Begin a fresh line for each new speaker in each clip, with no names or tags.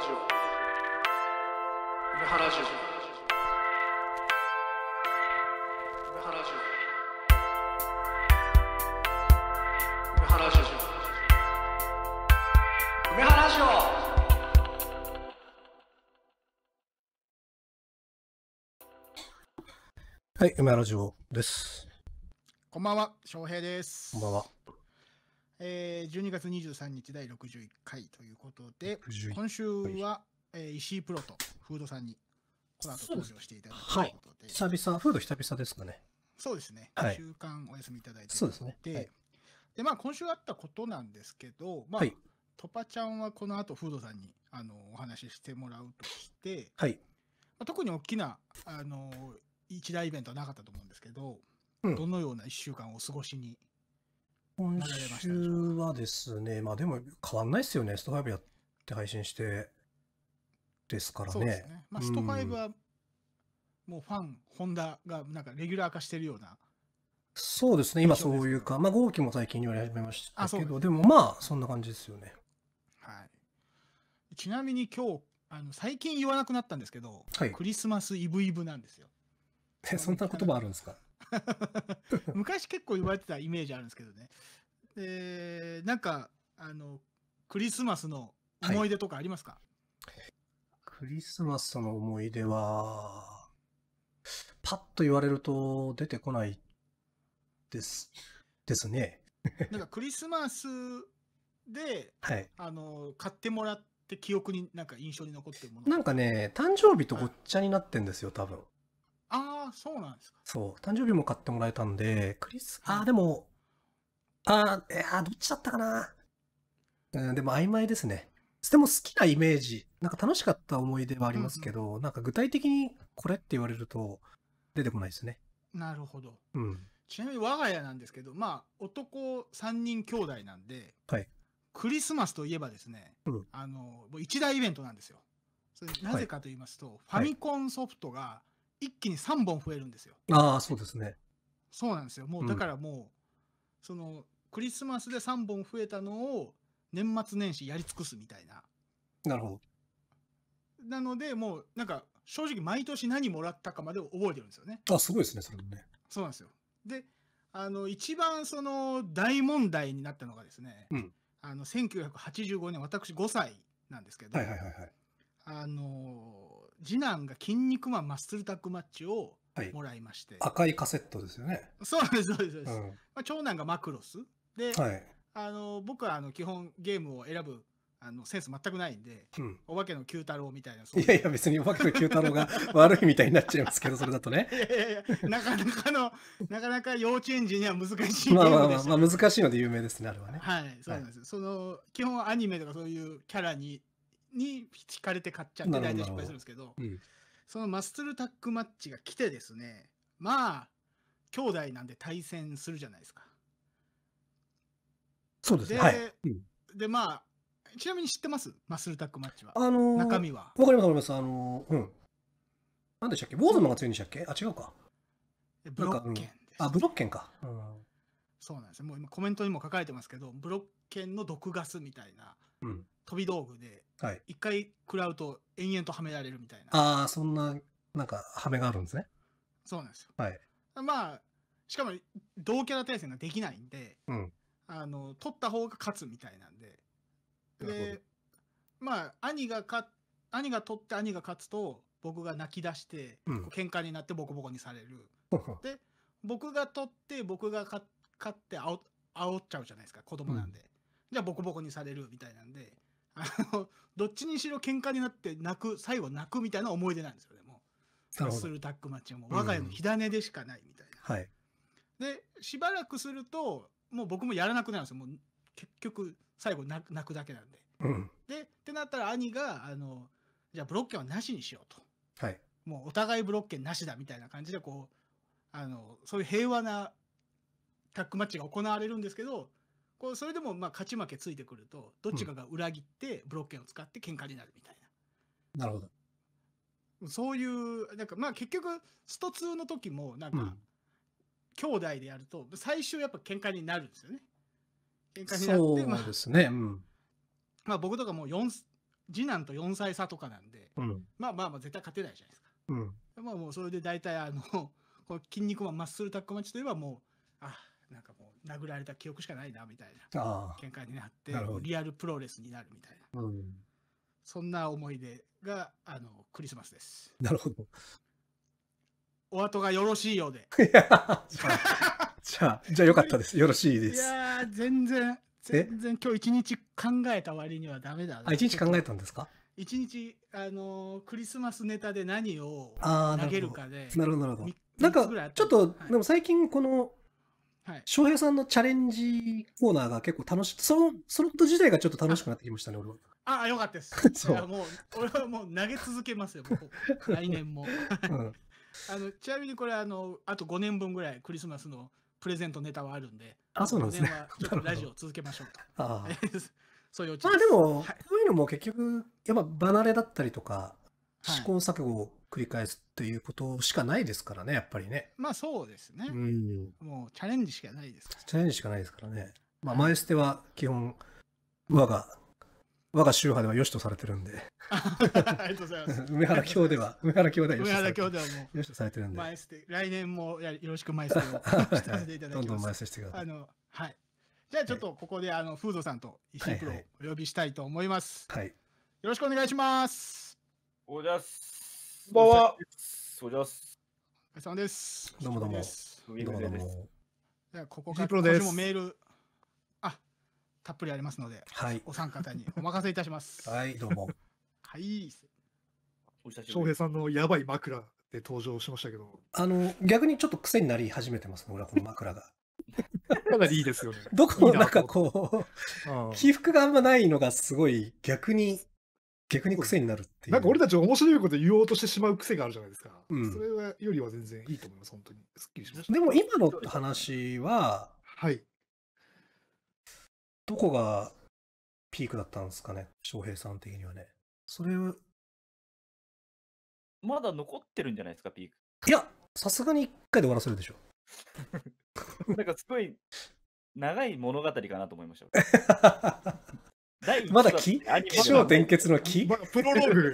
ラジオ梅原ラジオ梅原ラジオ梅原ラジオ
梅原ラジオはい梅原ラジオです
こんばんは翔平ですこんばんはえー、12月23日第61回ということで、今週は、えー、石井プロとフードさんにこの後登場していただく
ということで。はい、久々、フード久々ですかね。
そうですね。はい、週間お休みいただいてそうですね。はい、で、まあ今週あったことなんですけど、まあ、はい、トパちゃんはこの後フードさんにあのお話ししてもらうとして、はい。まあ、特に大きな、あの、一大イベントはなかったと思うんですけど、うん、どのような1週間をお過ごしに
今週はですね、まあでも変わんないですよね、スト5やって配信してですからね。ねまあ、スト5は
もうファン、ホンダがなんかレギュラー化してるような。
そうですね、今そういうか、まあ、号機も最近にやり始めましたけど、ででもまあ、そんな感じ
ですよね。はい、ちなみに今日あの最近言わなくなったんですけど、はい、クリスマスイブイブなんですよ。え、そんな言葉あるんですか 昔結構言われてたイメージあるんですけどね。で、なんか、あの、クリスマスの思い出とかありますか、はい、
クリスマスの思い出は、パッと言われると出てこないです、ですね。
なんかクリスマスで、はい、あの、買ってもらって記憶になんか印象に残ってるものな
んかね、誕生日とごっちゃになってんですよ、多分。
ああ、そうなんですか。
そう、誕生日も買ってもらえたんで、ク
リス、ああ、でも、
ああ、いや、どっちだったかな。うん、でも曖昧ですね。でも好きなイメージ、なんか楽しかった思い出はありますけど、うん、なんか具体的にこれって言われると出てこないですね。
なるほど。うん、ちなみに我が家なんですけど、まあ男3人兄弟なんで、はい、クリスマスといえばですね、うん、あの一大イベントなんですよ。それなぜかと言いますと、はい、ファミコンソフトが一気に3本増えるんですよ。
ああ、そうですね。
そうなんですよ。もうだからもう、うん、そのクリスマスで3本増えたのを年末年始やり尽くすみたいな。なるほど。なので、もうなんか正直毎年何もらったかまで覚えてるんですよね。
あ、すごいですね、それもね。
そうなんですよ。で、あの一番その大問題になったのがですね、うん、あの1985年私5歳なんですけど、はいはいはいはい、あの次男が筋肉マンマッスルタックマッチをもらいまして。はい、赤
いカセットですよね。
そうです、そうです、うん。まあ、長男がマクロス。で、はい、あの僕はあの基本ゲームを選ぶあのセンス全くないんで、うん、お化けの九太郎みたいなういやいや別にお化けの九太郎が 悪いみ
たいになっちゃいますけどそれだとね い
やいやなかなかのなかなか幼稚園児には難しいまあまあまあ、まあ、
難しいので有名ですねあれは
ねはいそうなんです、はい、その基本アニメとかそういうキャラにに引かれて買っちゃって大体失敗するんですけど、うん、そのマッスルタックマッチが来てですね、まあ、兄弟なんで対戦するじゃないですか。そうですね。で、はいうん、でまあ、ちなみに知ってますマッスルタックマッ
チは。あのー、中身は。わかります、わかります。あのー、うん。なんでしたっけウォーズマンが強いんでしたっけあ、違うか。ブロッケンです、うん、あ、ブロッケンか。うん、
そうなんですもう今コメントにも書かれてますけど、ブロッケンの毒ガスみたいな飛び道具ではい、1回食らうと延々とはめられるみた
いな。ああ、そんな、なんか、はめがあるんですね。そうなんですよ。はい。
まあ、しかも、同キャラ対戦ができないんで、うん、あの、取った方が勝つみたいなんで。で、まあ、兄が勝兄が取って兄が勝つと、僕が泣き出して、うん、喧嘩になってボコボコにされる。で、僕が取って僕が勝ってあお、っちゃうじゃないですか、子供なんで。うん、じゃあボコボコにされるみたいなんで、あの、どっちにしろ喧嘩になって泣く、最後泣くみたいな思い出なんですよ、ね、も。そうするタックマッチはもう我が家の火種でしかないみたいな。うんはい、で、しばらくすると、もう僕もやらなくなるんですよ。もう結局、最後泣くだけなんで。うん、で、ってなったら兄が、あの、じゃあブロッケンはなしにしようと。はい。もうお互いブロッケンなしだみたいな感じで、こう、あの、そういう平和なタックマッチが行われるんですけど、こうそれでもまあ勝ち負けついてくるとどっちかが裏切ってブロッケンを使って喧嘩になるみたいな。なるほど。そういう、なんかまあ結局、スト2の時も、なんか、うん、兄弟でやると、最終やっぱ喧嘩になるんですよね。喧嘩になって、そうで
すね。まあ、うん、
まあ僕とかもう次男と4歳差とかなんで、うん、まあまあまあ絶対勝てないじゃないですか。うん、まあもうそれで大体、あの、こう筋肉マンマッスルタックマッチといえばもう、あ、なんか殴られた記憶しかないなみたいな喧嘩になってリアルプロレスになるみたいな、うん、そんな思い出があのクリスマスですなるほどお後がよろしいようでじゃあ
じゃあよかったですよろしいですい
や全然全然今日一日考えた割にはダメだあ一日考えたんですか一日、あのー、クリスマスネタで何を投げるかでなるほどななんかちょっ
と、はい、でも最近この翔平さんのチャレンジコーナーが結構楽しい、その、そのこと自体がちょっと楽しくなってきましたね、俺は。
ああ、よかったです。そう。もう、俺はもう投げ続けますよ、来年も。うん、あのちなみにこれあの、あと5年分ぐらいクリスマスのプレゼントネタはあるんで、あ、そうなんですね。ちょっとラジオ続けましょうと。ああ。そうい
うまあでも、はい、こういうのも結局、やっぱ離れだったりとか、試行錯誤を繰り返すということしかないですからね、やっぱりね。
まあそうですね。
うん、
もうチャレンジしかないですか
ら、チャレンジしかないですからね。まあ前捨ては基本、我が、我が宗派では良しとされてるんで。あり
がとうございます。
梅原京では、梅原京では良しとされてる。梅原教ではもう、されてるんで。前
捨て、来年もよろしく前捨てをさせていただきます。どんどん前捨てしてください。あの、はい。じゃあちょっとここで、あの、フードさんと石井プロお呼びしたいと思います。はい、はい、よろしくお願いします。
おじゃす。
こんばんは。おじゃす。お疲れ様です。どうもどうも。海風です。じゃあ、ここから、私もメール、あ、たっぷりありますので、はい、お三方にお任せいたします。はい、どうも。はい。
翔平さんのやばい枕で登場しましたけど。あの、逆にちょっと癖になり始めてます俺はこの 枕が。かなりいいですよね。どこもなんかこう、起伏があんまないのがすごい逆に逆に癖になるっていう。なんか俺たち面白いこと言おうとしてしまう癖があるじゃないですか。
うん、それはよりは全然いいと思います、本当に。すっきりしました。でも今の話は、はい。どこが
ピークだったんですかね、翔平さん的にはね。それは。
まだ残ってるんじゃないですか、ピーク。いや、
さすがに1回で終わらせるでしょ。
なんかすごい長い物語かなと思いました。まだ木気象転結の木、ま、プロローグ。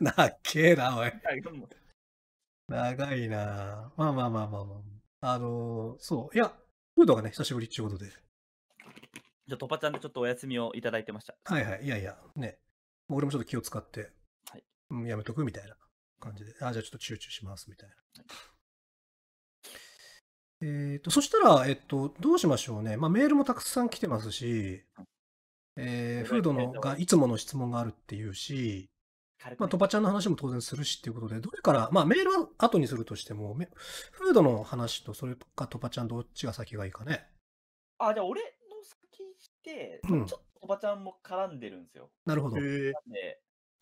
なっけえな、おい。長いな。まあまあまあまあまあ。あのー、そう。いや、フードがね、久しぶりっちゅうことで。じ
ゃあ、トパちゃんでちょっとお休みをいただいてました。
はいはい。いやいや、ね。も俺もちょっと気を使って、はい、うん、やめとくみたいな感じで。あ、じゃあちょっと集中しますみたいな。はいえっとそしたら、えっと、どうしましょうね、まあ、メールもたくさん来てますし、えー、フードのがいつもの質問があるっていうし、まあ、トパちゃんの話も当然するしっていうことで、どれから、まあ、メールは後にするとしても、フードの話とそれかトパちゃんどっちが先がいいかね。
あ、じゃあ俺の先して、ちょっとトパちゃんも絡んでるんですよ。なるほど。
じ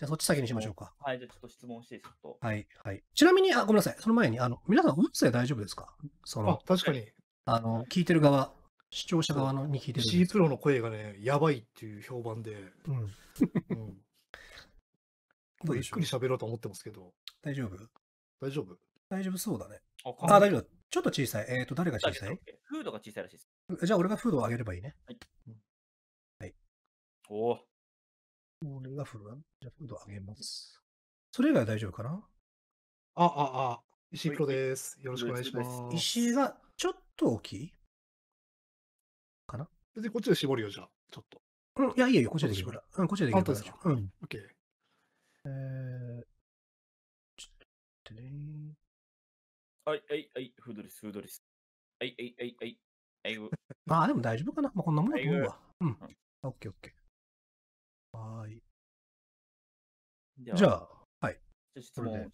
ゃあそっち先にしましょうか。
はい、じゃあちょっと質問して、ちょっと。は
い、はい。ちなみに、あ、ごめんなさい。その前に、あの、皆さん音声大丈夫ですかその、あ、確かに。あの、聞いてる側、視聴者側のに聞いてる。C プロの声がね、やば
いっていう評判で、うん。うん、ゆっくり喋ろうと思っ
てますけど。大丈夫大丈夫大丈夫そうだね。
あ、
あ大丈
夫。ちょっと小さい。え
っ、ー、と、誰が小さいフードが小さいらしいです。
じゃあ、俺がフードを上げればいいね。はい。
はい、おお。
俺がフード、じゃあフード上げます。
それ以外は大丈夫かなあ、あ、あ、石ロです。よろしくお願いします。
石がちょっと大きいかな。別にこっちで絞るよ、じゃあ、ちょっと。うん、いや、いいよ、こっちで絞るうん、こっちでできるから。すかうん。OK。えー、
ちょっとね。はい、はい、はい、フードリス、フードリス。はい、はい、はい、はい。
まあ、でも大丈夫かな。まあ、こんなもんだと思うわ。うん。オッケー、オッケー。はい。じゃあ、
はい。じゃ質問は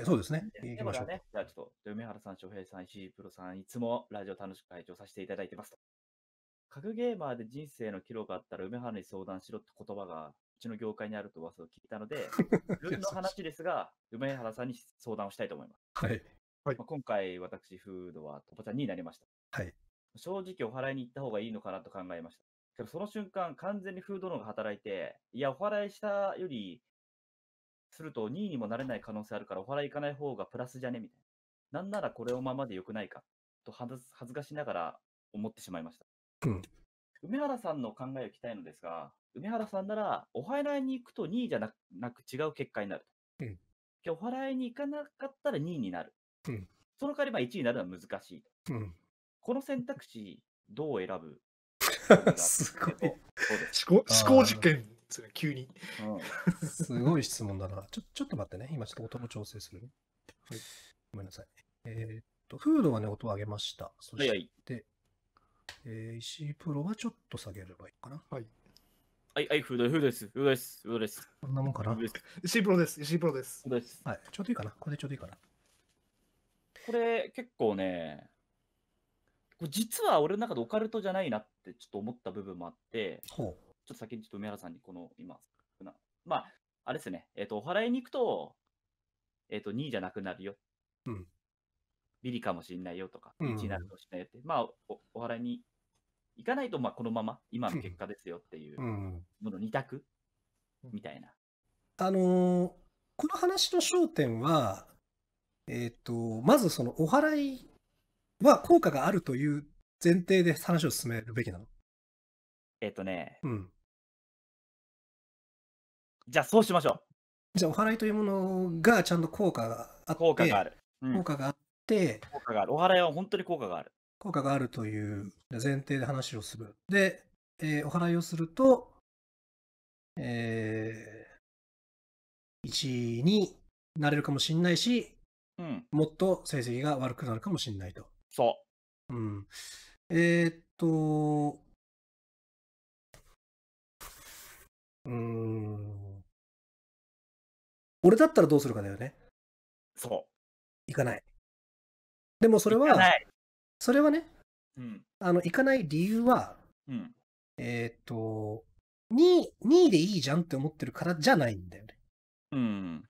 いそうですね。行きましょう。じゃあちょっと、梅原さん、翔平さん、石井プロさん、いつもラジオ楽しく会長させていただいてます格ゲーマーで人生の岐路があったら梅原に相談しろって言葉がうちの業界にあると噂を聞いたので、自分の話ですが、梅原さんに相談をしたいと思います。はい。はい、まあ、今回、私、フードはトポちゃんになりました。はい。正直、お払いに行った方がいいのかなと考えました。けど、その瞬間、完全にフードの方が働いて、いや、お払いしたより、すると2位にもなれない可能性あるから、お払い行かない方がプラスじゃねみたいな。なんならこれをままでよくないか、と恥ずかしながら思ってしまいました。うん。梅原さんの考えを聞きたいのですが、梅原さんなら、お祓いに行くと2位じゃなく違う結果になると。うん。今日お祓いに行かなかったら2位になる。うん。その代わりま1位になるのは難しい。うん。この選択肢、どう選ぶ
すごい。思考思考実験す急に。うん、すごい質問だな。ちょちょっと待ってね、今ちょっと音の調整するね。はい、ごめんなさい。えー、っと、フードはね、音を上げまし
た。そして、はい
はいえー、石井プロはちょっと下げればいいかな。はい。
はい、はい、フード、です。フードです。フードです。こんなもんかな。石井プロです。石井プロです。です。はい、ちょうどいいかな。これでちょうどいいかな。これ、結構ね、これ実は俺の中でオカルトじゃないなってちょっと思った部分もあって、ちょっと先にちょっと梅原さんにこの今、まあ、あれですね、えっ、ー、と、お払いに行くと、えっ、ー、と、2位じゃなくなるよ。うん。ビリかもしれないよとか、1になるかもしれないよって、うん、まあお、お払いに行かないと、まあ、このまま、今の結果ですよっていう
の
の2択、うん、みたいな。
あのー、この話の焦点は、えっ、ー、と、まずそのお払いは効果があるという前提で話を進めるべきなのえっ、とね、うん。
じゃあそうしましょ
う。じゃあお払いというもの
がちゃんと効果が
あって、効果がある。うん、効
果があっ、
効果がある。お祓いは本当に効果がある。
効果があるという前提で話をする。で、えー、お祓いをすると、えー、1位になれるかもしれないし、うん、もっと成績が悪くなるかもしれないと。
そう。うん。
えー、っと、
うん。俺だったらどうするかだよね。そう。いかない。でもそれは、
それはね、うん、あの、行かない理由は、うん、えっ、ー、と、2位、2位でいいじゃんって思ってるからじゃないんだよね。うん。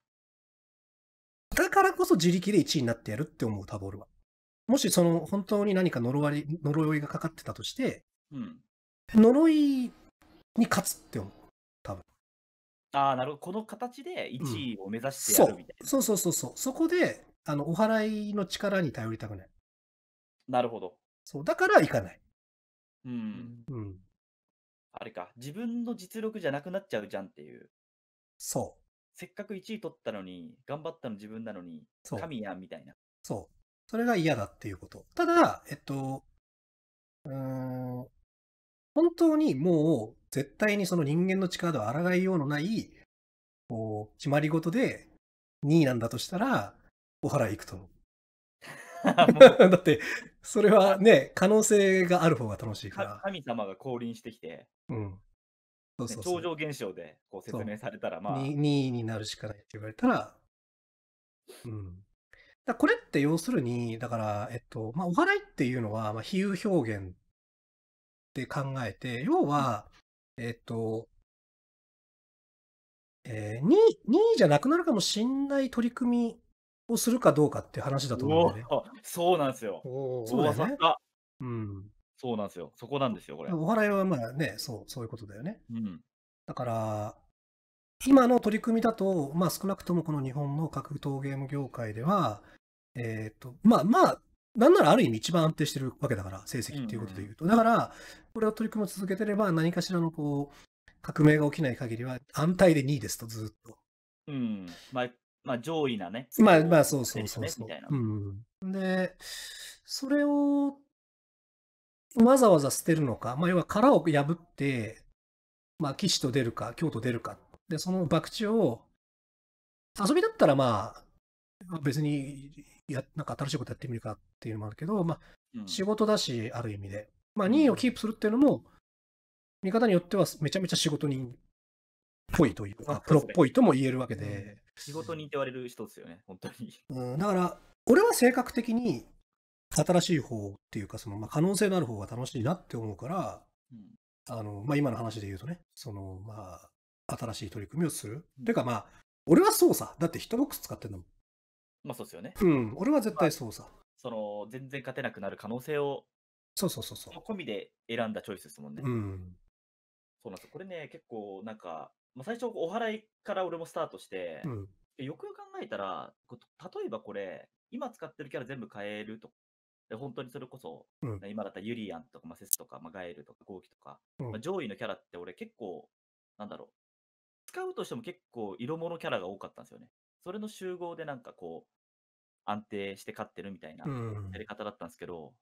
だからこそ自力で1位になってやるって思う、タボルは。もしその本当に何か呪われ、呪いがかかってたとして、うん、呪いに
勝つって思う、多分。ああ、なるほど。この形で1位を目指してやるみたい
な。うん、そうそうそうそう。そこで、あの、お祓いの力に頼りたくない。なるほど。そう、だから行かない。
うん。うん。あれか、自分の実力じゃなくなっちゃうじゃんっていう。そう。せっかく1位取ったのに、頑張ったの自分なのに、神やんみたいな。そう。それが嫌だっていうこと。
ただ、えっと、うん、本当にもう絶対にその人間の力では抗いようのない、こう、決まり事で2位なんだとしたら、お祓い行くと。だって、それはね、可能性がある方が楽しいか
ら。神様が降臨してきて、うん。そうそうそう現象でこう説明されたら、まあ。2
位になるしかないって言われたら、うん。だこれって要するに、だから、えっと、まあ、お祓いっていうのは、まあ、比喩表現って考えて、要は、えっと、えー、2位、2位じゃなくなるかもしんない取り組みをするかどうかって話だと思うんでね。
そうなんですよ。そうだよね。うん。そうなんですよ。そこなんですよ、これ。お笑
いはまあね、そう、そういうことだよね。うん。だから、今の取り組みだと、まあ少なくともこの日本の格闘ゲーム業界では、えっ、ー、と、まあまあ、なんならある意味一番安定してるわけだから、成績っていうことで言うと。うんうん、だから、これを取り組み続けてれば、何かしらのこう、革命が起きない限りは、安泰で2位ですと、ずっと。
うん。毎まあ、上位なね。まあまあ、そうそうそうそう。
う
ん、で、それを
わざわざ捨てるのか、まあ、要は殻を破って、まあ、士と出るか、京都出るか。で、その博打を、遊びだったらまあ、別にや、なんか新しいことやってみるかっていうのもあるけど、まあ、仕事だし、ある意味で。まあ、2位をキープするっていうのも、見方によってはめちゃめちゃ仕事にぽいというか、プロっぽいとも言えるわけで。
仕事にって言われる人ですよね、本当に。
うん、だから、俺は性格的に、新しい方っていうか、その、まあ、可能性のある方が楽しいなって思うから、うん、あの、まあ、今の話で言うとね、その、まあ、新しい取り組みをする。うん、てか、まあ、俺はそうさ。だってヒットボックス使ってんのも
まあ、そうですよね。うん、
俺は絶対そうさ。まあ、
その、全然勝てなくなる可能性を、そうそうそうそう。込みで選んだチョイスですもんね。うん。そうなんですよ。これね、結構、なんか、まあ、最初、お祓いから俺もスタートして、うん、よくよく考えたら、例えばこれ、今使ってるキャラ全部変えるとで本当にそれこそ、うん、今だったらユリアンとか、まあ、セスとか、まあ、ガエルとか、ゴーキとか、うん、まあ、上位のキャラって俺結構、なんだろう、使うとしても結構色物キャラが多かったんですよね。それの集合でなんかこう、安定して勝ってるみたいなやり方だったんですけど、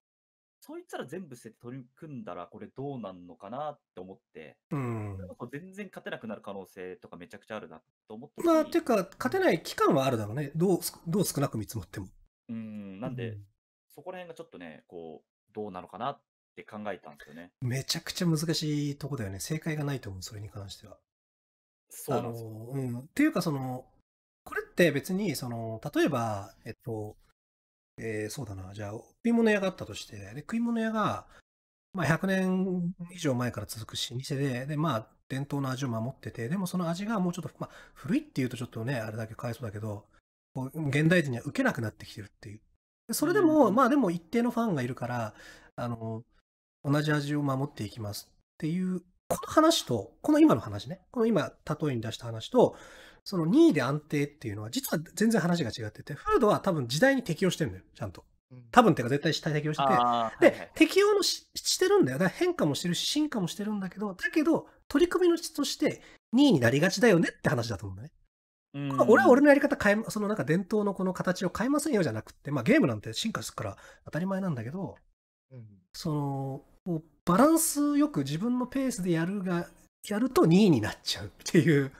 そいつら全部捨てて取り組んだら、これどうなんのかなって思って、うん、全然勝てなくなる可能性とかめちゃくちゃあるなと思って。まあ、
ていうか、勝てない期間はあるだろうね、どうどう少なく見積もっても。
うん、なんで、うん、そこら辺がちょっとね、こう、どうなのかなって考えたんですよね。
めちゃくちゃ難しいとこだよね、正解がないと思う、それに関しては。そうなんですうん、っていうか、その、これって別に、その、例えば、えっと、えー、そうだな、じゃあ、食い物屋があったとして、で食い物屋が、まあ、100年以上前から続く老舗で、で、まあ、伝統の味を守ってて、でもその味がもうちょっと、まあ、古いっていうとちょっとね、あれだけかわいそうだけど、こう現代人には受けなくなってきてるっていう。それでも、うん、まあでも一定のファンがいるから、あの、同じ味を守っていきますっていう、この話と、この今の話ね、この今、例えに出した話と、その2位で安定っていうのは、実は全然話が違ってて、フードは多分時代に適応してるんだよ、ちゃんと。多分っていうか絶対体適応して、て。で、はいはい、適応のししてるんだよ。だ変化もしてるし、進化もしてるんだけど、だけど、取り組みの質として2位になりがちだよねって話だと思うんだね。これ俺は俺のやり方変え、そのなんか伝統のこの形を変えませんよじゃなくて、まあゲームなんて進化するから当たり前なんだけど、うん、その、こうバランスよく自分のペースでやるが、やると2位になっちゃうっていう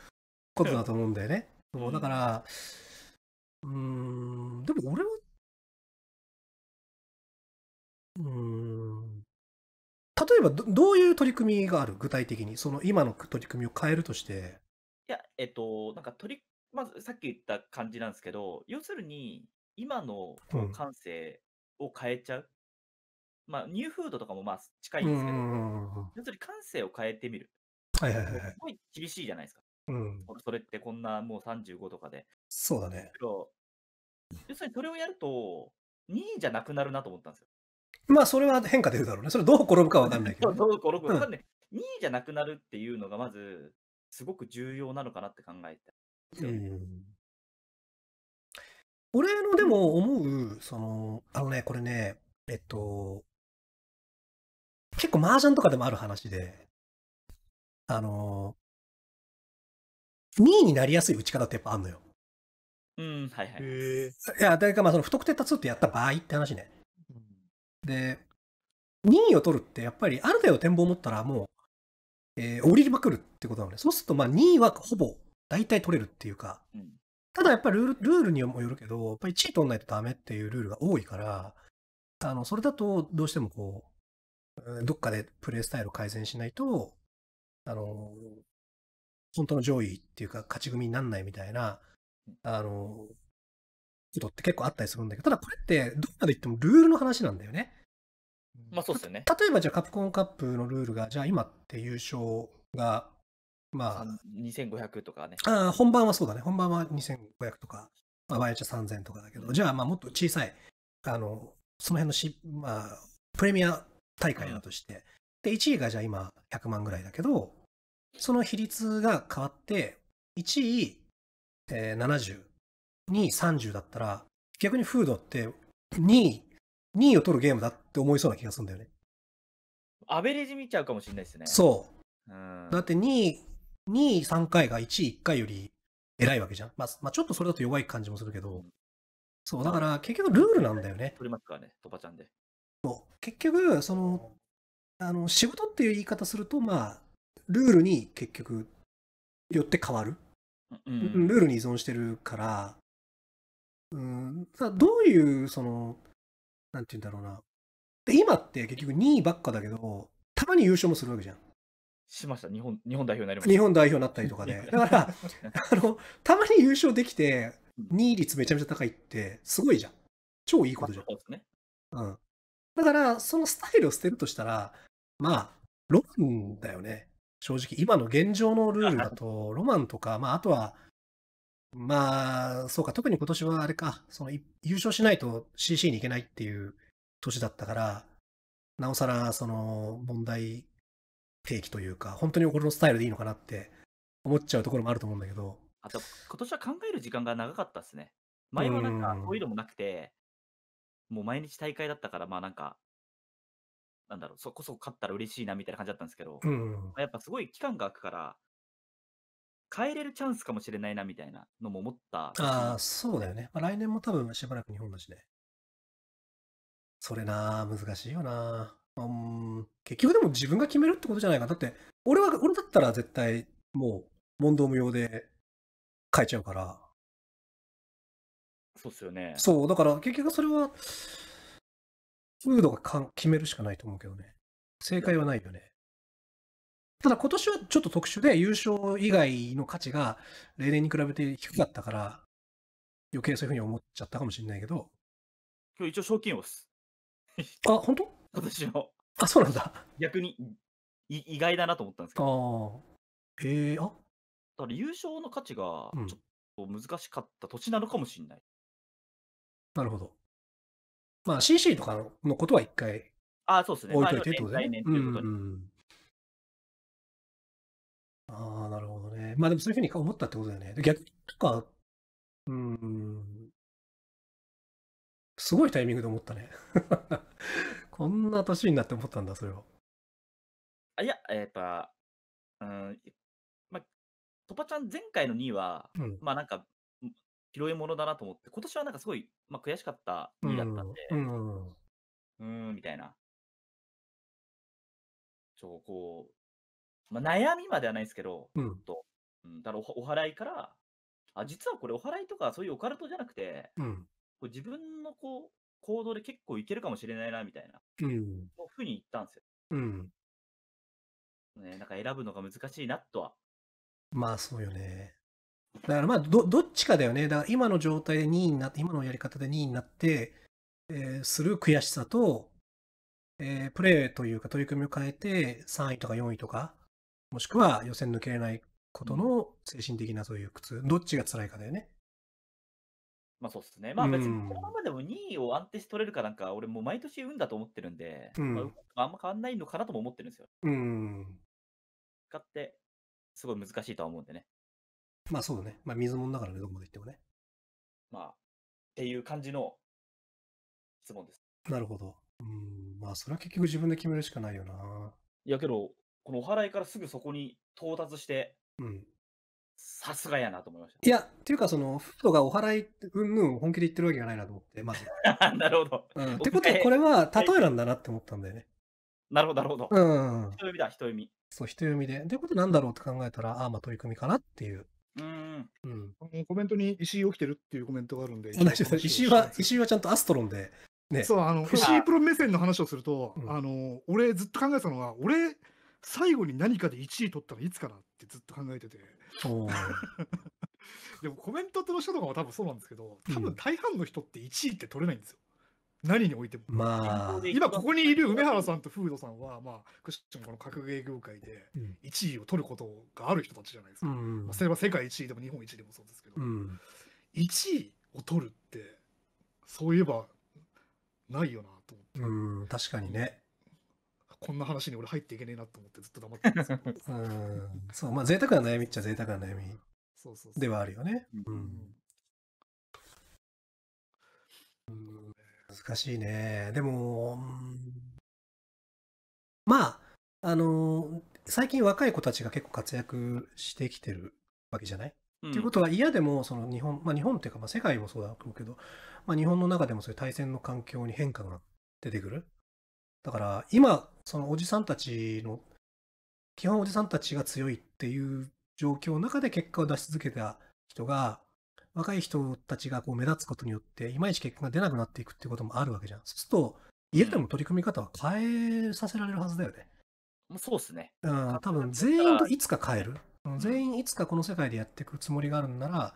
ことだと思うんだよね。そうだから、
うん、でも俺は、う
ん、例えばどういう取り組みがある具体的に、その今の取り組みを変えるとして。
いや、えっと、なんか取り、まずさっき言った感じなんですけど、要するに、今の感性を変えちゃう。うん、まあ、ニューフードとかもまあ近いんですけど、要するに感性を変えてみる。はいはいはい。すごい厳しいじゃないですか。うん、それってこんなもう35とかで。そうだね。要するにそれをやると、2位じゃなくなるなと思ったんですよ。
まあ、それは変化出るだろうね。それどう転ぶか分かんない
けど、ね、どう転ぶか分かんない。2位じゃなくなるっていうのが、まず、すごく重要なのかなって考えて。
うん。俺のでも思う、その、あのね、これね、えっと、
結構麻雀とかでもある話で、あ
の、2位になりやすい打ち方ってやっぱあんのよ。うん、はいはい。いや、誰かまあその不特定多数ってやった場合って話ね。で、2位を取るってやっぱりある程度展望を持ったらもう、えー、降りまくるってことなので、そうするとまあ2位はほぼ大体取れるっていうか、ただやっぱりルールルールにもよるけど、やっぱり1位取んないとダメっていうルールが多いから、あのそれだとどうしてもこう、どっかでプレイスタイルを改善しないと、あの、本当の上位っていうか、勝ち組になんないみたいな、あの、ことって結構あったりするんだけど、ただこれって、どこまで言ってもルールの話なんだよね。まあそうですよね。例えばじゃあカプコンカップのルールが、じゃあ今って優勝が、まあ。2500とかね。ああ、本番はそうだね。本番は2500とか、まあ、場合は3000とかだけど、じゃあまあもっと小さい、あの、その辺のし、まあ、プレミア大会だとして、うん、で、1位がじゃあ今100万ぐらいだけど、その比率が変わって、1位、えー、70、2位30だったら、逆にフードって2位、2位を取るゲームだって思いそうな気がするんだよね。
アベレージ見ちゃうかもしれないですね。そう。うん、だっ
て2位、2位3回が1位1回より偉いわけじゃん。まあ、まあ、ちょっとそれだと弱い感じもする
けど、うん、そう、だから結局ルールなんだよね。取りますからね、トパちゃんで。
そう。結局、その、あの仕事っていう言い方すると、まあ、ルールに結局よって変わる、うん、ルールに依存してるからうんどういうそのなんて言うんだろうなで今って結局2位ばっかだけどたまに優勝もするわけじゃん。しました日本
日本代表になりました日本代
表になったりとかで だからあのたまに優勝できて2位率めちゃめちゃ高いってすごいじゃん超いいことじゃん、ね、うん、だからそのスタイルを捨てるとしたらまあロマンだよね正直、今の現状のルールだと、ロマンとか、まあ、あとは、まあ、そうか、特に今年はあれか、その優勝しないと CC に行けないっていう年だったから、なおさら、その、問題提起というか、本当に俺のスタイルでいいのかなって思っちゃうところもあると思うんだけど。あと、
今年は考える時間が長かったですね。前はなんか、そういうのもなくて、もう毎日大会だったから、まあなんか、なんだろう、そこそこ勝ったら嬉しいなみたいな感じだったんですけど、うん、やっぱすごい期間が空くから、変えれるチャンスかもしれないなみたいなのも思った。ああ、
そうだよね。まあ、来年も多分しばらく日本だしね。
それな、難しいよ
な。うん、結局でも自分が決めるってことじゃないか。だって、俺は、俺だったら絶対もう問答無用で変えちゃうから。
そうっすよね。そ
う、だから結局それは、フードが決めるしかないと思うけどね。正解はないよね。ただ今年はちょっと特殊で優勝以外の価値が例年に比べて低かったから、余計そういうふうに思っちゃったかもしれないけど。
今日一応賞金をす。あ、本当今年の。あ、そうなんだ。逆にい意外だなと思ったんですけど。ああ。へえー、あだから優勝の価値がちょっと難しかった年なのかもしれない。うん、なるほど。まあ CC とかのことは一回
あそうですね。置いといてってことね。
ああ、なるほどね。まあでもそういうふうに思ったってことだよね。逆とか、うん、すごいタイミングで思ったね。こん
な年になって思ったんだ、それは。
あいや、やっぱ、うん、まあ、トパちゃん前回の2位は、うん、まあなんか、拾い物だなと思って、今年はなんかすごい、まあ、悔しかった2位だったんで、
うん、う
ーんみたいな。ちょ、こう、まあ、悩みまではないですけど、うん、と、うん、だからおお払いから、あ、実はこれお払いとかそういうオカルトじゃなくて、うん、こう自分のこう、行動で結構いけるかもしれないな、みたいな、うん、のふうに言ったんですよ。うん。ね、なんか選ぶのが難しいなとは。
まあ、そうよね。だからまあど、どっちかだよね。だから今の状態で2位になって、今のやり方で2位になって、えー、する悔しさと、えー、プレーというか取り組みを変えて3位とか4位とか、もしくは予選抜けれないことの精神的なそういう苦痛、どっちが辛いかだよね。
まあそうですね。まあ別にこのままでも2位を安定して取れるかなんか、俺もう毎年運だと思ってるんで、うん、まあ、あんま変わんないのかなとも思ってるんですよ。
うん。
使って、すごい難しいとは思うんでね。
まあそうだね。まあ水んだからね、どこまで行ってもね。
まあ、っていう感じの質問です。
なるほど。うん、まあそれは結局自分で決めるしかないよな。
いやけど、このお祓いからすぐそこに到達して、うん。さすがやなと思いました。
いや、っていうか、その、ふとがお祓い、うんうん本気で言ってるわけがないなと思って、まず。
なるほど。うん、ってことは、これは
例えなんだなって思ったん
だよね。なるほど、なるほど。うん。人読みだ、人読み。
そう、人読みで。ってことなんだろうって考えたら、ああ、まあ取り組みかなっていう。うん、コメントに石井起きてるっていうコメントがあるんで、石井は、
石井はちゃんとアストロンで、ね、そう、あの、石井プロ目線の話をすると、あの、俺ずっと考えてたのは、俺、最後に何かで1位取ったらいつかなってずっと考えてて。でもコメントの人とかも多分そうなんですけど、多分大半の人って1位って取れないんですよ。何においても。まあ、今ここにいる梅原さんとフードさんは、まあ、クッションこの格ゲー業界で1位を取ることがある人たちじゃないですか。うん、まあ、それは世界1位でも日本1位でもそうですけど、うん、1位を取るって、そういえばないよなと思って。うん、確かにね。こんな話に俺入っていけねえなと思ってずっと黙ってすうん、そう、まあ贅沢
な悩みっちゃ贅沢な悩みではあるよね。うん、うん難しいね。でも、まあ、あの、最近若い子たちが結構活躍してきてるわけじゃない、うん、っていうことは嫌でもその日本、まあ、日本っていうかまあ世界もそうだと思うけど、まあ、日本の中でもそういう対戦の環境に変化が出てくる。だから今そのおじさんたちの基本おじさんたちが強いっていう状況の中で結果を出し続けた人が若い人たちがこう目立つことによって、いまいち結果が出なくなっていくっていうこともあるわけじゃん。そうすると、家でも取り組み方は変えさせられるはずだよね。
もうそうですね。
うん、多分全員といつか変える。全員いつかこの世界でやっていくつもりがあるんなら、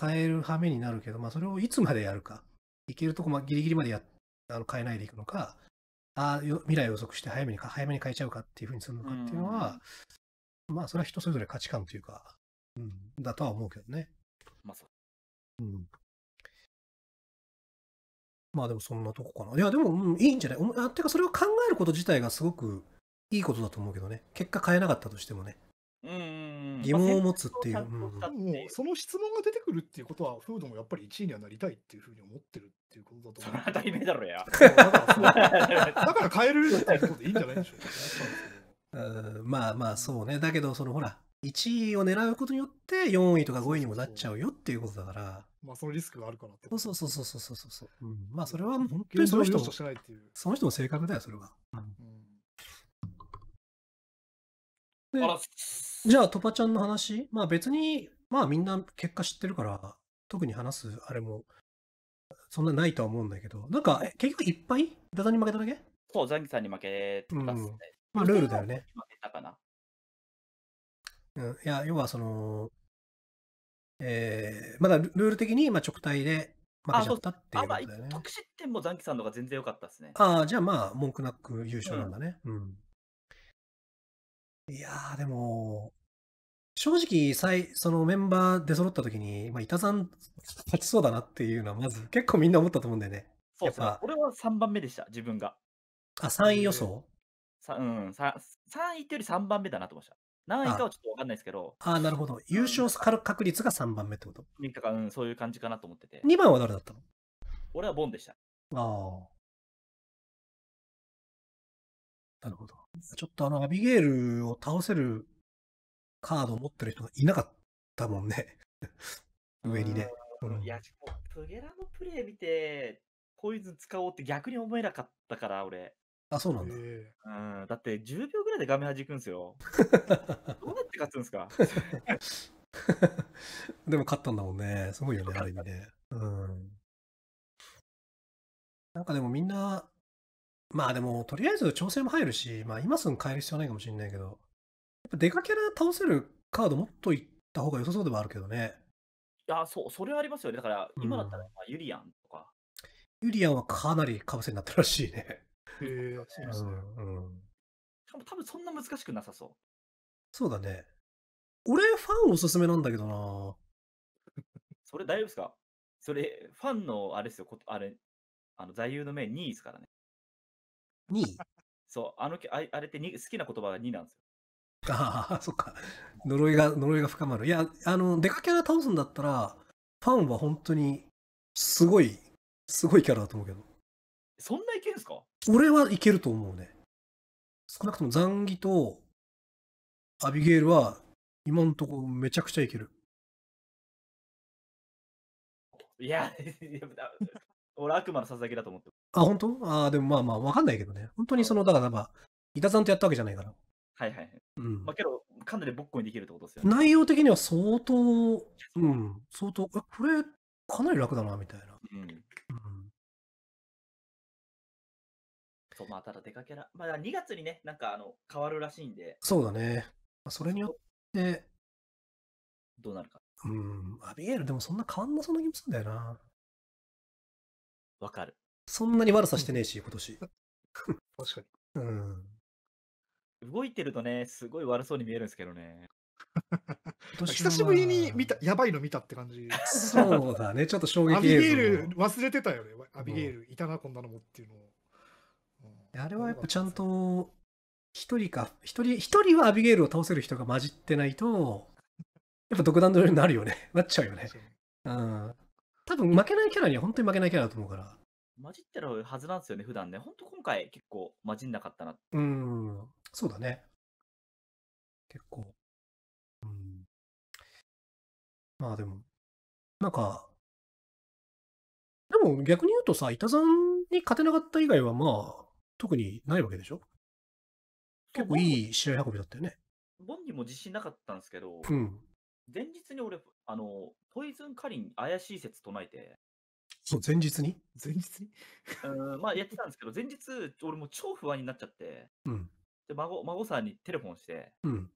変える羽目になるけど、まあ、それをいつまでやるか。いけるとこ、まあ、ギリギリまでやあの変えないでいくのか、ああ、未来を予測して早めにか、早めに変えちゃうかっていうふうにするのかっていうのは、まあ、それは人それぞれ価値観というか、うん、だとは思うけどね。まあ、そうまあでもそんなとこかな。いやでも、うん、いいんじゃないあてかそれを考えること自体がすごくいいことだと思うけどね。結果変えなかったとしてもね。
う
ん
疑問を持つっていう。
その
質問が出てくるっていうことは、フードもやっぱり1位にはなりたいっていうふうに思ってるっていうことだと思う。それは当たり前だろや。だから変えるっていうことでいいんじゃないでしょ
うか、ねまあまあそうね。だけど、そのほら、1位を狙うことによって4位とか5位にもなっちゃうよっていうことだから。まあそのリスクがあるからってそうそうそうそうそうそうう、ん、まあそれは本当にその人のその人の性格だよそれは、うん、じゃあトパちゃんの話まあ別にまあみんな結果知ってるから特に話すあれも
そんなないとは思うんだけどなんか
結局いっぱいダダに負けただけ
そうザンギさんに負けたっす
まあルールだよね負けたかなうん、いや要はその
え
ー、まだルール的に、まあ、直帯で負けちゃった
っていうことだよね。あまあ、得失点もザンキさんの方が全然良かったですね。ああ、じ
ゃあまあ、文句なく優勝なんだね。うん。うん、いやー、でも、正直、そのメンバー出揃った時に、まあ、板さん勝ちそうだなっていうのは、
まず結構みんな思ったと思うんだよね。そうでう。ね。俺は3番目でした、自分が。あ、3位予想、うん、うん、3, 位ってより3番目だなと思いました。何位かはちょっとわかんないですけど。
ああ、なるほど。優勝する確率が3番目ってこと
3日間、そういう感じかなと思ってて。2番は誰だったの俺はボンでした。ああ。
なるほど。ちょっとあの、アビゲールを倒せるカードを持ってる人がいなかったもんね。上にね。う
ん、いや、トゲラのプレイ見て、こいつ使おうって逆に思えなかったから、俺。あ、そうなんだ。うん、だって10秒ぐらいで画面弾くんですよ。どうなって勝つんですか
でも勝ったんだもんね。すごいよね、ある意味ね。うん。なんかでもみんな、まあでもとりあえず調整も入るし、まあ今すぐ変える必要ないかもしれないけど、やっぱ出かけら倒せるカード持っといた方が良さそうではあるけど
ね。いや、そう、それはありますよね。だから今だったら、まユリアンとか。
ユリアンはかなりかぶせになったらしいね。
へえ、そうですね。うん。しかも多分そんな難しくなさそう。そうだね。俺、ファンおすすめなんだけどな それ大丈夫ですかそれ、ファンの、あれですよ、こあれ、あの、座右の銘2位ですからね。2位 そう、あの、ああれって好きな言葉が2なんです
よ。ああ、そっか。呪いが、呪いが深まる。いや、あの、出かけら倒すんだったら、ファンは本当に、すごい、すごいキャラだと思うけど。
そんないけんすか
俺はいけると思うね。少なくともザンギとアビゲイルは今んとこめちゃくちゃいける。
いや、いや俺悪魔のささやきだと思って。
あ、本当ああ、でもまあまあわかんないけどね。本当にその、だからまあ、伊田さんとやったわけじゃないから。
はいはいはい。うん、まあけど、かなりぼっこにできるってことですよね。内
容的には相当、うん、相当、え、これかなり楽だなみ
たいな。うん
そう、まあ、ただ出かけら、まあ、2月にね、なんかあの変わるらしいんで、そうだね。それによって、どうなるか。
うん、アビエールでもそんな変わんなそうな気もするんだよな。
わか
る。そんなに悪さしてねえし、今年。確かに。
うん。動いてるとね、すごい悪そうに見えるんですけどね。
久しぶりに見た、やばいの見たって感じ。そうだね、ちょっと衝撃アビゲール忘れてたよね。アビゲールいたな、こんなのもっていうのを。
あれはやっぱちゃんと、一人か、一人、一人はアビゲイルを倒せる人が混じってないと、やっぱ独断のようになるよね。なっちゃうよね。うん。多分負けないキャラには本当に負けないキャラだと思うから。
混じってるはずなんですよね、普段ね。本当今回結構混じんなかったな
うん。そうだね。結構。うん。まあでも、なんか、
でも逆に言うとさ、板さんに勝てなかった以外はまあ、特にないわけでしょ結構いい試合運びだったよね。
ボンにも自信なかったんですけど、うん、前日に俺、あの、ポイズンカリン怪しい説唱えて。
そう、前日に前日に
うん、まあやってたんですけど、前日、俺も超不安になっちゃって、うん、で孫、孫さんにテレフォンして、うん、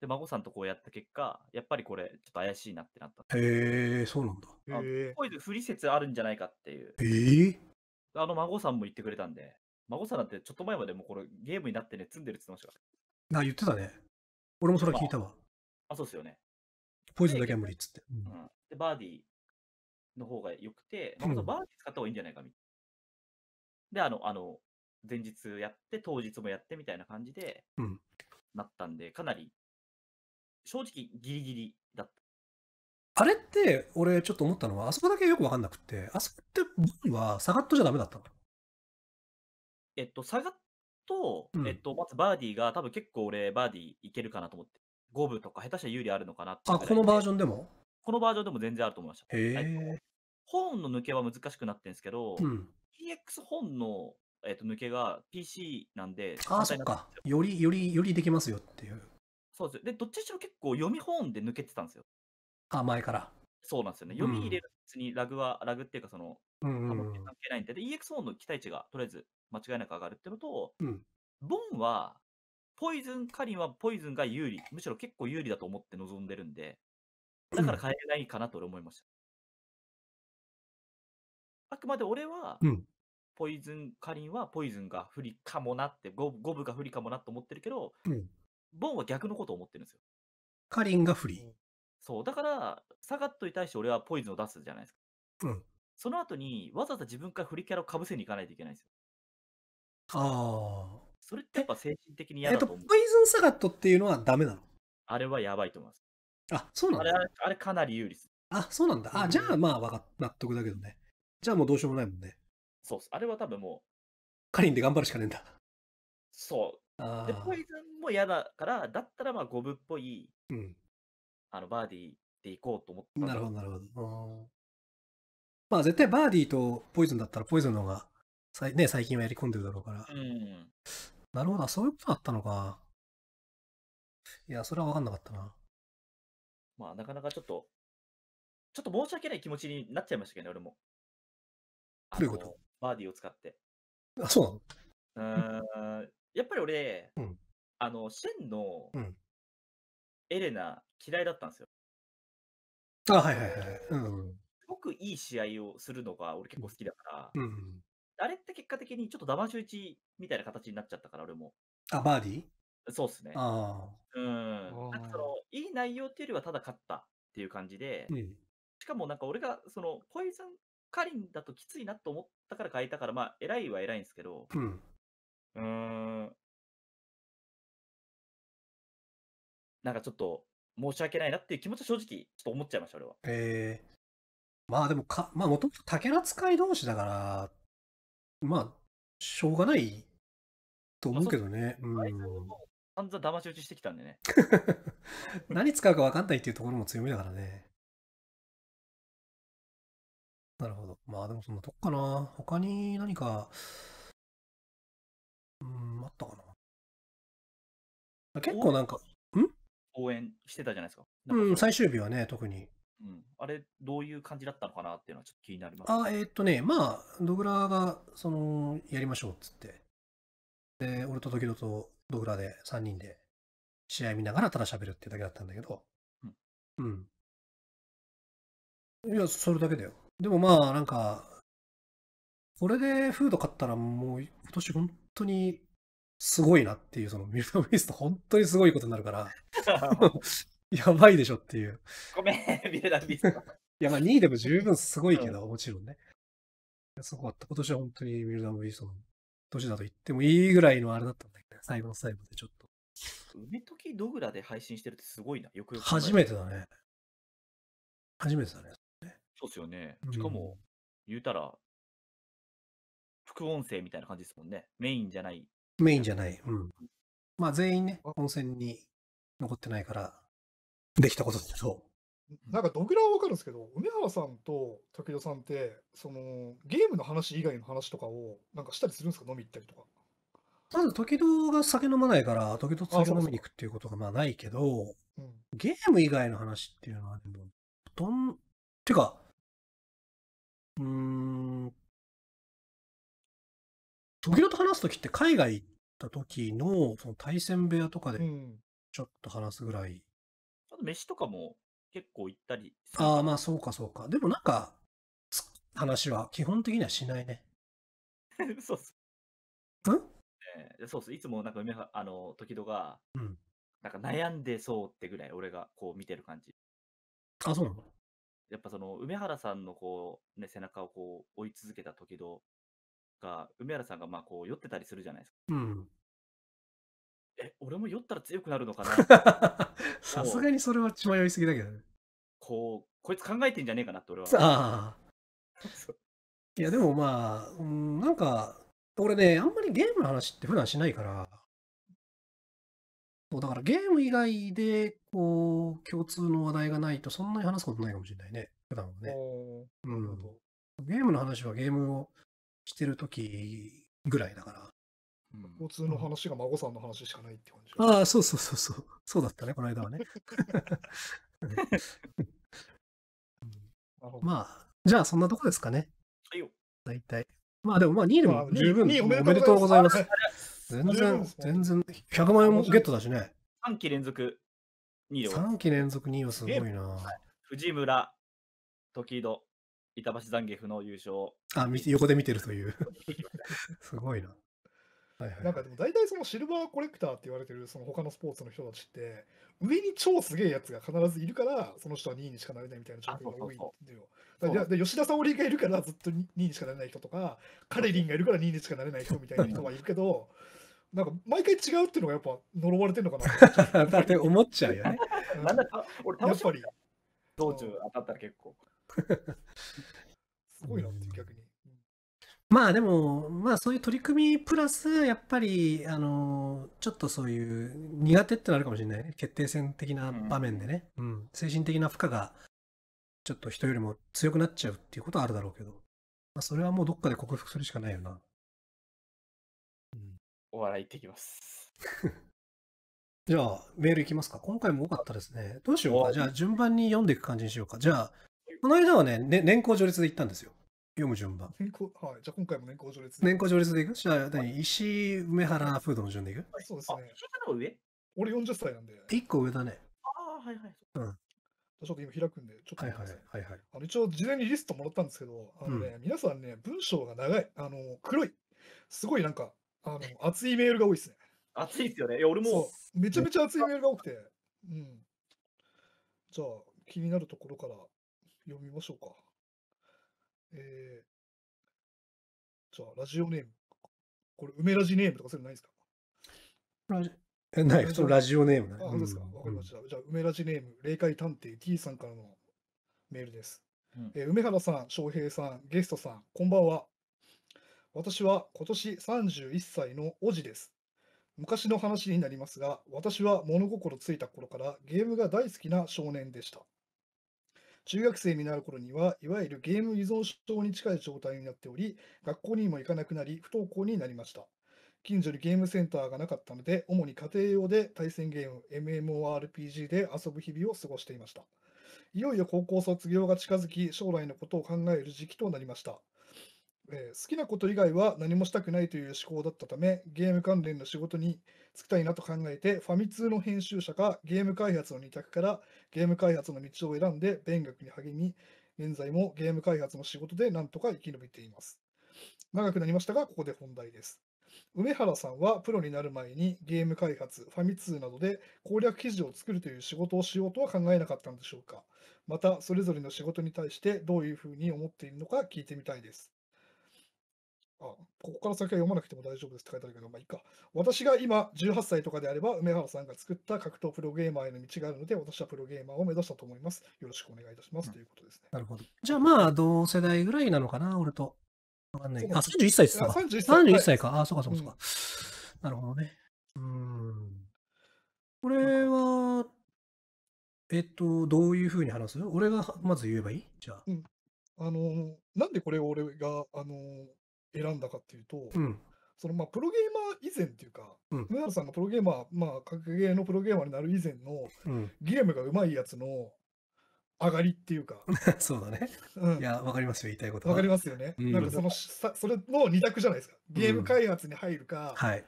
で、孫さんとこうやった結果、やっぱりこれ、ちょっと怪しいなってなった。
へえ、そうなんだ。
ポイズン不利説あるんじゃないかっていう。ええあの、孫さんも言ってくれたんで。孫さんだってちょっと前までもうこれゲームになってね、積んでるって言ってましたか
ら。あ、言ってたね。俺もそれ聞いたわ。あ、そうっすよね。ポイズンだけは無理っつって。
うん、で、バーディーの方が良くて、まあ、バーディー使った方がいいんじゃないかみたいな。で、あの、あの、前日やって、当日もやってみたいな感じで、うん。なったんで、かなり、正直ギリギリだっ
た。あれって、俺ちょっと思ったのは、あそこだけよくわかんなく
て、あそこって、は下がっとじゃダメだったの
えっと、下がっと、うん、えっと、まずバーディーが、多分結構俺、バーディーいけるかなと思って、五分とか下手したら有利あるのかなって。あ、このバージョンでもこのバージョンでも全然あると思いました。へえ。本の抜けは難しくなってるんですけど、うん、PX 本の、えっと、抜けが PC なんで、あ、そっか。
より、より、よりできますよって
いう。そうですで、どっちにしろ結構読み本で抜けてたんですよ。あ、前から。そうなんですよね。読み入れる別にラグは、ラグっていうかその、うん、関係ないんで、で EX 本の期待値がとりあえず間違いなく上がるってのと、うん、ボンは、ポイズン、カリンはポイズンが有利、むしろ結構有利だと思って臨んでるんで、だから変えないかなと俺思いました。あくまで俺は、ポイズン、カリンはポイズンが不利かもなって、五分が不利かもなと思ってるけど、うん、ボンは逆のことを思ってるんですよ。カリンが不利。そう、だから、サガットに対して俺はポイズンを出すじゃないですか。うん。その後に、わざわざ自分から振りキャラをかぶせに行かないといけないんですよ。
ああ。
それってやっぱ精神的にえっとポイズ
ンサガットっていうのはダメなの
あれはやばいと思います。あ、そうなんあれ、だ。あれかなり有利です。
あ、そうなんだ。あ、じゃあまあわか納得だけどね。じゃあもうどうしようもないもんね。そうっす。
あれは多分もう、
カリンで頑張るしかねえんだ。
そあう。で、あポ。イズンも嫌だから、だったらまあ、ゴブっぽい、うん。あの、バーディーで行こうと思ったなるほど、なるほど。
まあ絶対バーディーとポイズンだったらポイズンの方がさいね、最近はやり込んでるだろうから。うん。なるほど、そういうことだったのか。いや、それは分かんなかったな。
まあ、なかなかちょっと、ちょっと申し訳ない気持ちになっちゃいましたけどね、俺も。どういうことバーディーを使って。あ、そうなのうん、やっぱり俺、うん、あの、シェンの、エレナ、嫌いだったんですよ。
あ、はいはいはい。うん、
すごくいい試合をするのが俺結構好きだから、うん、あれって結果的にちょっとダマシ打ちみたいな形になっちゃったから、俺も。あ、バーディーそうっすね。あうん。なんかその、いい内容っていうよりはただ勝ったっていう感じで、うん、しかもなんか俺が、その、ポイズンカリンだときついなと思ったから変えたから、まあ、偉いは偉いんですけど、うん。うーん。なんかちょっと、申し訳ないなっていう気持ちは正直、ちょっと思っちゃいました、俺は。
へえー。まあでもか、まあもともと竹の使い同士だから、まあ、しょうがないと思うけどね。うん。
散々騙し討ちしてきたんでね。
何使うか分かんないっていうところも強みだからね。なるほ
ど。まあでもそんなとこかな。他に何か、うん、
あったかな。結構なんか、ん応援してたじゃないですか。
うん、最終日はね、特に。
うん、あれ、どういう感じだったのかなっていうのはちょっと気になります。あ、
えー、っとね、まあ、ドグラが、その、やりましょうっつっ
て。で、
俺と時々とドグラで3人で試合見ながらただ喋るっていうだけだったんだけど。うん。うん。いや、それだけだよ。
でもまあ、なん
か、これでフード買ったらもう今年本当にすごいなっていう、そのミルフェイスト本当にすごいことになるから やばいでしょっていう。ごめん、ビルダービースト。いや、まあ2位でも十分すごいけど、うん、もちろんね。すごかった。今年は本当にビルダム・ウィソン、年だと言ってもいいぐらいのあれだったんだけど、最後の最後でちょっと。
梅時ドグラで配信してるってすごいな、よくよく。初めてだね。初めてだね。そうですよね。しかも、うん、言うたら、副音声みたいな感じですもんね。メインじゃない。
メイ
ンじゃない。うん。まあ全員ね、温泉に残ってないから、できたことだけなんか、ドグラはわかるんですけど、梅原さんと武田さんって、その、ゲームの話以外の話とかを、なんかしたりするんですか飲み行ったりとか。まず、
時戸が酒飲まないから、時戸酒飲みに行くっていうことがまあないけど、ゲーム以外の話っていうのは、でも、ほとんてか、うー
ん、時戸と話すときって海外行っ
た時の、その対戦部屋とかで、ちょっと話すぐらい
あ飯とかも結構行ったり
ああ、まあそうかそうか。でもなんか、話は基本的にはしないね。
そうっす。んえそうっす。いつもなんかあの、時戸が、うん。なんか悩んでそうってぐらい、俺がこう見てる感じ。あ、そうなのやっぱその、梅原さんのこう、ね、背中をこう、追い続けた時戸が、梅原さんがまあこう、酔ってたりするじゃないですか。うん。え、俺も酔ったら強くなるのかな さすが
にそれは血迷いすぎだけどね。
こう、こいつ考えてんじゃねえかなって俺は。あ
あ。いや、でもまあ、うん、なんか、俺ね、あんまりゲームの話って普段しないから、そうだからゲーム以外で、こう、共通の話題がないと、そんなに話すことないかもしれない
ね、普段はね。うん、
ゲームの話はゲームをしてるときぐらいだから、うん、交通の話が
孫さんの話しかないって感
じ。ああ、そうそうそうそう。そうだったね、この間はね。まあ、じゃあそんなとこですかね。はいよ。大体。まあでもまあ2位でも十分、おめでとうございます。全然、全然、100万円もゲットだしね。
3期連続2位を。3期連続2位はすごいな。藤村、時戸、板橋残月の優勝。
あ、横で見てるという。すごいな。はいなんか
でも大
体そのシルバーコレクターって言われてるその他のスポーツの人たちって上に超すげえやつが必ずいるからその人は2位にしかなれないみたいな状況が多いんだよ。だで吉田沙保里がいるからずっと2位にしかなれない人とかカレリンがいるから2位にしかなれない人みたいな人はいるけど なんか毎回違うっていうのがやっぱ呪われてるのか
な だって思っちゃうよね。
なんだ俺楽しみ
道中当たったら結構。すごいなって逆に。まあでも、まあそういう取り組みプラス、やっぱり、あの、ちょっとそういう苦手ってのあるかもしれないね。決定戦的な場面でね。うん。精神的な負荷が、ちょっと人よりも強くなっちゃうっていうことはあるだろうけど。まあそれはもうどっかで克服するしかないよな。
うん、お笑い行ってきます。
じゃあ、メールいきますか。今回も多かったですね。どうしようか。じゃあ、順番に読んでいく感じにしようか。じゃあ、この間はね、ね年功序列で行ったんですよ。読む順番。は
い。じゃあ今回も年功序列で。年
功序列でいくじゃあ、い、石、梅原、フードの順でいくそうですね。上俺40歳なんで。一個上だね。
ああ、はいはい。うん。ちょっと今開くんで、ちょっとはいはいはいはい。あの一応事前にリストもらったんですけど、あのね、皆さんね、文章が長い、あの黒い、すごいなんか、あの熱いメールが多いですね。
熱いっすよね。い
や、
俺もめちゃめちゃ熱いメールが多くて、うん。じゃあ、気になるところから読みましょうか。えー、じゃあ、ラジオネーム。これ、梅ラジネームとかそういうのないですか
ラジえない、普通ラジオネームあ、そうです
か。わ、かりました。じゃあ、梅ラジネーム、霊界探偵 T さんからのメールです。うん、えー梅原さん、翔平さん、ゲストさん、こんばんは。私は今年31歳のおじです。昔の話になりますが、私は物心ついた頃からゲームが大好きな少年でした。中学生になる頃には、いわゆるゲーム依存症に近い状態になっており、学校にも行かなくなり、不登校になりました。近所にゲームセンターがなかったので、主に家庭用で対戦ゲーム、MMORPG で遊ぶ日々を過ごしていました。いよいよ高校卒業が近づき、将来のことを考える時期となりました。えー好きなこと以外は何もしたくないという思考だったため、ゲーム関連の仕事に就きたいなと考えて、ファミ通の編集者がゲーム開発の二択からゲーム開発の道を選んで、勉学に励み、現在もゲーム開発の仕事でなんとか生き延びています。長くなりましたが、ここで本題です。梅原さんはプロになる前にゲーム開発、ファミ通などで攻略記事を作るという仕事をしようとは考えなかったのでしょうかまた、それぞれの仕事に対してどういうふうに思っているのか聞いてみたいです。あ、ここから先は読まなくても大丈夫ですって書いてあるけど、まあいいか。私が今18歳とかであれば、梅原さんが作った格闘プロゲーマーへの道があるので、私はプロゲーマーを目指したと思います。よろしくお願いいたします、うん、ということですね。なるほど。
じゃあまあ、同世代ぐらいなのかな、俺と。わかんない。あ、31歳ですか。31歳 ,31 歳か。あ、そうかそうかそうか、ん、なるほどね。うん。これは、えっと、どういうふうに話す俺がまず言えばいいじゃあ。
うんあの、なんでこれを俺が、あの、選んだかっていうと、うん、そのまあプロゲーマー以前っていうか、うん、宗さんがプロゲーマー、まあ、格ゲーのプロゲーマーになる以前の、うん、ゲームがうまいやつの上がりっていうか。そうだね。
うん、いや、わかりますよ、言いたいことわかります
よね。うん、なんかそのさ、それの二択じゃないですか。ゲーム開発に入るか、はい、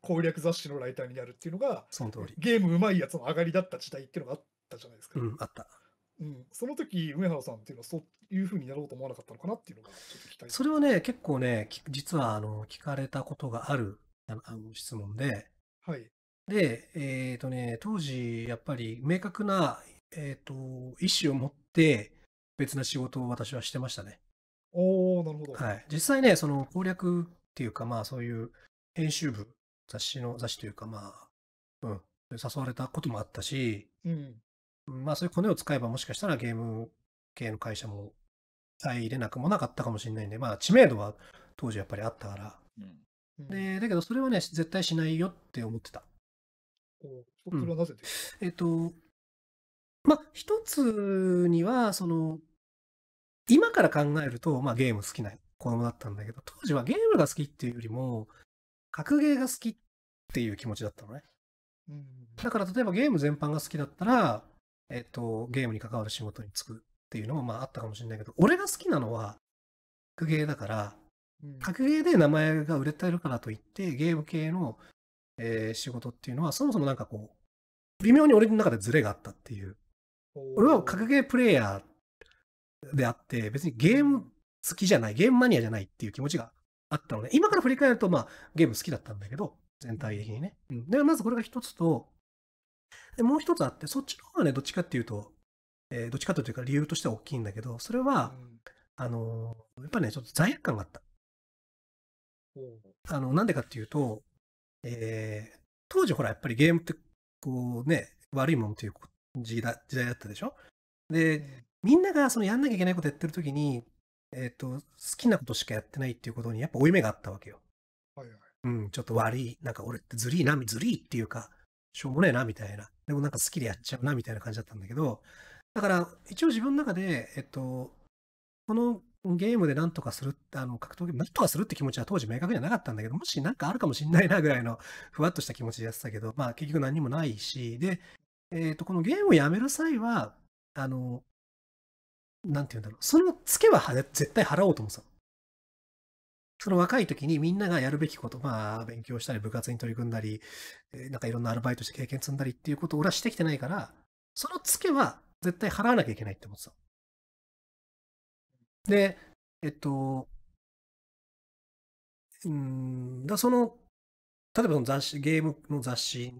攻略雑誌のライターになるっていうのが、その通り。ゲームうまいやつの上がりだった時代っていうのがあったじゃないですか。うん、あった。うん、その時梅原さんっていうのはそういうふうになろうと思わなかったのかなっていうのがちょ
っと期待それはね、結構ね、実はあの聞かれたことがあるあの質問で、はい、で、えー、とね、当時やっぱり明確な、えーと、意思を持って別な仕事を私はしてましたね。おなるほど、はい、実際ね、その攻略っていうか、まあそういう編集部、雑誌の雑誌というか、まあ、うん、誘われたこともあったし、うん、まあそういうコネを使えばもしかしたらゲーム系の会社も入れなくもなかったかもしれないんで、まあ知名度は当時やっぱりあったから。うん、で、だけどそれはね、絶対しないよって思ってた。それはなぜでうん、えっ、と、まあ一つには、その、今から考えると、まあゲーム好きな子供だったんだけど、当時はゲームが好きっていうよりも、格ゲーが好きっていう気持ちだったのね。だから例えばゲーム全般が好きだったら、えっと、ゲームに関わる仕事に就くっていうのもまああったかもしれないけど、俺が好きなのは、格ゲーだから、格ゲーで名前が売れてるからといって、ゲーム系の、えー、仕事っていうのは、そもそもなんかこう、微妙に俺の中でズレがあったっていう。俺は格ゲープレイヤーであって、別にゲーム好きじゃない、ゲームマニアじゃないっていう気持ちがあったので、今から振り返ると、まあ、ゲーム好きだったんだけど、全体的にね。うん、で、まずこれが一つと、で、もう一つあって、そっちの方がね、どっちかっていうと、えー、どっちかというか理由としては大きいんだけど、それは、うん、あのー、やっぱね、ちょっと罪悪感があった。あの、なんでかっていうと、えー、当時ほら、やっぱりゲームって、こうね、悪いもんっていう時代時代だったでしょで、みんながそのやんなきゃいけないことやってる時に、えっ、ー、と、好きなことしかやってないっていうことに、やっぱ負い目があったわけよ。はいはい。うん、ちょっと悪い、なんか俺ってずりーな、ずりーっていうか、しょうもねえな、みたいな。でもなんか好きでやっちゃうな、みたいな感じだったんだけど、だから一応自分の中で、えっと、このゲームでなんとかする、あの、格闘ゲーム、なんとかするって気持ちは当時明確にはなかったんだけど、もしなんかあるかもしんないなぐらいの ふわっとした気持ちでやってたけど、まあ結局何もないし、で、えっ、と、このゲームをやめる際は、あの、なんて言うんだろう、そのツケは絶対払おうと思ってた。その若い時にみんながやるべきこと、まあ、勉強したり、部活に取り組んだり、なんかいろんなアルバイトして経験積んだりっていうことを俺はしてきてないから、そのツケは絶対払わなきゃいけないって思ってた。で、えっと、うんだその、例えばその雑誌、ゲームの雑誌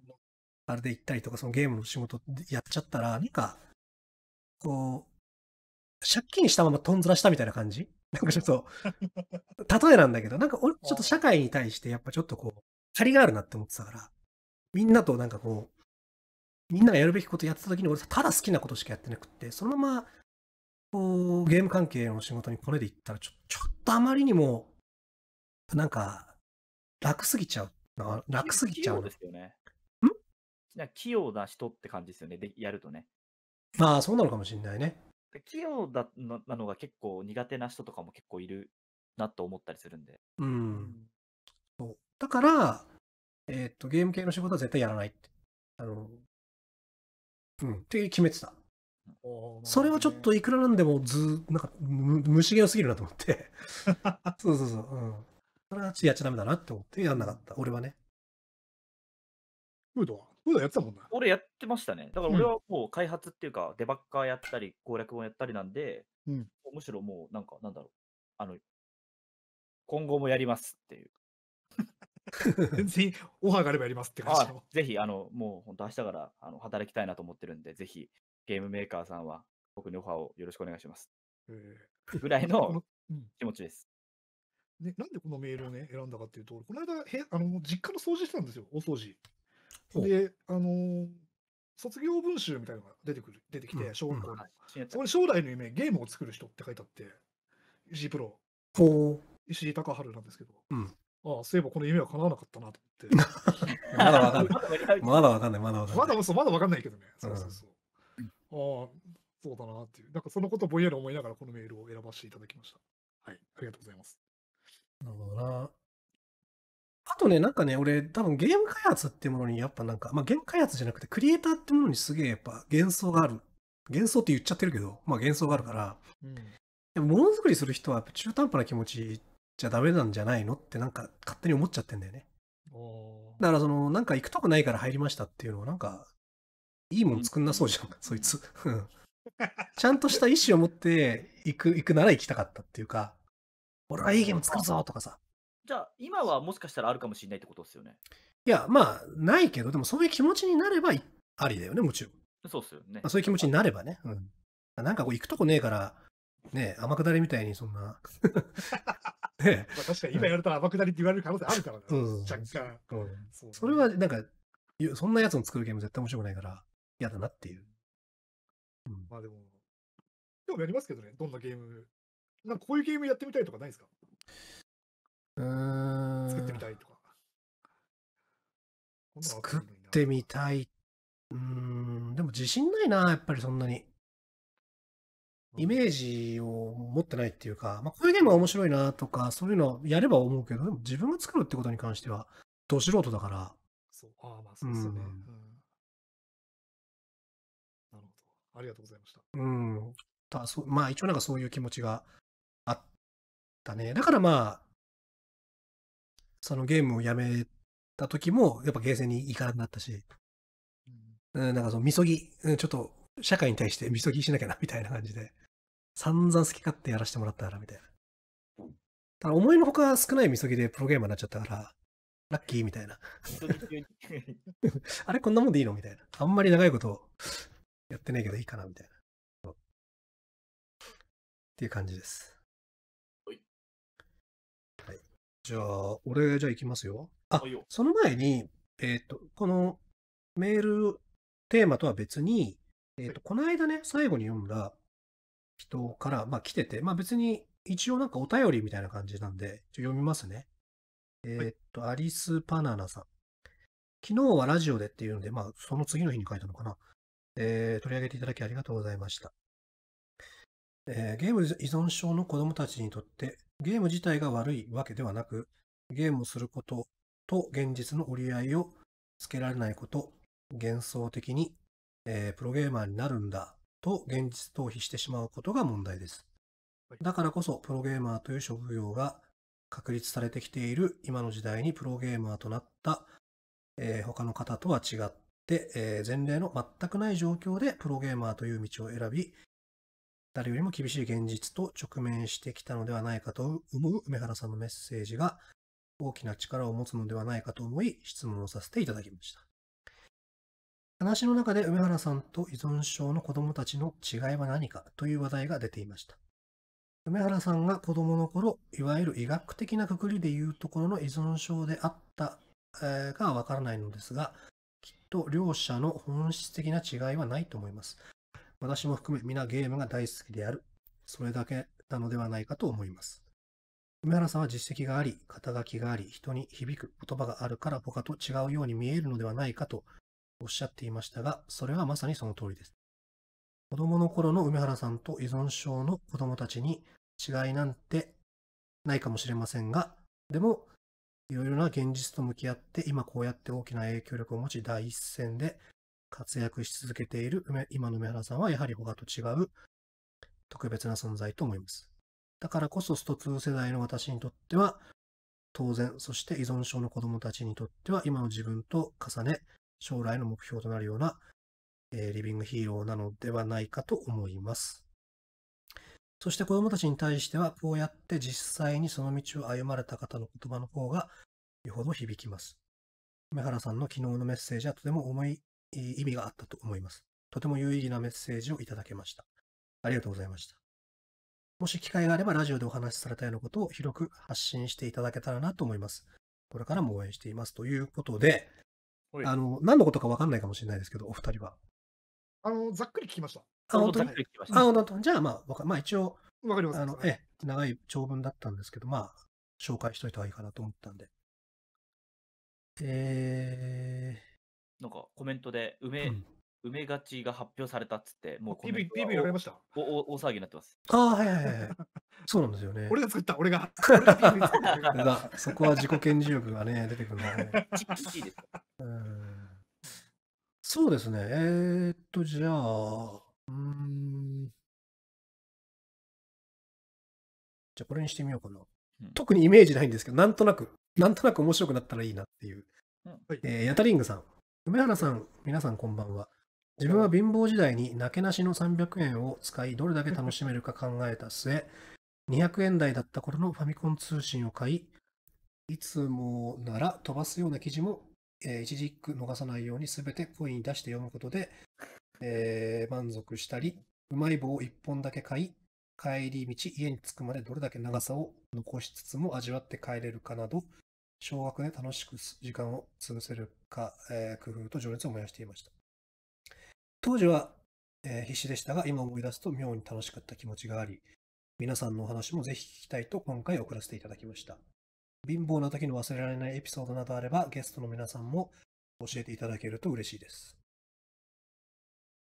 あれで行ったりとか、そのゲームの仕事やっちゃったら、なんか、こう、借金したままとんずらしたみたいな感じ なんかちょっと、例えなんだけど、なんか俺、ちょっと社会に対してやっぱちょっとこう、借りがあるなって思ってたから、みんなとなんかこう、みんながやるべきことやってた時に俺ただ好きなことしかやってなくって、そのまま、こう、ゲーム関係の仕事にこれで行ったらちょ、ちょっとあまりにも、なんか、楽すぎちゃう。
楽すぎちゃう。ですよね。ん器用な人って感じですよね、でやるとね。
まあ、そうなのかもしれないね。
器用だなのが結構苦手な人とかも結構いるなと思ったりするんで。
うん。そうだから、えっ、と、ゲーム系の仕事は絶対やらないって。あの、うん、って決めてた。それはちょっといくらなんでもず、なんか、虫毛すぎるなと思って そうそうそう。うん。それはちょっとやっちゃダメだなって思ってやんなかった。俺はね。フードはそやってたもんな。
俺やってましたね。だから俺はもう開発っていうか、デバッカーやったり、攻略本やったりなんで、うん、むしろもう、なんか、なんだろう、あの、今後もやりますっていう。全然オファーがあればやりますって感じの。ぜひ、あの、もう本当明日からあの働きたいなと思ってるんで、ぜひ、ゲームメーカーさんは僕にオファーをよろしくお願いします。ぐらいの気持ちです。
ね、なんでこのメールをね、選んだかっていうと、この間へあの、実家の掃除してたんですよ、お掃除。で、あのー、卒業文集みたいなのが出てくる、出てきて、小学校の。そこに将来の夢、ゲームを作る人って書いてあって、石井プロ。ほう。石井隆春なんですけど。うん。ああ、そういえばこの夢は叶わなかったなと思って。まだわかんない。まだわかんない、まだわかんない。まだ嘘、まだわかんないけどね。そうそうそう。うん、ああ、そうだなっていう。なんかそのことぼんやり思いながらこのメールを選ばせていただきました。はい、ありがとうございます。
なるほどな。あとね、なんかね、俺、多分ゲーム開発ってものに、やっぱなんか、まあ、ゲーム開発じゃなくて、クリエイターってものにすげえやっぱ幻想がある。幻想って言っちゃってるけど、まあ幻想があるから、うん、でもものづくりする人は中途半端な気持ちじゃダメなんじゃないのってなんか勝手に思っちゃってんだよね。だからその、なんか行くとこないから入りましたっていうのはなんか、いいもん作んなそうじゃん、うん、そいつ。ちゃんとした意思を持って行く、行くなら行きたかったっていうか、俺はいいゲーム作るぞとかさ、
じゃあ、今はもしかしたらあるかもしれないってことですよね。
いや、まあ、ないけど、でもそういう気持ちになればありだよね、もちろ
ん。そうっすよね。まあ、そういう気持
ちになればね。うん、なんかこう、行くとこねえから、ねえ、天下りみたいにそんな。ね
まあ、確かに今やると天下りって言われる可能性あるからね、うん、若干、うん、そ、うそ
れはなんか、そんなやつの作るゲーム絶対面白くないから、嫌だなっていう。うん、まあでも、興味ありますけどね、どんなゲーム。なんかこういうゲームやってみたいとかないですか作ってみたいとか。作ってみたい。うん、でも自信ないな、やっぱりそんなに。イメージを持ってないっていうか、まあ、こういうゲームは面白いなとか、そういうのやれば思うけど、でも自分が作るってことに関しては、ど素人だから。
そう、ああ、まあそうですね、うん、うん。なるほど。ありがとうございました。
うん。たそまあ一応なんかそういう気持ちがあったね。だからまあ、そのゲームをやめた時も、やっぱゲーセンに行かなくなったし、うん、なんかその、みそぎ、ちょっと社会に対してみそぎしなきゃな、みたいな感じで、散々好き勝手やらせてもらったから、みたいな。ただ、思いのほか少ないみそぎでプロゲーマーになっちゃったから、ラッキーみたいな。あれ、こんなもんでいいのみたいな。あんまり長いことやってないけどいいかな、
みたいな。っていう感じです。
じゃあ、俺、じゃあ行きますよ。あ、いいその前に、えっ、と、このメールテーマとは別に、えっ、と、この間ね、最後に読んだ人から、まあ来てて、まあ別に一応なんかお便りみたいな感じなんで、読みますね。えっ、と、アリス・パナナさん。昨日はラジオでっていうので、まあその次の日に書いたのかな。えー取り上げていただきありがとうございました。えー、ゲーム依存症の子供たちにとってゲーム自体が悪いわけではなく、ゲームをすることと現実の折り合いをつけられないこと、幻想的に、えー、プロゲーマーになるんだと現実逃避してしまうことが問題です。だからこそプロゲーマーという職業が確立されてきている今の時代にプロゲーマーとなった、えー、他の方とは違って、えー、前例の全くない状況でプロゲーマーという道を選び、誰よりも厳しい現実と直面してきたのではないかと思う梅原さんのメッセージが大きな力を持つのではないかと思い質問をさせていただきました。話の中で梅原さんと依存症の子供たちの違いは何かという話題が出ていました。梅原さんが子供の頃、いわゆる医学的なくくりでいうところの依存症であったかはがわからないのですが、きっと両者の本質的な違いはないと思います。私も含め皆ゲームが大好きである。それだけなのではないかと思います。梅原さんは実績があり、肩書きがあり、人に響く言葉があるから他と違うように見えるのではないかとおっしゃっていましたが、それはまさにその通りです。子供の頃の梅原さんと依存症の子供たちに違いなんてないかもしれませんが、でも、いろいろな現実と向き合って、今こうやって大きな影響力を持ち、第一線で活躍し続けている今の梅原さんはやはり他と違う特別な存在と思います。だからこそスト2世代の私にとっては当然、そして依存症の子供たちにとっては今の自分と重ね将来の目標となるような、えー、リビングヒーローなのではないかと思います。そして子供たちに対してはこうやって実際にその道を歩まれた方の言葉の方がよほど響きます。梅原さんの昨日のメッセージはとても重い意味があったと思います。とても有意義なメッセージをいただけました。ありがとうございました。もし機会があればラジオでお話しされたようなことを広く発信していただけたらなと思います。これからも応援しています。ということで、あの、何のことか分かんないかもしれないですけど、お二人は。あの、ざっくり聞きました。あ、本当に。あ、本当じゃあ、まあ、まあ、一応、わかります、ね、あの、ええ、長い長文だったんですけど、まあ、紹介しといた方がいいかなと思ったんで。え
ー、なんかコメントで梅、うん、梅がちが発表されたっつって、もうコメント PV やれましたおお大騒ぎになってます。
ああ、はいはいはい。そうなんですよね。俺が作った、俺が。俺
が
そこは自己顕示欲がね、出てくるね。そうですね。えー、っと、じゃあ、う
ん。じゃあ、これにしてみようかな。
特にイメージないんですけど、なんとなく、なんとなく面白くなったらいいなっていう。うん、えー、ヤタリングさん。梅原さん、皆さんこんばんは。自分は貧乏時代になけなしの300円を使い、どれだけ楽しめるか考えた末、200円台だった頃のファミコン通信を買い、いつもなら飛ばすような記事も、えー、一時一句逃さないように全て声に出して読むことで、えー、満足したり、うまい棒を1本だけ買い、帰り道、家に着くまでどれだけ長さを残しつつも味わって帰れるかなど、小学で楽しく時間を潰せる化、えー、工夫と情熱を燃やしていました。当時は、えー、必死でしたが、今思い出すと妙に楽しかった気持ちがあり、皆さんのお話もぜひ聞きたいと今回送らせていただきました。貧乏な時の忘れられないエピソードなどあれば、ゲストの皆さんも教えていただけると嬉しいです。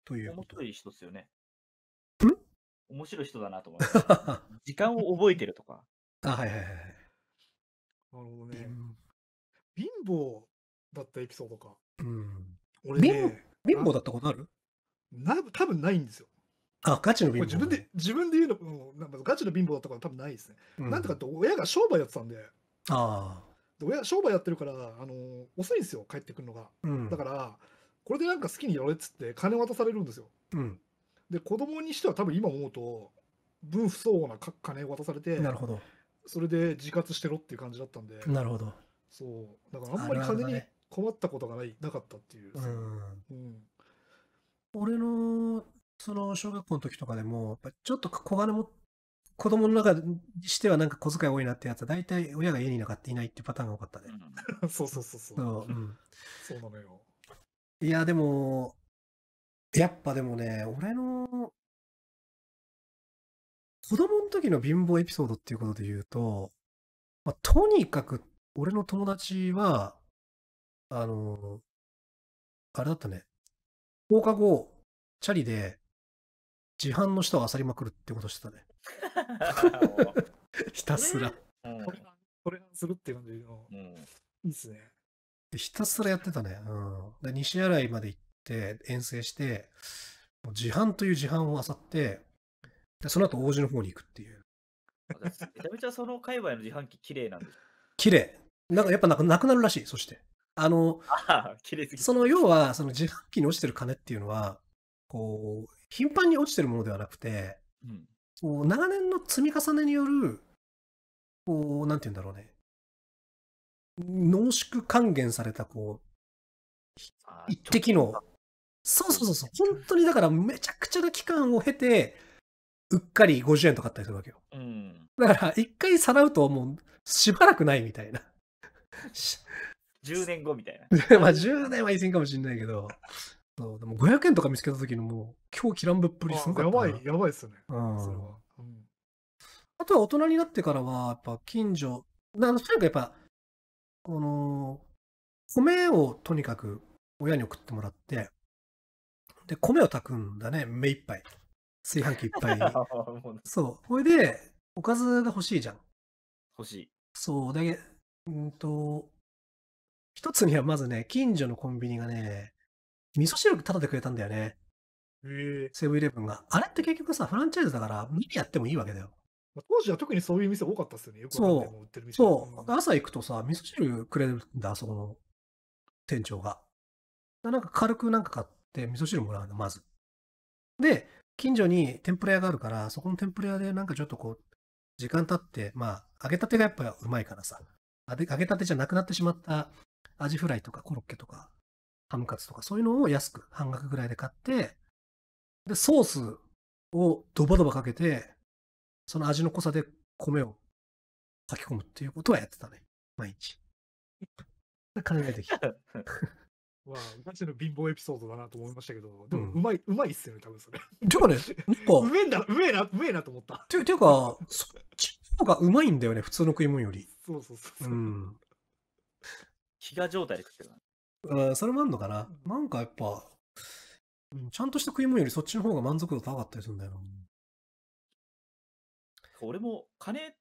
という面白い人ですよね。ん面白い人だなと思います。時間を覚えてるとか。あ、はいはいはい。なる
ほどね。貧乏だったエピソードか。うん。俺ね。貧乏だったことあるな、多分ないんですよ。
あ、ガチの貧乏、ね、自分
で、自分で言うの、うん、なんかガチの貧乏だったから多分ないですね。うん、なんでかって親が商売やってたんで。ああ。で親、商売やってるから、あの、遅いんですよ、帰ってくるのが。うん、だから、これでなんか好きにやれっつって金渡されるんですよ。うん、で、子供にしては多分今思うと、分不相応なか金渡されて、なるほど。それで自活してろっていう感じだったんで。なるほど。そう。だからあんまり金に、困ったことがないなかったっていう。うん、
俺のその小学校の時とかでも、ちょっと小金も子供の中にしてはなんか小遣い多いなってやつは大体親が家にいなかったいないっていうパターンが多かったね。うん、そうそうそうそう。そう,、うん、そうなのよ。いやでも、やっぱでもね、俺の
子供の時の貧乏エピソードっていうことで言うと、まあ、とにかく俺の友達はあ
の、あれだったね。放課後、チャリで自販の人を漁りまくるってことしてたね。
ひたすら。これ、これするって感じの、うん、
いいっすね。でひたすらやってたね。うん、で西新井まで行って、遠征して、自販という自販を漁って、でその後王子の方に行くっていう。めち
ゃめちゃその界隈の自販機綺麗なんです
綺麗なんかやっぱなくなるらしい、そして。あの、その要は、その自販機に落ちてる金っていうのは、こう、頻繁に落ちてるものではなくて、うん、こう長年の積み重ねによる、こう、なんて言うんだろうね、濃縮還元された、こう、一滴の、そうそうそうそう、本当にだからめちゃくちゃな期間を経て、うっかり50円とかあったりするわけよ。うん、だから、一回さらうと、もう、しばらくないみたいな。
10年後みたいな。
まあ10年は以前かもしれないけど、そうでも500円とか見つけた時のもう、狂気乱舞っぷりすごかったな。やばい、やばいっすね。うん、それは、うん。あとは大人になってからは、やっぱ近所、なとにかくやっぱ、この、米をとにかく親に送ってもらって、で、米を炊くんだね、目いっぱい。
炊飯器いっぱい。
そう。ほいで、おかずが欲しいじゃん。欲しい。そう。で、うんと、一つにはまずね、近所のコンビニがね、味噌汁立てでくれたんだよね。ええ。セブンイレブンが。あれって結局さ、フランチャイズだから、理やってもいいわけだよ。当時は特にそういう店多かったっすよね。よく売ってる店。そう。朝行くとさ、味噌汁くれるんだ、そこの店長が。なんか軽くなんか買って味噌汁もらうの、まず。で、近所に天ぷら屋があるから、そこの天ぷら屋でなんかちょっとこう、時間経って、まあ、揚げたてがやっぱうまいからさ、揚げたてじゃなくなってしまったアジフライとかコロッケとか、ハムカツとか、そういうのを安く、半額ぐらいで買って、で、ソースをドバドバかけて、その味の濃さで米を炊き込むっていうことはやってたね。毎日。考えてきた。
わあ、ガの貧乏エピソードだなと思いましたけど、でも、うまい、うん、うまいっすよね、多分それ。て
いうかね、なんか。うめえうめえな、うめえなと思った。ていうか、そっちの方がうまいんだよね、普通の食い物より。そうそうそうそう。うん。
飢餓状態で食ってる
うん、それもあんのかな。な
んかやっぱ、
うん、ちゃんとした食い物よりそっちの方が満足度高かったりするんだよな。
俺も金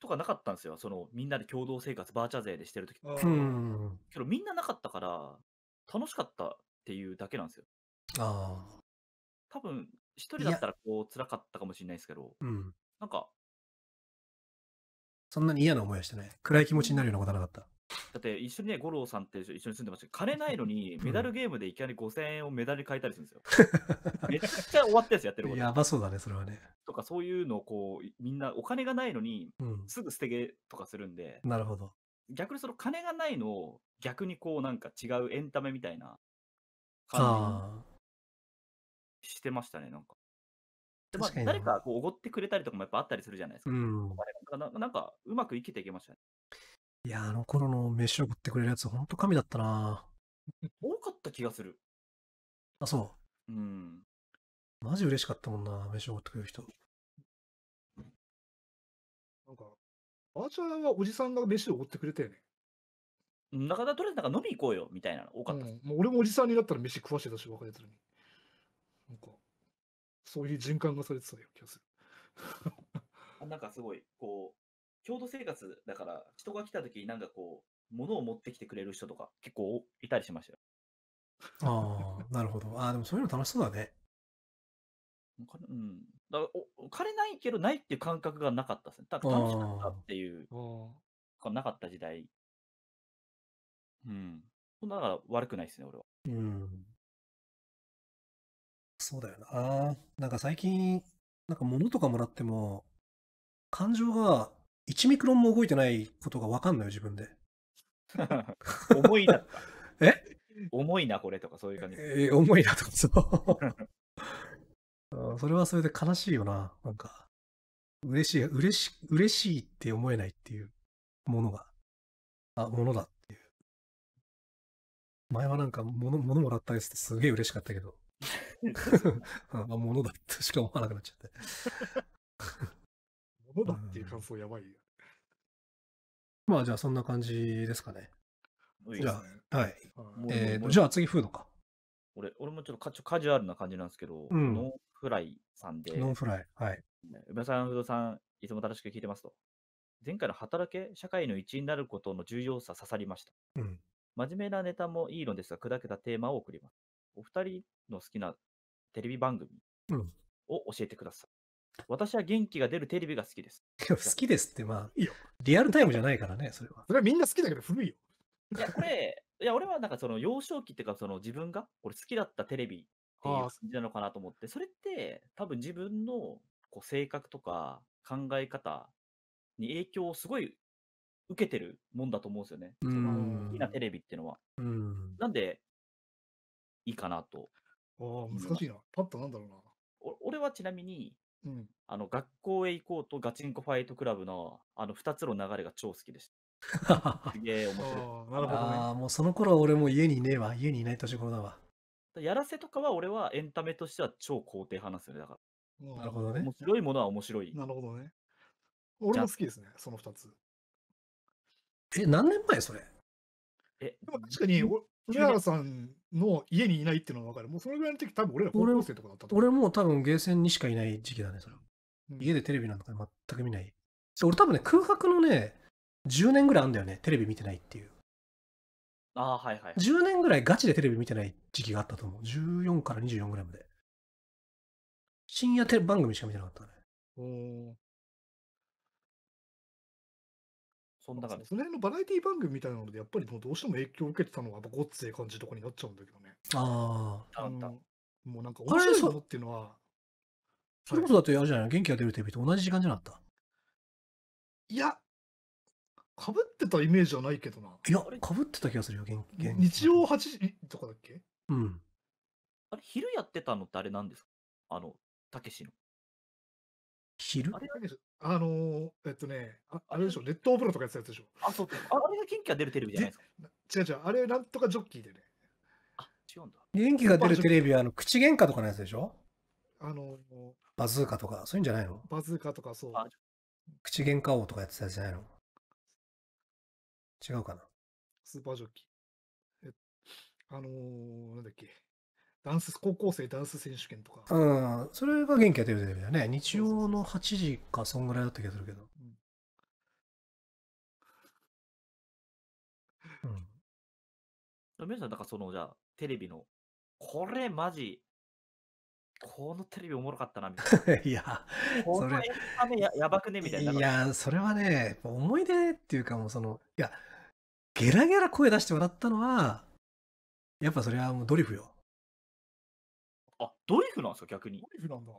とかなかったんですよ。そのみんなで共同生活、バーチャ勢でしてるとき。うん。けどみんななかったから、楽しかったっていうだけなんですよ。ああ。多分、一人だったらこう辛かったかもしれないですけど、うん、なんか。
そんなに嫌な思いはしてない。暗い気持ちになるようなことはなかった。
だって一緒にね、五郎さんって一緒に住んでましたけど、金ないのにメダルゲームでいきなり5000円をメダルに変えたりするんですよ。めちゃくちゃ終わったやつやってること。やばそうだね、それはね。とかそういうのをこう、みんなお金がないのに、すぐ捨てゲとかするんで、うん、なるほど。逆にその金がないのを逆にこうなんか違うエンタメみたいな感じしてましたね、なんか。でまあ、誰かこうおごってくれたりとかもやっぱあったりするじゃないですか。うん、なんか、なんかうまく生きていけましたね。
いや、あの頃の飯を食ってくれるやつ、ほんと神だったな。多か
った気がする。あ、そう。うん。
マジ嬉しか
ったもんな、飯を食ってくれる人。なんか、あ
ーチャルはおじさんが飯を送ってくれたよね。
中田とりあえずなんか飲み行こうよみたいなの多か
った、うん、もう俺もおじさんになったら飯食わしてたし、若いやつらに。なんか、そういう循環がされてたような気がす
る。なんかすごい、こう、共同生活だから人が来た時になんかこう物を持ってきてくれる人とか結構いたりしましたよ。
ああ、なるほど。ああ、でもそういうの楽しそうだね。
お金うん。だからお、お金ないけどないっていう感覚がなかったですね。ただ楽しかったっていう、がなかった時代。うん。そんなの悪くないですね、俺は。
うん。そうだよな。なんか
最近、なんか物とかもらっても、感情が1ミクロンも動いてないことが分かんないよ、自分で。重 いなえ
重いな、これとか、そういう感じ。えー、重いなとか、
そう。それはそれで悲しいよな、なんか。嬉しい、嬉し、嬉しいって思えないっていうものが、あ、ものだっていう。前はなんか物、物もらったやつってすげえ嬉しかったけど、あ、物だってしか思わなくなっちゃって。だっ
ていう感想やばいよ。
まあ、じゃあそんな感じですかね。
いいじゃあ、はい。えじゃあ次フードか。俺俺もちょっとカちょカジュアルな感じなんですけど、うんノンフライさんで、ノンフライ。はい。梅沢さん、不動さん、いつも楽しく聞いてますと。前回の働け、社会の一員になることの重要さ刺さりました。うん。真面目なネタもいいのですが、砕けたテーマを送ります。お二人の好きなテレビ番組を教えてください。私は元気が出るテレビが好きです。
好きですって、まあ、いいよリアルタイムじゃないからね、それは。それはみんな好きだけど、古いよ。
いや、これ、いや、俺はなんかその幼少期っていうか、その自分が、俺好きだったテレビっていう感じなのかなと思って、それって多分自分のこう性格とか考え方に影響をすごい受けてるもんだと思うんですよね。その好きなテレビっていうのは。んなんで、いいかなと。ああ、
難しいな。パッとなんだろうな。
俺はちなみに、あの学校へ行こうとガチンコファイトクラブのあの2つの流れが超好きでした。すげえ面白い。なるほど、ね、ああ、
もうその頃は俺も家にいねえわ。家にいない年頃だわ。
やらせとかは俺はエンタメとしては超肯定派なんですよね。だから。なるほどね。面白いものは面白い。なるほどね。
俺
も好きですね、その2つ。
え、何年前それえ
でも確かに、梅原
さんの家にいないっていうのは分かる。もうそれぐらいの時、多分俺ら高校生とかだったと俺も多分ゲーセンにしかいない時期だね、それ。家でテレビなんか全く見ない。俺多分ね、空白のね、10年ぐらいあんだよね、テレビ見てないっていう。
ああ、はいはい。10年
ぐらいガチでテレビ見てない時期があったと思う。14から24ぐらいまで。
深夜テレビ番組しか見てなかったね。おそんな感じ。その辺のバラエティ番組みたいなので、やっぱりもうどうしても影響を受けてたのが、ごっつえ感じとかになっちゃうんだけどね。
ああ。あた。もうなんか面白いものっていうのは、それこそだとやるじゃない元気が出るテレビと同じ時間じゃなかった
いや、かぶってたイメージはないけどな。いや、かぶってた気がするよ、元気。日曜8時
とかだっけうん。あれ、昼やってたのってあれなんですかあの、たけしの。昼あれあのー、えっとね、ああれでしょ、熱湯
風呂とかやってたやつでしょ。あ、そうか。あれが元気が出るテレビじゃないですか。違う違う、あれなんとかジョッキーでね。あ、違うんだ。
元気が出るテレビは、あの、口喧嘩とかのやつでしょあのー、バズーカとか、そういうんじゃないの
バズーカとかそう。
口喧嘩王とかやってたやつじゃないの
違うかな。スーパージョッキー。えあのー、なんだっけ。ダンス、高校生ダンス選手権とか。
うん、それが元気やテレビだね。日曜の8時か、そんぐらいだった気がするけど。
うん。うん、皆さん、だからそ
の、じゃあ、テレビの、これマジ、このテレビおもろかったな、みたいな。いや、それ。ややばくねみたいな。い
や、それはね、思い出っていうかもうその、いや、ゲラゲラ声出してもらったのは、やっぱそれはもうドリフよ。ドリフなんですか、逆に。ドリフなんだ。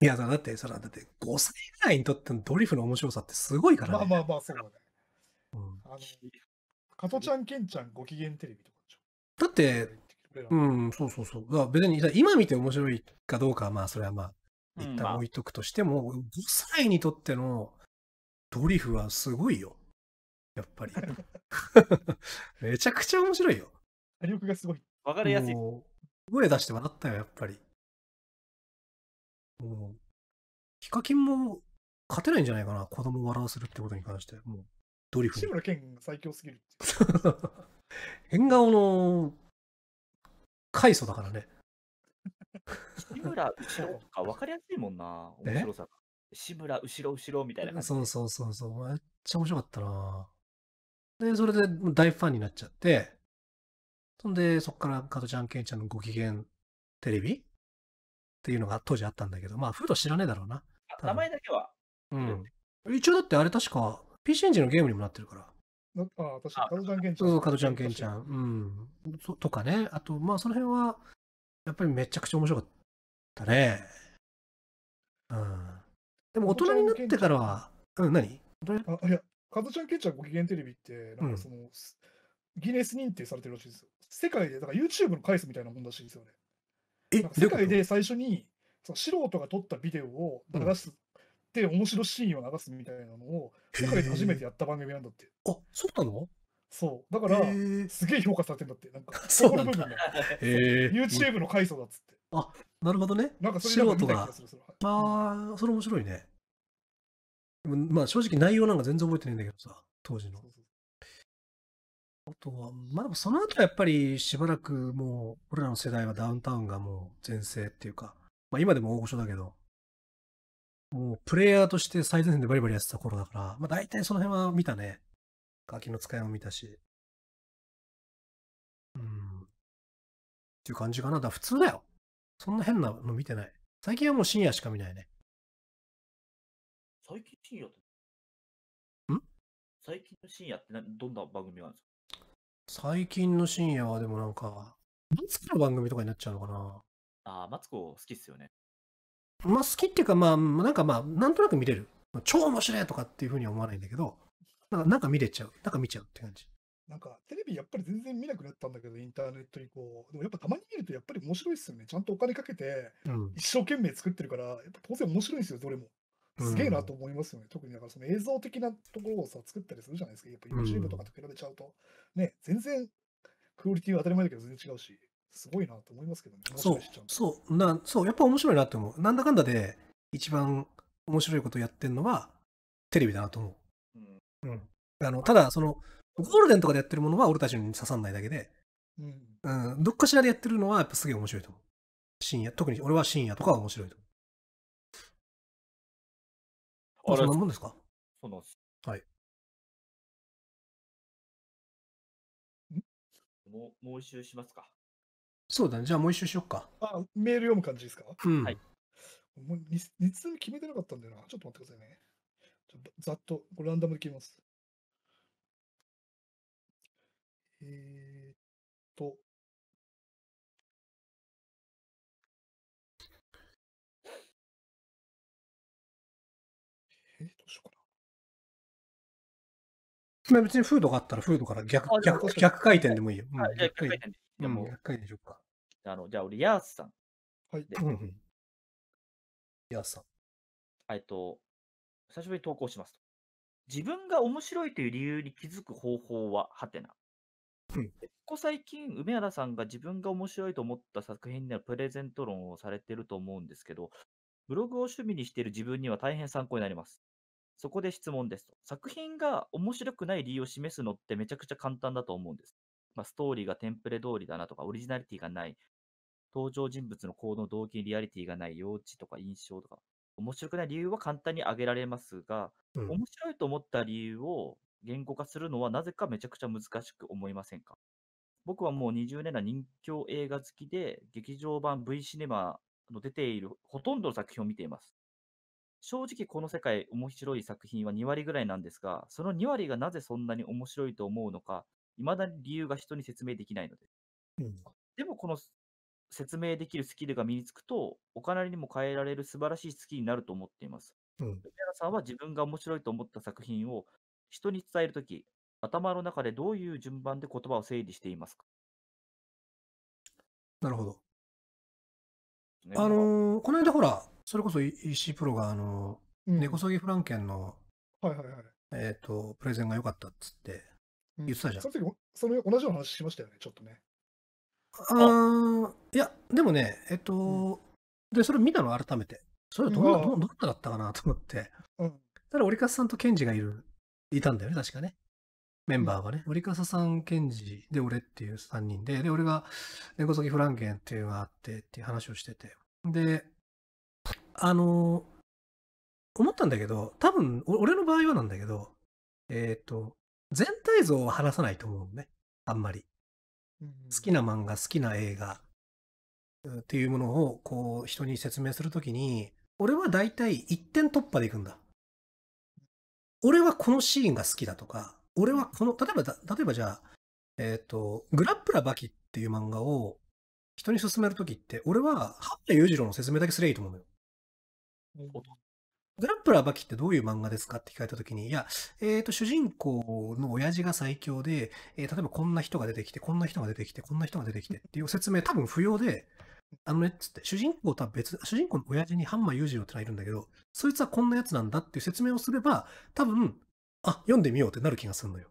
いや、だってそだって5歳ぐらいにとってのドリフの面白さってすごいからね。まあまあまあ、そうだ
ね。うん、あの、加藤ちゃん、ケンちゃん、ご機嫌テレビとかでし
ょ。だって、うん、そうそうそう。別に、今見て面白いかどうかは、まあ、それはまあ、一旦置いとくとしても、うんまあ、5歳にとってのドリフはすごいよ。やっぱり。めちゃくちゃ面白いよ。火力が
すごい。わかりやすい。声出して笑ったよ、やっぱり。
もう、
ヒカキンも
勝てないんじゃないかな、子供を笑わせるってことに関して。もう、ドリフ。志村けん最強すぎるって。変顔の、快祖だからね。
志村後ろとか分かりやすいもんな、面白さ志村後ろ後ろみたいな感じ。そ
うそうそうそう、めっちゃ面白かったな。で、それで大ファンになっちゃって、そんで、そっから加トちゃんけんちゃんのご機嫌テレビっていうのが当時あったんだけど、まあ、フード知らねえだろうな。
名前だけは。
うん。一応だってあれ確か、PC エンジンのゲームにもなってるから。ああ、確かに、カドちゃんケンちゃん。そう、カドちゃんケンちゃん。うん。とかね。あと、まあ、その辺は、やっぱりめちゃくちゃ面白かったね。うん。でも、大人になってからは、うん、何あいや、カ
ドちゃんケンちゃんご機嫌テレビって、なんかその、うん、ギネス認定されてるらしいですよ。世界で、だから YouTube の回数みたいなもんらしいですよね。世界で最初にその素人が撮ったビデオを流す、って面白シーンを流すみたいなのを世界で初めてやった番組なんだって。あそうなのそうだからすげえ評価されてんだってなんか そこの
部分が
YouTube
の階層だっつって。あなるほどね。なんかそれ素人が。ああそれ面白いね。まあ正直内容なんか全然覚えてないんだけどさ当時の。そうそうあとは、まあでもその後はやっぱりしばらくもう、俺らの世代はダウンタウンがもう全盛っていうか、まあ今でも大御所だけど、もうプレイヤーとして最前線でバリバリやってた頃だから、まあ大体その辺は見
たね。ガキの使いも見たし。うん。っていう感じかな。だ普通だよ。そんな変なの見てない。最近はもう深夜しか見ないね。
最近深夜ってん最近の深夜ってどんな番組があるんですか
最近の深夜はでもなんか、マツコの番組とかになっちゃうのかな。
ああ、マツコ好きっすよね。
まあ好きっていうか、まあ、なんかまあ、なんとなく見れる。超面白いとかっていうふうには思わないんだけど、なんかなんか見れちゃう。なんか見ちゃうって感じ。
なんかテレビやっぱり全然見なくなったんだけど、インターネット以降。でもやっぱたまに見るとやっぱり面白いっすよね。ちゃんとお金かけて、一生懸命作ってるから、やっぱ当然面白いんですよ、どれも。すげえなと思いますよね。うん、特にだからその映像的なところをさ、作ったりするじゃないですか。やっぱ YouTube とかと比べちゃうと、うん、ね、全然クオリティは当たり前だけど全然違うし、すごいなと思いますけどね。そう、
そうな、そう、やっぱ面白いなって思う。なんだかんだで一番面白いことやってるのはテレビだなと思う。うん。うん、あのただ、その、ゴールデンとかでやってるものは俺たちに刺さらないだけで、うん、うん、どっかしらでやってるのはやっぱすげえ面白いと思う。深夜、特に俺は深夜とかは面白いと思う。
あそんなもんですかその、はい。もう、もう一周しますか。
そうだね。じゃあもう一周しよっか。あ、メール読む感じですかうん。はい。もう日、決めてなかったんだよな。ちょっと待ってくださいね。ちょざっと、これランダムで切ります。えー
まあ、別にフードがあったらフードから逆逆逆回転でもいいよ。
うん、逆回転で。う逆回転でしょうか。あのじゃあ俺、ヤースさん。はい。ヤースさん。えっと、久しぶりに投稿します自分が面白いという理由に気づく方法は、はてな。うん、ここ最近、梅原さんが自分が面白いと思った作品でのプレゼント論をされてると思うんですけど、ブログを趣味にしている自分には大変参考になります。そこで質問ですと。作品が面白くない理由を示すのってめちゃくちゃ簡単だと思うんです。まあ、ストーリーがテンプレ通りだなとか、オリジナリティがない、登場人物の行動、動機にリアリティがない、幼稚とか印象とか、面白くない理由は簡単に挙げられますが、うん、面白いと思った理由を言語化するのはなぜかめちゃくちゃ難しく思いませんか僕はもう20年の人気映画好きで、劇場版 V シネマの出ているほとんどの作品を見ています。正直この世界面白い作品は2割ぐらいなんですが、その2割がなぜそんなに面白いと思うのか、いまだに理由が人に説明できないのです。うん、でもこの説明できるスキルが身につくと、お金にも変えられる素晴らしいスキルになると思っています。うん、梅原さんは自分が面白いと思った作品を人に伝えるとき、頭の中でどういう順番で言葉を整理していますか
なるほど。
ね、
あ
のー、この間ほら、それこそ EC プロが、あの、根こそぎフランケンの、はいはいはい。えっ、と、プレゼンが良かったっつって、言ってたじゃん。うん、そ
の時、その同じような話しましたよね、ちょっとね。
ああいや、でもね、えっ、と、うん、で、それ見たの、改めて。それはどんな、どんなだったかなと思って。うん。ただ、折笠さんとケンジがいる、いたんだよね、確かね。メンバーがね、折笠さん、ケンジ、で、俺っていう3人で、で、俺が、根こそぎフランケンっていうのがあってっていう話をしてて。で、あの、思ったんだけど、多分、俺の場合はなんだけど、えっ、ー、と、全体像を話さないと思うね。あんまり。好きな漫画、好きな映画っていうものを、こう、人に説明するときに、俺は大体一点突破でいくんだ。俺はこのシーンが好きだとか、俺はこの、例えば、例えばじゃあ、えっ、ー、と、グラップラバキっていう漫画を人に勧めるときって、俺は、ハッ裕次郎の説明だけすりゃいいと思うのよ。グランプラーバキってどういう漫画ですかって聞かれた時に、いや、えっ、ー、と、主人公の親父が最強で、えー、例えばこんな人が出てきて、こんな人が出てきて、こんな人が出てきてっていう説明多分不要で、あのね、つって、主人公とは別、主人公の親父にハンマー裕次郎ってのがいるんだけど、そいつはこんなやつなんだっていう説明をすれば、多分、あ、読んでみようってなる気がするのよ。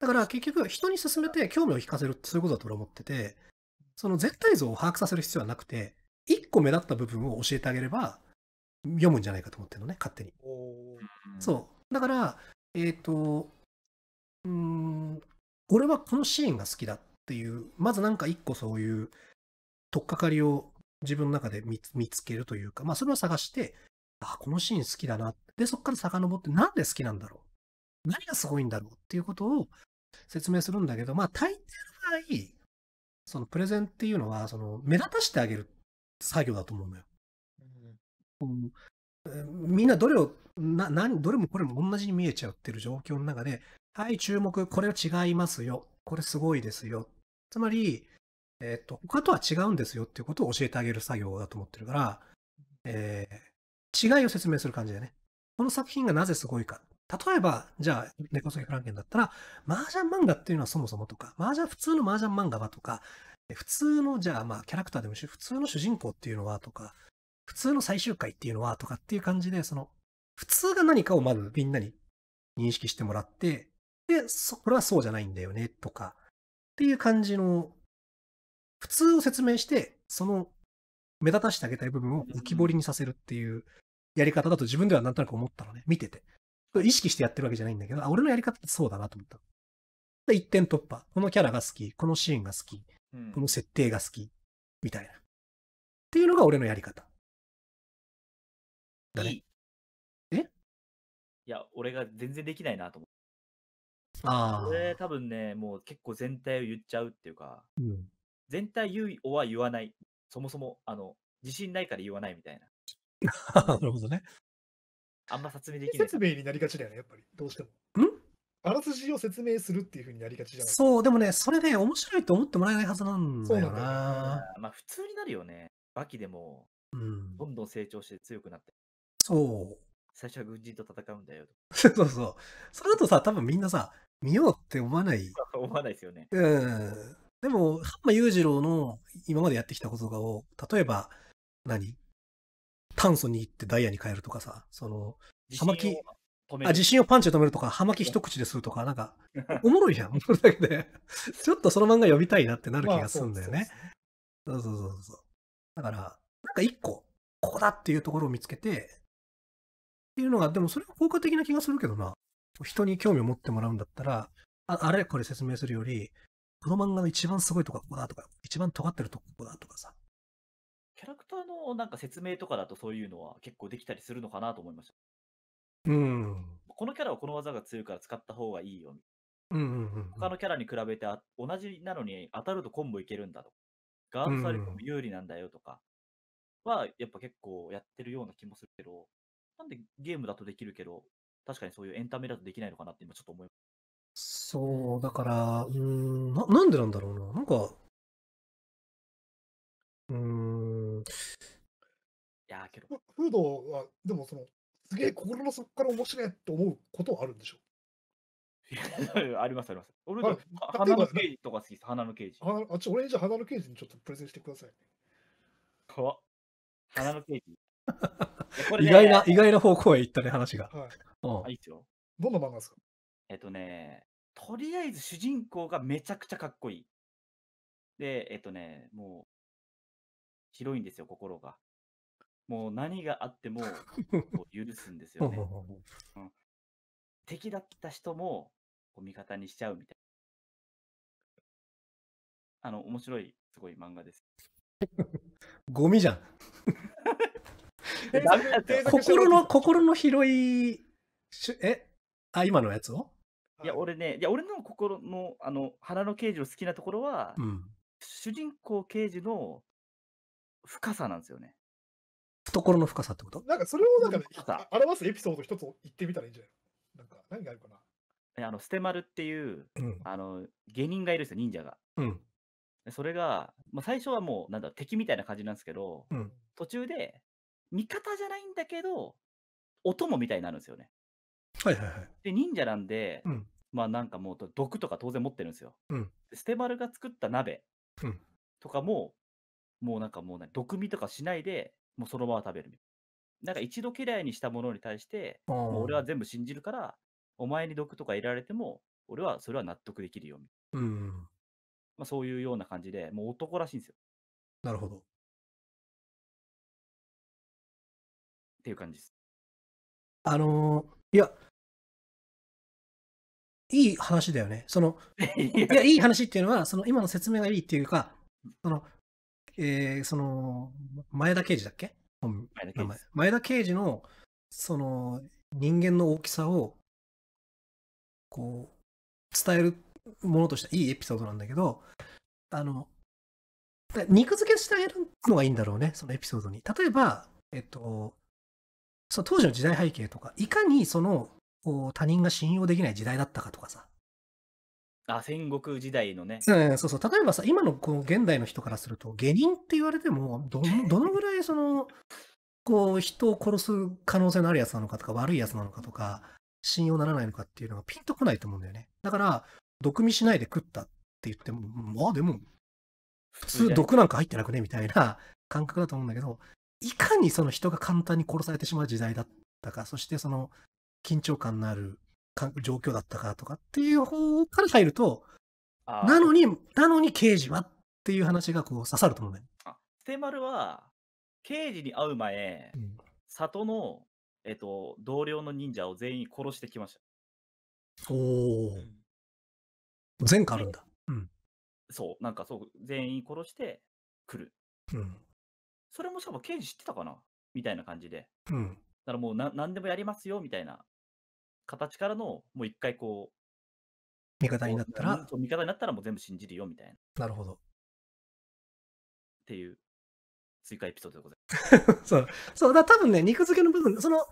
だから結局、人に勧めて興味を引かせるってそういうことだと俺思ってて、その絶対像を把握させる必要はなくて、一個目立った部分を教えてあげれば、読むんじゃないかと思ってるのね、勝手に。そう。だから、えっ、ー、と、うん、俺はこのシーンが好きだっていう、まずなんか一個そういう、とっかかりを自分の中で見つけるというか、まあそれを探して、あ、このシーン好きだな。で、そこから遡って、なんで好きなんだろう何がすごいんだろうっていうことを説明するんだけど、まあ大抵の場合、そのプレゼンっていうのは、その目立たしてあげる作業だと思うのよ。みんなどれをな何、どれもこれも同じに見えちゃってる状況の中で、はい、注目、これは違いますよ。これすごいですよ。つまり、えっ、ー、と、他とは違うんですよっていうことを教えてあげる作業だと思ってるから、えー、違いを説明する感じでね。この作品がなぜすごいか。例えば、じゃあ、猫きフランケンだったら、麻雀漫画っていうのはそもそもとか、麻雀、普通の麻雀漫画はとか、普通の、じゃあ、まあ、キャラクターでもし、普通の主人公っていうのはとか、普通の最終回っていうのはとかっていう感じで、その、普通が何かをまずみんなに認識してもらって、で、そ、これはそうじゃないんだよね、とか、っていう感じの、普通を説明して、その、目立たせてあげたい部分を浮き彫りにさせるっていうやり方だと自分ではなんとなく思ったのね、見てて。意識してやってるわけじゃないんだけど、あ、俺のやり方ってそうだなと思った。で、一点突破。このキャラが好き、このシーンが好き、この設定が好き、みたいな。っていうのが俺のやり方。
誰いいえいや、俺が全然できないなと思って。ああ。これ多分ね、もう結構全体を言っちゃうっていうか、うん、全体言うは言わない。そもそも、あの、自信ないから言わないみたいな。なるほどね。あんま説明できな
い。説明になりがちだよね、やっぱり。どうしても。
ん
あらすじを説明するっていうふうになりがちじゃない
そう、でもね、それで、ね、面白いと思ってもらえないはずなんだよな。そうなよ、
ね、まあ、普通になるよね。バキでも、うん、どんどん成長して強くなって。そう。最初は軍人と戦うんだよと。そうそう。
それだとさ、多分みんなさ、見ようって思わない。
思わないですよね。う
ん。でも、浜裕次郎の今までやってきたことを、例えば、何炭素に行ってダイヤに変えるとかさ、その、はまき、あ、地震をパンチで止めるとか、はまき一口でするとか、なんか、おもろいじゃん、そ れだけで。ちょっとその漫画読みたいなってなる気がするんだよね。まあ、そうそうそうそう。だから、なんか一個、ここだっていうところを見つけて、っていうのが、でもそれは効果的な気がするけどな。人に興味を持ってもらうんだったら、ああれこれ説明するより、この漫画の一番すごいとこここだとか、一番尖ってるとこここだとかさ。
キャラクターのなんか説明とかだとそういうのは結構できたりするのかなと思いました。うん。このキャラはこの技が強いから使った方がいいよ。うんうんうん、他のキャラに比べて同じなのに当たるとコンボいけるんだとか、ガードされても有利なんだよとかは、やっぱ結構やってるような気もするけど、なんでゲームだとできるけど、確かにそういうエンタメだとできないのかなって今ちょっと思いま
す。そう、だから、うん、ななんでなんだろうな。なんか、
うん。い
やけど。
フードは、でもその、すげえ心の底から面白いって思うことはあるんでしょ
ありますあります。俺が花の刑事とか好きです、花の刑事。
あちょ俺じゃ花の刑事にちょっとプレゼンしてください。
かわ花の刑事。
意外な、意外な方向へ行ったね、話が。はい。うんいいですよ。
どんな漫画ですかえっとね、とりあえず主人公がめちゃくちゃかっこいい。で、えっとね、もう、広いんですよ、心が。もう何があっても う許すんですよ
ね。
敵だった人もこう味方にしちゃうみたいな。あの、面白い、すごい漫画です。
ゴミじゃん。心の、心の広い、えあ、今のやつを
いや、俺ね、いや、俺の心の、あの、花の刑事の好きなところは、うん、主人公刑事の深さなんですよね。
懐の深さってこ
となんかそれをなんか、ね、表すエピソード一つ言ってみたらいいんじゃないなんか何があるかなあの捨て丸っていう、うん、あの芸人がいるんですよ、忍者が。うん、それが、まあ、最初はもうなんだ敵みたいな感じなんですけど、うん、途中で味方じゃないんだけど、お供みたいになるんですよね。はいはいはい。で、忍者なんで、うん、まあなんかもう毒とか当然持ってるんですよ。うん、ステバルが作った鍋とかも、うん、もうなんかもうね、毒味とかしないで、もうそのまま食べる。なんか一度嫌いにしたものに対して、もう俺は全部信じるから、お前に毒とか入れられても、俺はそれは納得できるよ。うん、まあ、そういうような感じで、もう男らしいんですよ。なるほど。っていう感じです。
あのー、いや、
いい話だよね。その、いや、いい話っていうのは、その今の説明がいいっていうか、その、えー、その、前田刑事だっけ前田前田刑事の、その、人間の大きさを、こう、伝えるものとしていいエピソードなんだけど、あの、肉付けしてあげるのがいいんだろうね、そのエピソードに。例えば、えっと、その当時の時代背景とか、いかにその他人が信用できない時代だったかとかさ。
あ、戦国時代のね。う
ん、そうそう。例えばさ、今のこう現代の人からすると、下人って言われても、ど どのぐらいその、こう、人を殺す可能性のあるやつなのかとか、悪いやつなのかとか、信用ならないのかっていうのがピンとこないと思うんだよね。だから、毒味しないで食ったって言っても、まあでも、普通毒なんか入ってなくねみたいな感覚だと思うんだけど、いかにその人が簡単に殺されてしまう時代だったか、そしてその緊張感のある状況だったかとかっていう方から入ると、なのに、なのに刑事はっていう話がこう刺さると思うんだよね。
あ、ステマルは、刑事に会う前、うん、里の、えっと、同僚の忍者を全員殺してきました。
おお、
前科あるんだ。うん。そう、なんかそう、全員殺して来る。うん。それもしかも刑事知ってたかなみたいな感じで。うん。だからもうな何でもやりますよみたいな形からの、もう一回こう。
味方になった
ら味方になったらもう全部信じるよみたいな。なるほど。っていう追加エピソードでござい
ます。そう。そう、だ多分ね、肉付けの部分、その、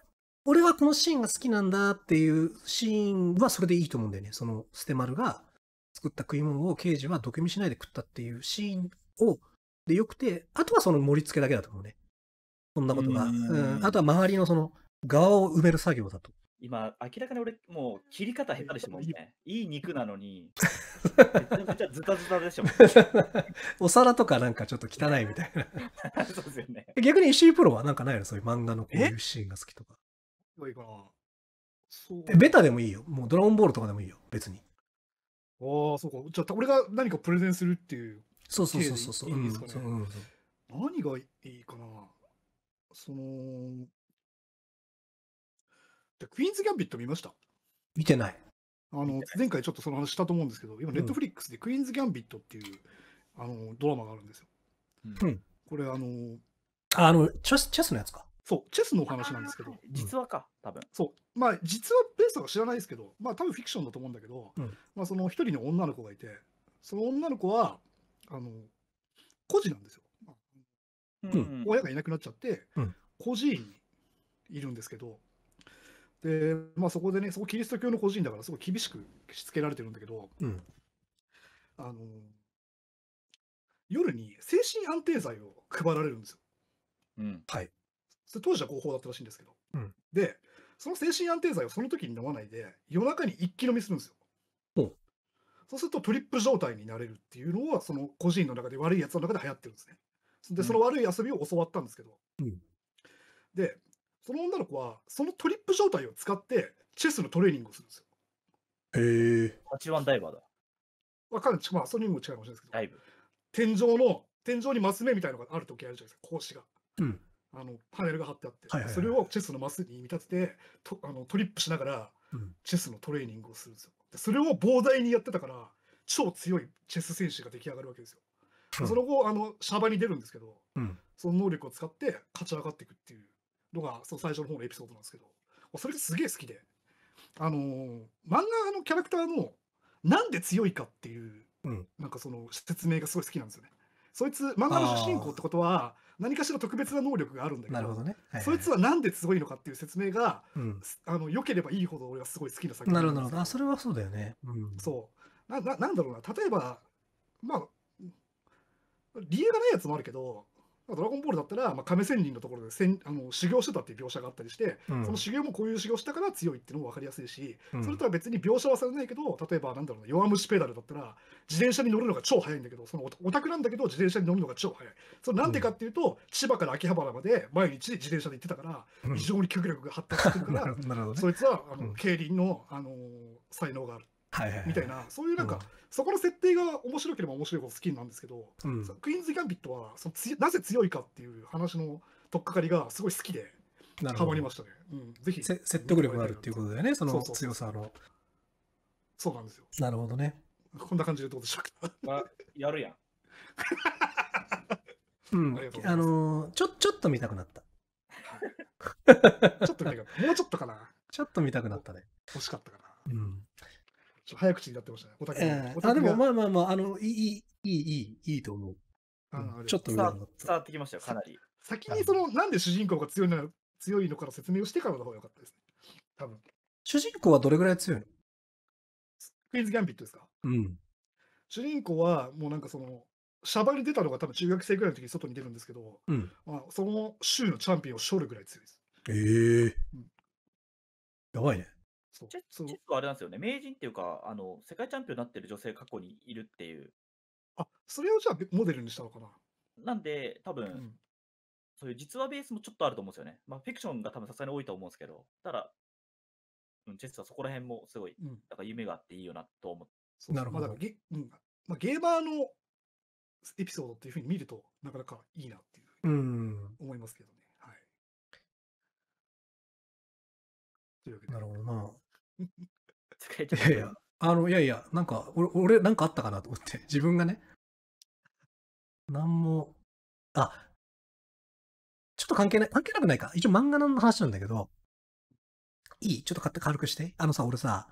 俺はこのシーンが好きなんだっていうシーンはそれでいいと思うんだよね。その、ステマルが作った食い物を刑事は毒味しないで食ったっていうシーンをでよくて、あとはその盛り付けだけだと思うね。そんなことが。あとは周りのその側を埋める作業だと。
今、明らかに俺、もう切り方下手でしたもんね。いい肉なのに、めちゃちゃズタズタでしたも
ん、お皿とかなんかちょっと汚いみたい
な。そうですよね。
逆に石井プロはなんかないのそういう漫画のこういうシーンが好きとか。
ごいかな。ベ
タでもいいよ。もうドラゴンボールとかでもいいよ。別に。ああ、そうか。じゃあ、俺が何かプレゼンするっていうそうそうそうそうそう。いいんう
何がいいかなそので、クイーンズ・ギャンビット見ました見てない。あの、前回ちょっとその話したと思うんですけど、今、ネットフリックスでクイーンズ・ギャンビットっていう、あの、ドラマがあるんですよ。うん。これ、あの、あの、チェス、チェスのやつか。そう、チェスのお話なんですけど。実話か、多分。そう。まあ、実話ベースか知らないですけど、まあ、多分フィクションだと思うんだけど、うん、まあ、その一人の女の子がいて、その女の子は、あの、孤児なんですよ。うん、親がいなくなっちゃって、うん、孤児院にいるんですけど、で、まあ、そこでね、そこキリスト教の孤児院だから、すごい厳しくしつけられてるんだけど、うん、あの、夜に精神安定剤を配られるんですよ。うん、はい。当時は合法だったらしいんですけど、うん、で、その精神安定剤をその時に飲まないで、夜中に一気飲みするんですよ。そうするとトリップ状態になれるっていうのは、その個人の中で悪いやつの中で流行ってるんですね。で、その悪い遊びを教わったんですけど、うん、で、その女の子は、そのトリップ状態を使って、チェスのトレーニングをするんですよ。
へえ。8番ダイバーだ。
わかるまあ、それにも違いかもしれないですけど、天井の、天井にマス目みたいなのがある時あるじゃないですか、格子が。うん、あのパネルが貼ってあって、はいはいはい、それをチェスのマスに見立てて、とあのトリップしながら、チェスのトレーニングをするんですよ。それを膨大にやってたから、超強いチェス選手が出来上がるわけですよ。うん、その後、あの、シャバに出るんですけど、うん、その能力を使って勝ち上がっていくっていうのが、その最初の方のエピソードなんですけど、それがすげえ好きで、あのー、漫画のキャラクターの、なんで強いかっていう、うん、なんかその説明がすごい好きなんですよね。そいつ、漫画の主人公ってことは、何かしら特別な能力があるんだけど、なるほどねはいはい、そいつはなんですごいのかっていう説明が、うん、あの良ければいいほど俺はすごい好きな作品なるほどあそれはそう
だよね、うん、
そうなななんだろうな例えばまあ理由がないやつもあるけどドラゴンボールだったら、まあ、亀仙人のところでせんあの修行してたっていう描写があったりして、うん、その修行もこういう修行したから強いっていうのも分かりやすいし、うん、それとは別に描写はされないけど例えばなんだろうな弱虫ペダルだったら自転車に乗るのが超速いんだけどそのオタクなんだけど自転車に乗るのが超速いそれなんでかっていうと、うん、千葉から秋葉原まで毎日自転車で行ってたから非常に脚力が発達してるから、ね、そいつはあの競輪の、あのー、才能がある。みたいな、そういうなんか、うん、そこの設定が面白ければ面白いほど好きなんですけど、うん、クイーンズ・ギャンビットはそのなぜ強いかっていう話の取っかかりがすごい好きで、ハマりましたね。うん、ぜひ説得力があるっていうことだよね、その強さの。
そうなんですよ。なるほどね。こんな感じでどうでしょ
うか。まあ、やるやん。
うん、あのー、ちょ、ちょっと見たくなった。ちょっと見たくなった。もうちょっとかな。ちょっと見たくなったね。欲しかったかな。うん。
ちょっと早口になってましたね。おたけ、えー、あでもまあまあまあ、あの、いい、いい、
いい、いいと思う。あちょっと伝わ
ってきましたよ、かなり。先にその、なんで主人公が強いの強いのかの説明をしてからの方が良かったですね。多分。主人
公はどれぐらい強いの
クイーンズ・ギャンビットですかうん。主人公は、もうなんかその、シャバに出たのが多分中学生ぐらいの時に外に出るんですけど、うん、まあ、その州のチャンピオンをょるぐらい強いです。
ええーうん、やばいね。
ちょそっう。あれなんですよね、名人っていうか、あの、世界チャンピオンになってる女性過去にいるっていう。
あ、それをじゃあ、モデル
にしたのかな？なんで、多う分、ん。そういう実話ベースもちょっとあると思うんですよね。ま、フィクションが多分さすがに多いと思うんですけど、ただうん、チェスはそこら辺もすごい、ん。だから夢があっていいよなと思っ
て。なるほだからど。ゲうん、ま、ゲーマーのエピソードっていうふうに見ると、なかなかいいなっていうふうにん。思いますけどね、はい。というわけなでるほどな。
疲れちゃっいやいや、あの、いやいや、なんか、俺、俺なんかあったかなと思って、自分がね、なんも、あ、ちょっと関係ない、関係なくないか。一応漫画の話なんだけど、いいちょっと買って軽くして。あのさ、俺さ、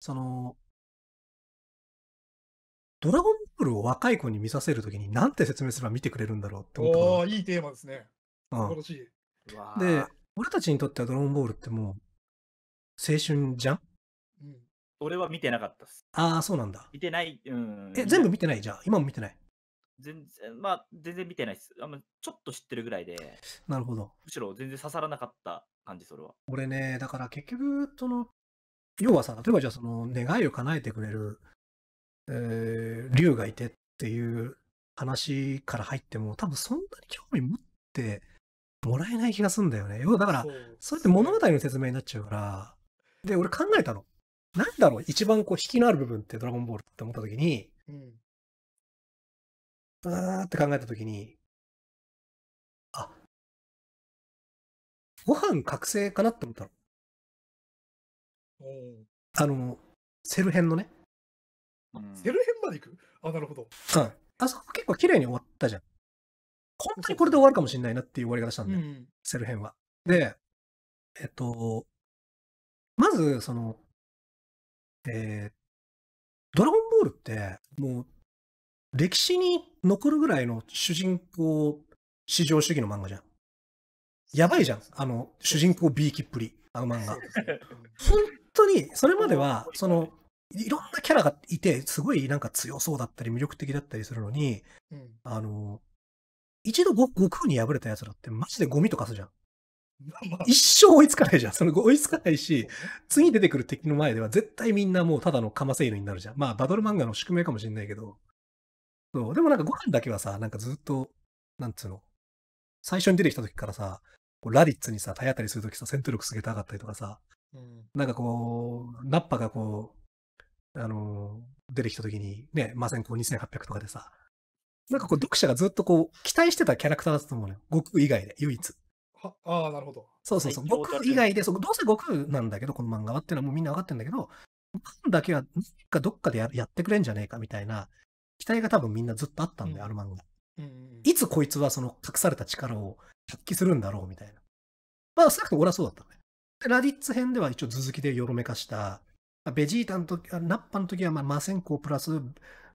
そ
の、ドラゴンボールを若い子に見させるときにんて説明すれば見てくれるんだろうって思った
おいいテーマですね。うん、素しい。で、
俺たちにとってはドラゴンボールってもう、青春じゃん
俺は見てなかったっす。
ああ、そうなんだ。
見てない。うん。え、全部見
てないじゃん。今も見てない。
全然、まあ、全然見てないっす。あんまちょっと知ってるぐらいで。なるほど。むしろ全然刺さらなかった感じ、それは。
俺ね、だから結局、その、要はさ、例えばじゃあ、その、願いを叶えてくれる、えー、竜がいてっていう話から入っても、多分そんなに興味持ってもらえない気がするんだよね。要はだから、そうやって物語の説明になっちゃうから、で、俺考えたの。なんだろう、一番こう、引きのある部分ってドラゴンボールって思った時に、うん。あ
ーって考えた時に、あ、ご飯覚醒かなって思ったの。あの、セ
ル編のね。
セル編まで行くあ、なるほど。
うん。あそこ結構綺麗に終わったじゃん。本当にこれで終わるかもしれないなっていう終わり方したんだよ、うん、セル編は。で、
えっと、まず、その、え
ー、ドラゴンボールって、もう、歴史に残るぐらいの主人公至上主義の漫画じゃん。やばいじゃん。あの、主人公 B きっぷり、あの漫画。本当に、それまでは、その、いろんなキャラがいて、すごいなんか強そうだったり、魅力的だったりするのに、うん、あの、一度悟空に敗れたやつらってマジでゴミとかすじゃん。一生追いつかないじゃん。その追いつかないし、次出てくる敵の前では絶対みんなもうただのカマセイヌになるじゃん。まあ、バトル漫画の宿命かもしれないけど。そう。でもなんかご飯だけはさ、なんかずっと、なんつうの、最初に出てきた時からさ、こうラディッツにさ、体当たりするときさ、戦闘力すげたかったりとかさ、うん、なんかこう、ナッパがこう、あのー、出てきたときに、ね、まさにこう2800とかでさ、なんかこう、読者がずっとこう、期待してたキャラクターだったと思うのよ。悟空以外で、唯一。
はああ、なるほど。そうそうそう。悟空以
外で、そどうせ悟空なんだけど、この漫画はっていうのはもうみんな分かってるんだけど、ファンだけは何かどっかでややってくれんじゃねえかみたいな期待が多分みんなずっとあったんだよ、うん、あの漫画。うんうん、いつこいつはその隠された力を発揮するんだろうみたいな。まあ少なくとも俺はそうだったね。で、ラディッツ編では一応続きでよろめかした、ベジータの時、ナッパの時はまあ魔線香プラス、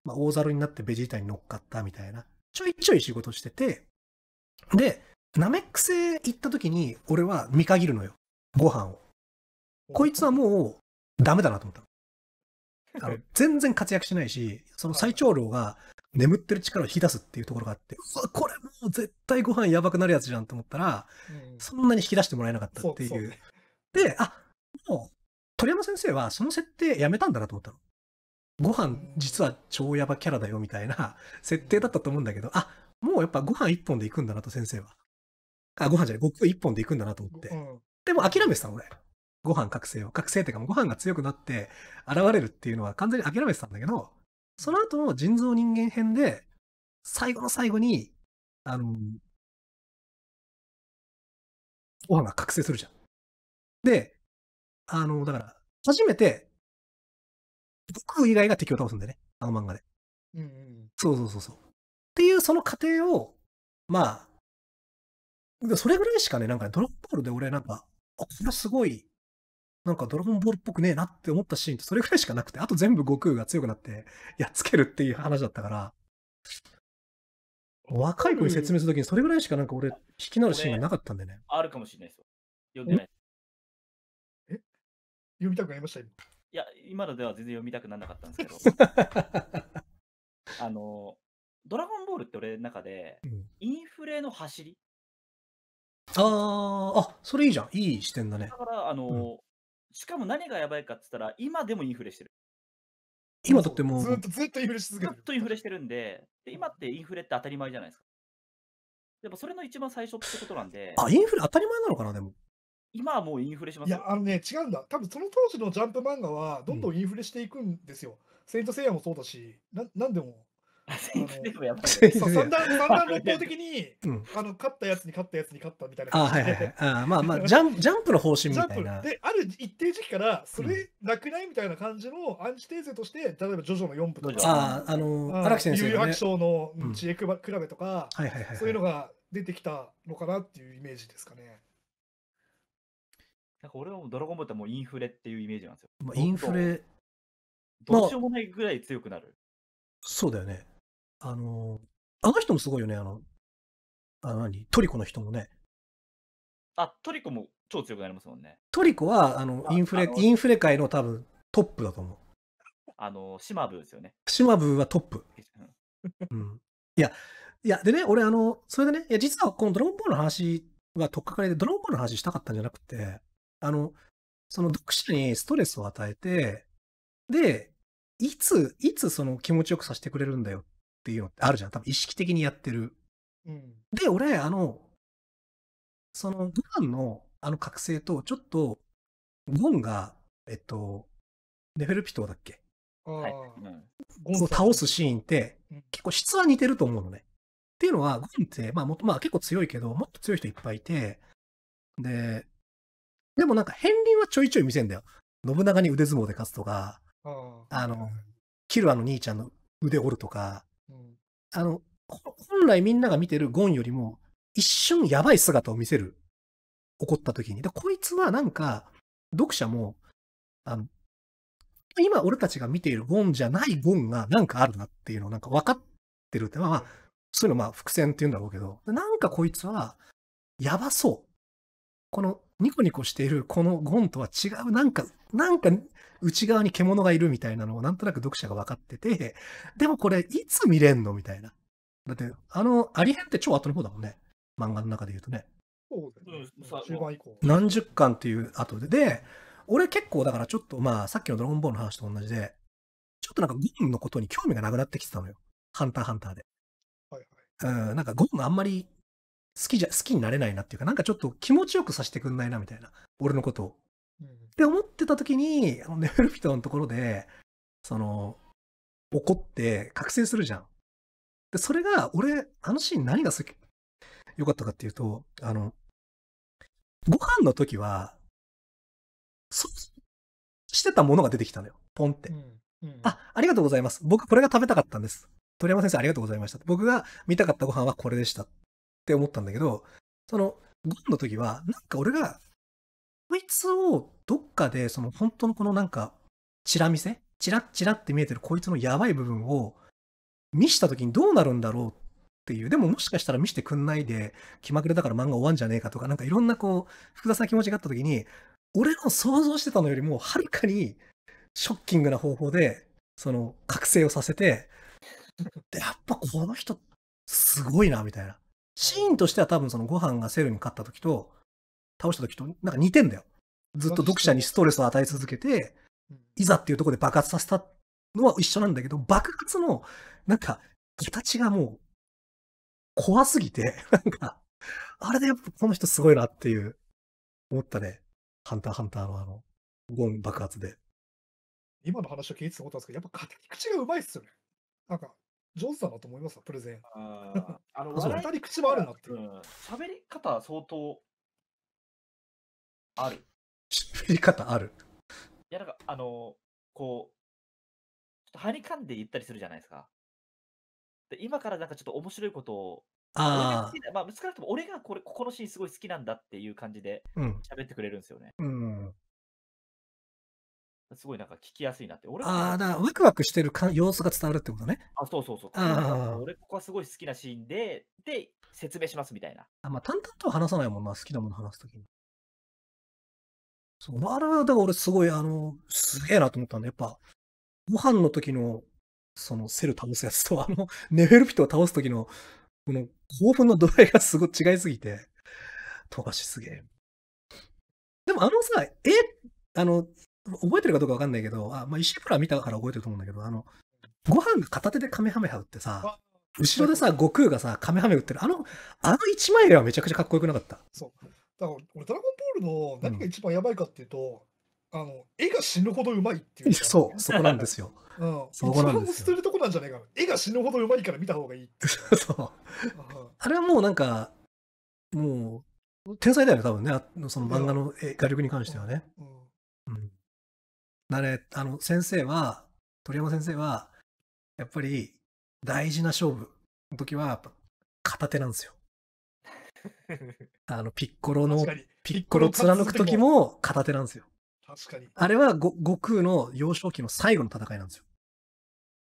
まあ、大猿になってベジータに乗っかったみたいな、ちょいちょい仕事してて、で、ナメック星行った時に、俺は見限るのよ。ご飯を。こいつはもう、ダメだなと思った。あの、全然活躍しないし、その最長老が眠ってる力を引き出すっていうところがあって、うわ、これもう絶対ご飯やばくなるやつじゃんと思ったら、そんなに引き出してもらえなかったっていう。ううで、あ、もう、鳥山先生はその設定やめたんだなと思ったの。ご飯実は超ヤバキャラだよみたいな設定だったと思うんだけど、あ、もうやっぱご飯一本で行くんだなと先生は。あ、ご飯じゃない、ごく一本で行くんだなと思って。うん、でも諦めてた俺。ご飯覚醒を。覚醒っていうか、ご飯が強くなって現れるっていうのは完全に諦めてたんだけど、その後の人造人間編で、最後の
最後に、あの、ご飯が覚醒するじゃん。で、あの、だから、初めて、
僕以外が敵を倒すんだよね、あの漫画で。うんうん、そうそうそうそう。っていうその過程を、まあ、それぐらいしかね、なんか、ね、ドラゴンボールで俺なんか、あ、これすごい、なんかドラゴンボールっぽくねえなって思ったシーンってそれぐらいしかなくて、あと全部悟空が強くなってやっつけるっていう話だったから、若い子に説明するときにそれぐらいしかなんか俺、引きなるシーンがなかったんでね。
あるかもしれないですよ。読んでない。え読みたくなりましたいや、今のでは全然読みたくならなかったんですけど。あの、ドラゴンボールって俺の中で、インフレの走りああ、あ、それいいじゃん。いい視点だね。だから、あのうん、しかも何がやばいかっつったら、今でもインフレしてる。
今とってもずっ
とずっとインフレし続けてる。ずっとインフレしてるんでで、今ってインフレって当たり前じゃないですか。でもそれの一番最初ってことなんで。あ、インフ
レ当たり前なのかな、で
も。今はもうインフレし
ますいや、あのね、違うんだ。多分その当時のジャンプ漫画は、どんどんインフレしていくんですよ。うん、セイント・セイヤもそうだし、ななんでも。セインズでもやばい。そう、三六方 的に、あの、勝ったやつに勝ったやつに勝ったみたいな。あ、はいはい。あ、まあまあ、ジャン、
ジャンプの方針みたいな。
で、ある一定時期から、それなくないみたいな感じのアンチテーゼとして、例えばジョジョの四部とか。あ、の、荒木先生。有楽章の知恵比べとか、そういうのが出てきたのかなってい
うイメージですかね。なんか俺はドラゴンボールってもうインフレっていうイメージなんですよ。まあ、インフレ。どうしようもないぐらい強くなる。
そうだよね。あの、あの人も
すごいよね、あの、あの何トリコの人もね。
あ、トリコも超強くなりますもんね。
トリコは、あの、インフレ、インフレ界の多分トップだと思う。
あの、シマブーですよね。
シマブーはトップ。うん。いや、いや、でね、俺、あの、それでね、いや、実はこのドローンボールの話は、とっかかりで、ドローンボールの話したかったんじゃなくて、あの、その読者にストレスを与えて、で、いつ、いつその気持ちよくさせてくれるんだよっっていうのってあるじゃん。多分意識的にやってる。うん、で、俺、あの、その、グランのあの覚醒と、ちょっと、ゴンが、えっと、ネフェルピトーだっけはい、うん、倒すシーンって、結構質は似てると思うのね。っていうのは、ゴンって、まあも、まあ、結構強いけど、もっと強い人いっぱいいて、で、でもなんか、片鱗はちょいちょい見せんだよ。信長に腕相撲で勝つとか、あの、キルアの兄ちゃんの腕折るとか、あの、本来みんなが見てるゴンよりも、一瞬やばい姿を見せる。怒った時に。で、こいつはなんか、読者も、あの、今俺たちが見ているゴンじゃないゴンがなんかあるなっていうのをなんか分かってるって、まあ、そういうのまあ伏線って言うんだろうけど、なんかこいつはやばそう。このニコニコしているこのゴンとは違う、なんか、なんか内側に獣がいるみたいなのをなんとなく読者が分かってて、でもこれいつ見れんのみたいな。だって、あの、ありへんって超後の方だもんね。漫画の中で言うとね。何十巻っていう後で。で、俺結構だからちょっとまあさっきのドラゴンボールの話と同じで、ちょっとなんかゴンのことに興味がなくなってきてたのよ。ハンターハンターで。はいはい、うん、なんかゴンあんまり好きじゃ、好きになれないなっていうか、なんかちょっと気持ちよくさせてくんないなみたいな、俺のことを。うん、って思ってた時に、あのネフルピトのところで、その、怒って覚醒するじゃん。で、それが、俺、あのシーン何が好き、良かったかっていうと、あの、ご飯の時は、そ、してたものが出てきたのよ。ポンって。うんうん、あ、ありがとうございます。僕これが食べたかったんです。鳥山先生ありがとうございました。僕が見たかったご飯はこれでした。って思ったんだけど、その、ゴンの時は、なんか俺が、こいつをどっかで、その本当のこのなんか、チラ見せチラッチラって見えてるこいつのやばい部分を見した時にどうなるんだろうっていう、でももしかしたら見せてくんないで気まぐれだから漫画終わんじゃねえかとか、なんかいろんなこう、複雑な気持ちがあった時に、俺の想像してたのよりもはるかにショッキングな方法で、その覚醒をさせて、やっぱこの人すごいなみたいな。シーンとしては多分そのご飯がセルに勝った時と、倒した時と、なんか似てんだよ。ずっと読者にストレスを与え続けて、いざっていうところで爆発させたのは一緒なんだけど、爆発の、なんか、形がもう、怖すぎて、なんか、あれでやっぱこの人すごいなっていう、思ったね。ハンターハンターのあの、ゴン爆発で。今の話を聞いて
て思ったんですけど、やっぱ語り口がうまいっすよね。なんか、上手だなと思いますよ、プレゼン。
あの、り口もあるなってう。喋、り方は相当ある。喋り方ある。いや、なんか、あの、こう、ちょっとはにかんで言ったりするじゃないですか。で今からなんかちょっと面白いことを、ああ。まあ、少なくとも俺がこれここのシーンすごい好きなんだっていう感じで喋ってくれるんですよね。うん、うんすごいなんか聞きやすいなって。俺ああ、だ
ワクワクしてるか様子が伝わるってことね。あ、そうそうそう。あ俺
ここはすごい好きなシーンで、で、説明しますみたいな。
あまあ、淡々と話さないもんな、好きなもの話すときに。そう、あれは、だから俺すごい、あの、すげえなと思ったんで、やっぱ、ご飯の時の、そのセル倒すやつと、あの、ネフェルピトを倒す時の、この興奮の度合いがすごい違いすぎて、ばしすげえ。でもあのさ、え、あの、覚えてるかどうかわかんないけど、あまあ、石村見たから覚えてると思うんだけど、あの、ご飯が片手でカメハメハ打ってさ、後ろでさ、悟空がさ、カメハメ打ってる、あの、あの一枚ではめちゃくちゃかっこよくなかった。そう。だから俺、ドラゴン
ボールの何が一番やばいかっていうと、うん、あの、絵が死ぬほどうまいっ
ていう。そう、そこなんですよ。
うん。そこなんですよ。捨てるとこなんじゃないか絵が死ぬほどうまいから見た方がいい。そう。
あれはもうなんか、もう、天才だよね、多分ね、その漫画の画力に関してはね。うん、うんだあの、先生は、鳥山先生は、やっぱり大事な勝負の時は、片手なんですよ。あの、ピッコロの、ピッコロ貫く時も片手なんですよ。確かに。あれは悟空の幼少期の最後の戦いなんですよ。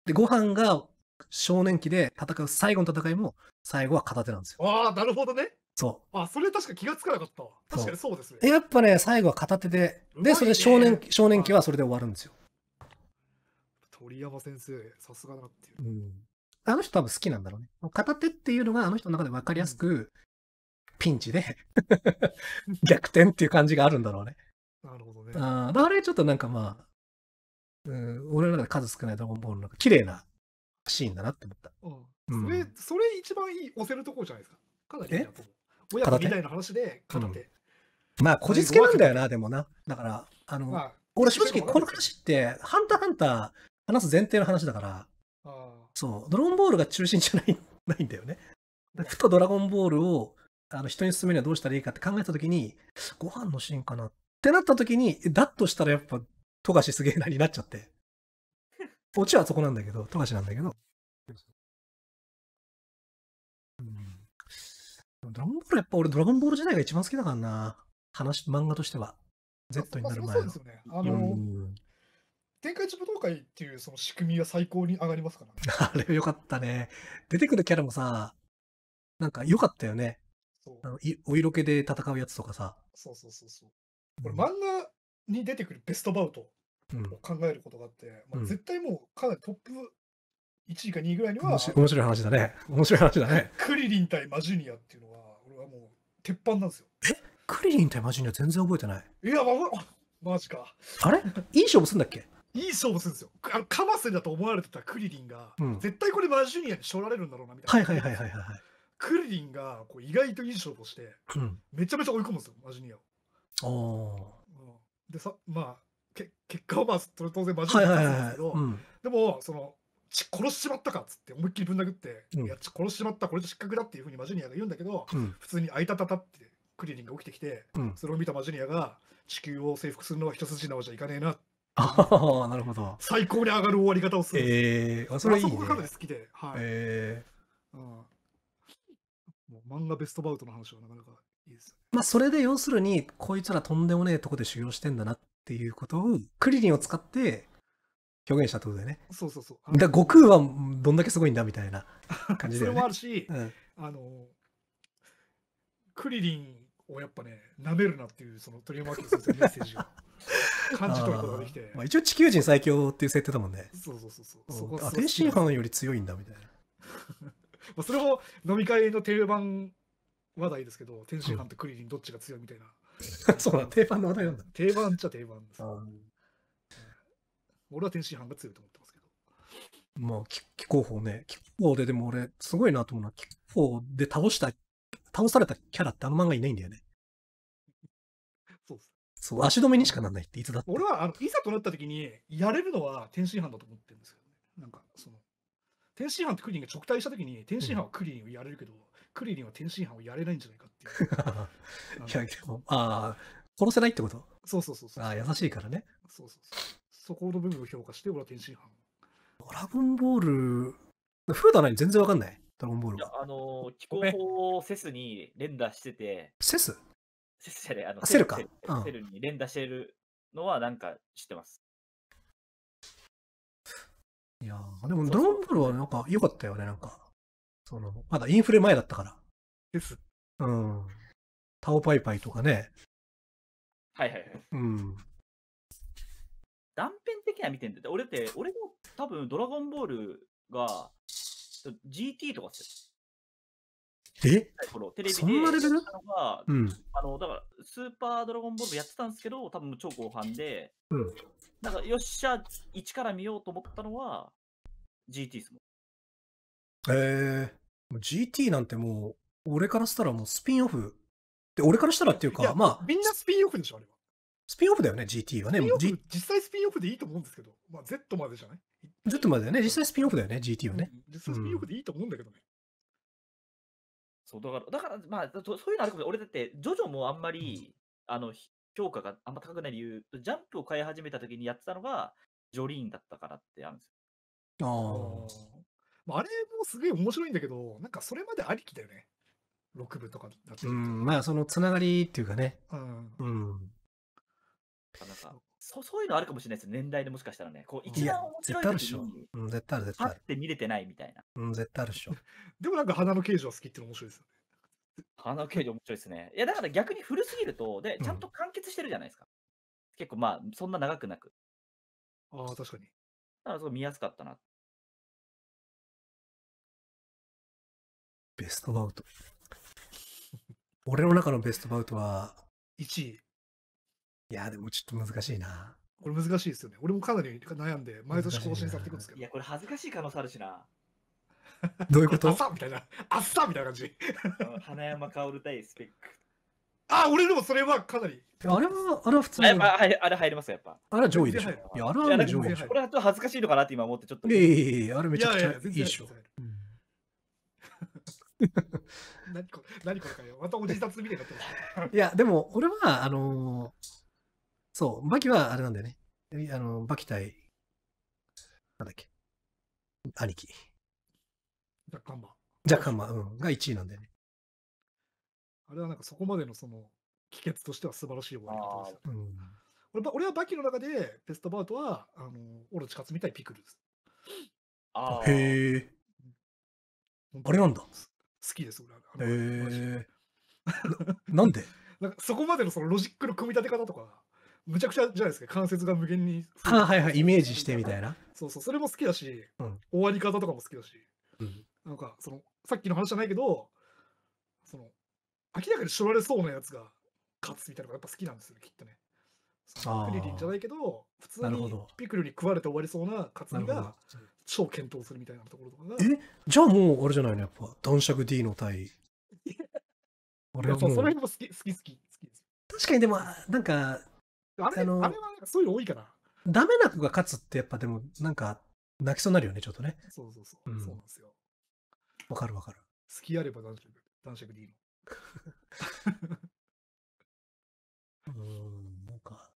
で、ご飯が少年期で戦う最後の戦いも、最後は片手なんです
よ。ああ、なるほどね。そう。あ、それ確か気がつかなかった確かにそうですね。や
っぱね、最後は片手で、で、それで少年、ね、少年期はそれで終わるんですよ。
鳥山先生、さすがだなって
いう。うん。あの人多分好きなんだろうね。片手っていうのがあの人の中で分かりやすく、ピンチで 逆転っていう感じがあるんだろうね。なるほどね。ああれちょっとなんかまあ、うん、俺中で数少ないドラゴンボールの綺麗なシーンだなって思った。うん、それ、それ一番い
い押せるところじゃないですか。かなりいいなと思う。親子みたいな話で
うん、まあ、こじつけなんだよな、でもな。だから、あの、まあ、俺正直この話って、ハンターハンター話す前提の話だから、そう、ドラゴンボールが中心じゃない ないんだよね。ふとドラゴンボールをあの人に勧めるにはどうしたらいいかって考えたときに、ご飯のシーンかなってなったときに、だとしたらやっぱ、富樫すげえなになっちゃって。
オチはそこなんだけど、富樫なんだけど。
ドラゴンボールやっぱ俺ドラゴンボール時代が一番好きだからな。話、漫画としては。Z になる前そうですよね。あの、うん
天下一武道会っていうその仕組みは最高に上がりますから、ね、
あれよかったね。出てくるキャラもさ、なんか良かったよね。そうあのお色気で戦うやつとかさ。
そうそうそうそう。これ、漫画に出てくるベストバウトを考えることがあって、うん、まあ、絶対もうかなりトップ1位か2位ぐらいには、面白い
話だね。面白い話だね。ク
リリン対マジュニアっていうの鉄板なんですよ。え
クリリン対マジには全然覚えてない。
いや、ま、マジか。あれいい勝負すんだっけいい勝負するんですよ。あのカマセだと思われてたクリリンが、うん、絶対これマジュニアにしょられるんだろうなみたいな。はいはいはいはいはい。クリリンがこう意外といい勝負して、うん、めちゃめちゃ追い込むんですよ、マジュニア
を。うん、
でさ、まあ、け結果はまあ当然マジュニアなんですけど、でも、そのち殺しちまったかっつって思いっきりぶん殴って、うん、いや、殺しちまった、これと失格だっていうふうにマジュニアが言うんだけど、うん、普通にあいたたたってクリリンが起きてきて、うん、それを見たマジュニアが地球を征服するのは一筋縄じゃいかねえな。
ああ、なるほど。
最高に上がる終わり方を
する。えー、あそれいい、ね、そこが
かなり好きで、はい。えー、うん、もう漫画ベストバウトの話はなかなかい
いです、まあ、それで要するに、こいつらとんでもねえとこで修行してんだなっていうことを、クリリンを使って、表現したってことでね。そうそうそう。だ悟空はどんだけすごいんだみたいな 感じで、ね。それもある
し、うん、あの、クリリンをやっぱね、なめるなっていう、その鳥山明先生のメッセージを。感じ取ることができて。あ
まあ、一応地球人最強っていう設定だもんね。
そうそうそうそう。あ、天津飯よ
り強いんだみたいな。まあそれも飲み
会の定番話題ですけど、天津飯とクリリンどっちが強いみたいな。そうだ、定番の話題なんだ。定番っちゃ定番です。俺は天津飯が強いと思ってますけ
ど。まあ、キッコー法ね。キッコーででも俺、すごいなと思うのは、キッコーで倒した、倒されたキャラってあの漫画いないんだよね。そうす。そう、足止めにしかならないって、いつだって。俺は、あのいざとなった時に、やれるのは天津飯だと思ってるんです
よね。なんか、その、天津飯とクリリンが直対した時に、天津飯はクリリンをやれるけど、うん、クリリンは天津飯をやれないんじゃないかって
いう。いや、でも、ああ、殺せないってことそうそうそうそう。ああ、優しいからね。
そうそうそう。そこの部分を評価して、俺は天津飯。
ドラゴンボール、フードない全然わかんない。ドラゴンボー
ルあのー、気候法をセスに連打してて。セスセスじゃねあのセルかセルセルに連打してるのはなんか知ってます。
いやでもドラゴンボールはなんか良かったよね、なんか。その、まだインフレ前だったから。です。うん。タオパイパイとかね。
はいはいはい。うん。断片的な見てんだよ。俺って、俺も多分ドラゴンボールが GT とかっすよ。えテレビでそんなレベルうん、あのだから、スーパードラゴンボールやってたんですけど、多分超後半で、うん、なんかよっしゃ、一から見ようと思ったのは GT ですもん。
えー、GT なんてもう、俺からしたらもうスピンオフ。で、俺からしたらっていうか、まあ。みんなスピンオフでしょ、あれは。スピンオフだよね、GT はね。実際スピンオフでいいと思うんですけど、まあ、Z までじゃない ?Z までね。実際スピンオフだよね、GT はね。実際スピンオフでいいと思うんだけどね。
そうだから、だからまあ、そういうのあるかも俺だって、ジョジョもあんまり、あの評価があんま高くない理由、ジャンプを変え始めた時にやってたのが、ジョリーンだったからってあるんで
すよ。
ああ。あれもすごい面白いんだけど、なんかそれまでありき
だよね。6部とかだって。う
ん、まあそのつながりっていうかね。うん。うん
なんかそそういうのあるかもしれないです、年代でもしかしたらね。こう一番面白い時にい、うん、絶対ある絶対ある。って見れてないみたいな。うん、絶対あるでしょ。でもなん
か花の形状好きっ
ての面白いですよね。花の形状面白いですね。いや、だから逆に古すぎると、で、ちゃんと完結してるじゃないですか。うん、結構まあ、そんな長くなく。ああ、確か
に。だからすご
い見やすかったな。ベスト
バウト。俺の中のベストバウトは、1位。いや、でもちょっと難しいな。これ
難しいですよね。俺もかなり悩んで、毎年更新
されていくんですけど。いや、これ恥ずかしい可能性あるしな。
どういうこ
とあっ
さみたいな。あっさみたいな感じ。花山薫対スペック。あ、俺でもそれはかなり。あれは、あれは普通に。あれあれ入りますやっぱ。あれは上位でしょ。いや、あれは上位でしょ。これはちょっと恥ずかしいのかなって今思って、ちょっと。いやいやいや、あれめちゃくちゃいいでし
ょ。何これ、何これかよ。またおじさつみたいになって
る。いや、でも俺は、あのーそう、バキはあれなんだよね。あの、バキ対、なんだっけ、兄貴。ジャッカンマ。ジャッカンマ、うん、が1位なんだよね。
あれはなんかそこまでのその、帰結としては素晴らしい終わり方でね、うん俺。俺はバキの中で、ベストバウトは、あの、オロチカツみたいピクルです。
あへ
え。あれなんだ。好きです、俺は。へえ。
なんで なんかそこまでのその
ロジックの組み立て方とか、むちゃくちゃじゃないですか、関節が無限に。あ はいはい、
イメージしてみたいな。
そうそう、それも好きだし、うん、終わり方とかも好きだし、うん、なんか、その、さっきの話じゃないけど、その、明らかにしょられそうなやつが勝つみたいなのがやっぱ好きなんですよね、きっとね。
クリリン
じゃないけど、
普通に
ピクルに食われて終わりそうなカツが超検討するみたいなところとかが。
えじゃあもうあれじゃないのやっぱ男爵 D の対。俺はもうその辺
も好き好き好き好きで
す。確かにでもなんかあれあのあれはそういうの多いから。ダメな子が勝つってやっぱでもなんか泣きそうになるよね、ちょっとね。そうそうそう。うん、そうなんですよ。わかるわかる。好きあれば
男爵男爵でいいの。う
ん、なんか。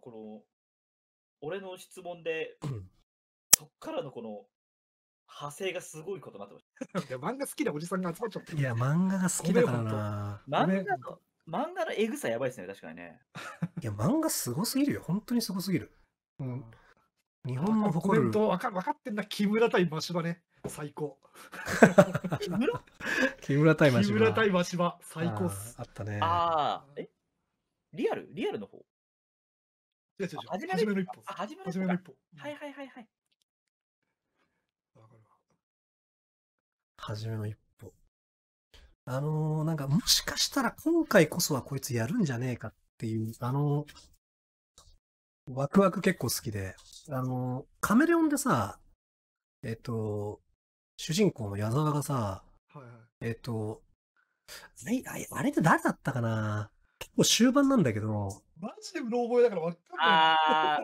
この、
俺の質問で、うん、そっからのこの、派生がすごいことなってました。いや、漫画好きなおじさんが集まっちゃって。いや、漫画が好きだからな。漫画の漫画のエグさやばいですね、確かにね。
いや、漫画すごすぎるよ。本当にすごすぎる。うん。日本
の誇る。コメント分
か分かってんな、木村対真柴
ね。最高。
木村
木村
対真柴。木村対真柴、最高っす。あったね。
ああ、えリアルリアルの方違う違う違う。初めの一歩。初めの一歩。はいはいはいはい。
初めの一あのー、なんかもしかしたら今回こそはこいつやるんじゃねえかっていう、あのー、ワクワク結構好きで、あのー、カメレオンでさ、えっと、主人公の矢沢がさ、はいはい、えっと、あれって誰だったかな結構終盤なんだけど。マ
ジでうろ覚えだからわかんない。あ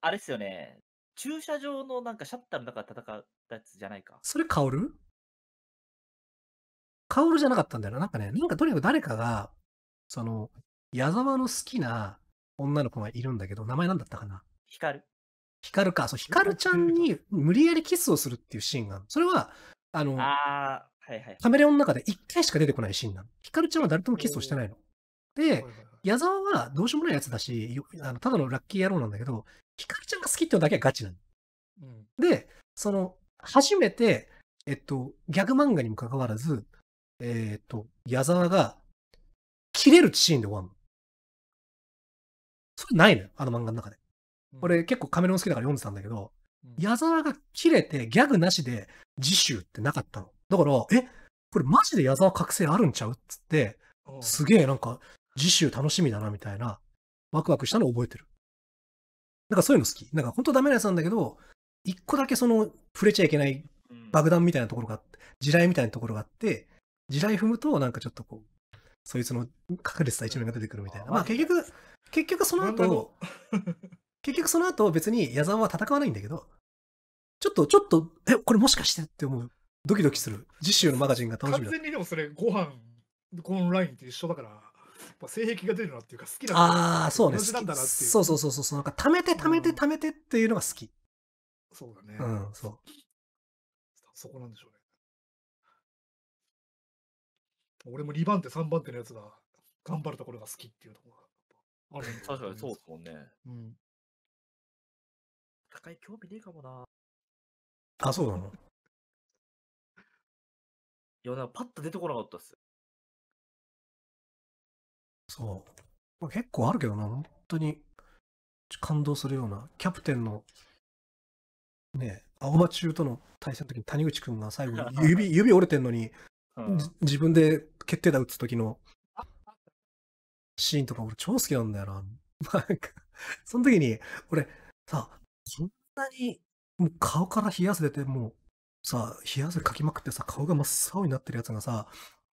あれっすよね。駐車場のなんかシャッターの中で戦ったやつじゃないか。
それ薫薫じゃなかったんだよな。なんかね、なんかとにかく誰かが、その、矢沢の好きな女の子がいるんだけど、名前なんだったかなヒカル。ヒカルか。そう、ヒカルちゃんに無理やりキスをするっていうシーンがある。それは、あの、あはいはい、カメレオンの中で1回しか出てこないシーンなの。ヒカルちゃんは誰ともキスをしてないの。で、矢沢はどうしようもないやつだし、あのただのラッキー野郎なんだけど、ヒカルちゃんが好きっていうだけはガチなの。うん、で、その、初めて、えっと、ギャグ漫画にもかかわらず、えっ、ー、と、矢沢が、切れるシーンで終わるの。それないのよ、あの漫画の中で。俺結構カメロン好きだから読んでたんだけど、矢沢が切れてギャグなしで次週ってなかったの。だから、え、これマジで矢沢覚醒あるんちゃうっつって、すげえなんか次週楽しみだなみたいな、ワクワクしたのを覚えてる。なんかそういうの好き。なんか本当ダメなやつなんだけど、一個だけその触れちゃいけない爆弾みたいなところがあって、地雷みたいなところがあって、地雷踏むと、なんかちょっとこう、そいつの隠れてた一面が出てくるみたいな。まあ結局、結局その後、結局その後別に矢沢は戦わないんだけど、ちょっと、ちょっと、え、これもしかしてって思う。ドキドキする。次週のマガジンが楽しみだ。完全
にでもそれ、ご飯、このラインと一緒だから、まあ、性癖が出るなっていうか、好きなああ、そうね。なんだなっていう。そうそうそうそう。なん
か、貯めて、貯めて、貯めてっていうのが好き。そうだね。うん、そう。
そこなんでしょうね。
俺も2番手、3番手のやつが頑張るところが好きっていうところがある確かにそうですもんね。うん。高い興味ねえかもな。あ、そうなのいや、なんかパッと出てこなかったっす。
そう。まあ、結構あるけどな、本当に感動するような。キャプテンの、ね、青葉中との対戦の時に谷口君が最後に指、指折れてんのに、自分で決定打打つ時のシーンとか俺超好きなんだよな。なんか、その時に、俺、さ、そんなに、もう顔から冷や汗出て、もう、さ、冷や汗かきまくってさ、顔が真っ青になってるやつがさ、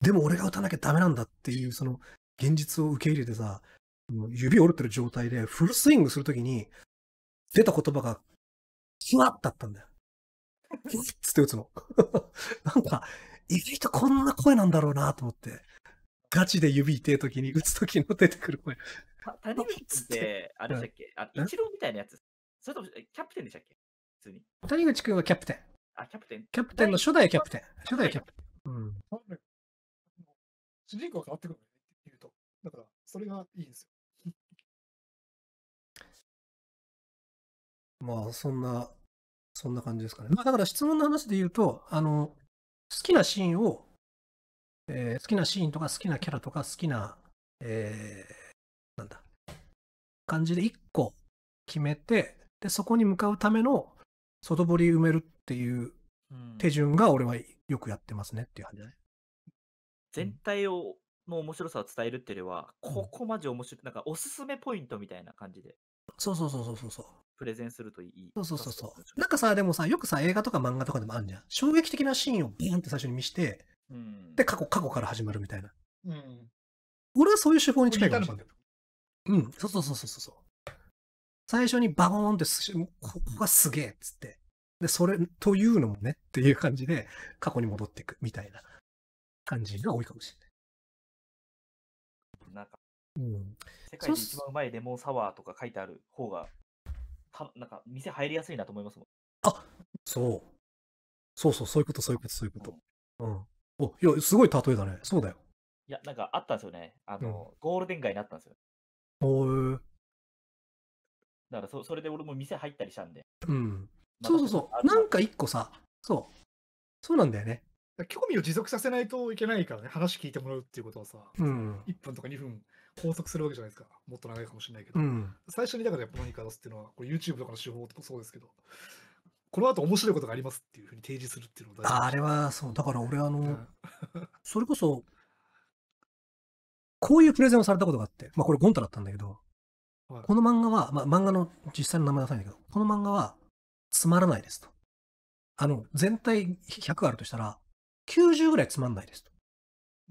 でも俺が打たなきゃダメなんだっていう、その、現実を受け入れてさ、指折れてる状態で、フルスイングするときに、出た言葉が、ふわっだったんだよ。ふわっつって打つの。なんか、意外とこんな声なんだろうなと思って、ガチで指痛い時に打つ時の出てくる声。っ
て、あれでしたっけ、あのみたいなやつそれともキャプテンでしたっけ普通に。
谷口君はキャプテン。あ、キャプテン。キャプテンの初代キャプテ
ン。初代キャプテン。うん。主人公が変わってくるって言うと。だから、それがいいんですよ。
まあ、そんな、そんな感じですかね。まあ、だから質問の話で言うと、あの、好きなシーンを、えー、好きなシーンとか好きなキャラとか好きな、えー、なんだ、感じで1個決めて、で、そこに向かうための外堀埋めるっていう手順が俺はよくやってますねっていう感
じだね。全体をの面白さを伝えるっていうよりは、ここまじ面白い、なんかおすすめポイントみたいな感じで。
そうそうそうそうそう。
プレゼンするといい。そうそうそうそう。
なんかさ、でもさ、よくさ、映画とか漫画とかでもあるじゃん。衝撃的なシーンをビーンって最初に見して、うん、で、過去、過去から始まるみたいな。うん。俺はそういう手法に近いかもしれない。うん、そうそうそうそうそう。最初にバゴーンって、ここがすげえっつって。で、それ、というのもねっていう感じで、過去
に戻っていくみたいな感じが多いかもしれない。
なんか、うん、世界で一番うまいレモンサワーとか書いてある方がかなんか店入りやすいなと思いますもん。あ
そう。そうそう、そういうこと、そういうこと、そういうこ
と。うん。
おいや、すごい例えだね。そうだよ。
いや、なんかあったんですよね。あの、うん、ゴールデン街になったんですよ。おえ。だからそ、それで俺も店入ったりしたんで。
うん。そうそうそう。なんか一個さ、そう。そ
うなんだよね。興
味を持続させないといけないからね、話聞いてもらうっていうことはさ、うん、1分とか2分拘束するわけじゃないですか。もっと長いかもしれないけど。うん、最初にだからやっぱ何か出すっていうのは、これ YouTube とかの手
法ともそうですけど、この後面白いことがありますっていうふうに提示するって
いうのを大事あれは
そう、だから俺あの、うん、それこそ、こういうプレゼンをされたことがあって、まあこれゴンタだったんだけど、はい、この漫画は、まあ漫画の実際の名前出さないんだけど、この漫画はつまらないですと。あの、全体100あるとしたら、90ぐらいつまんないですと。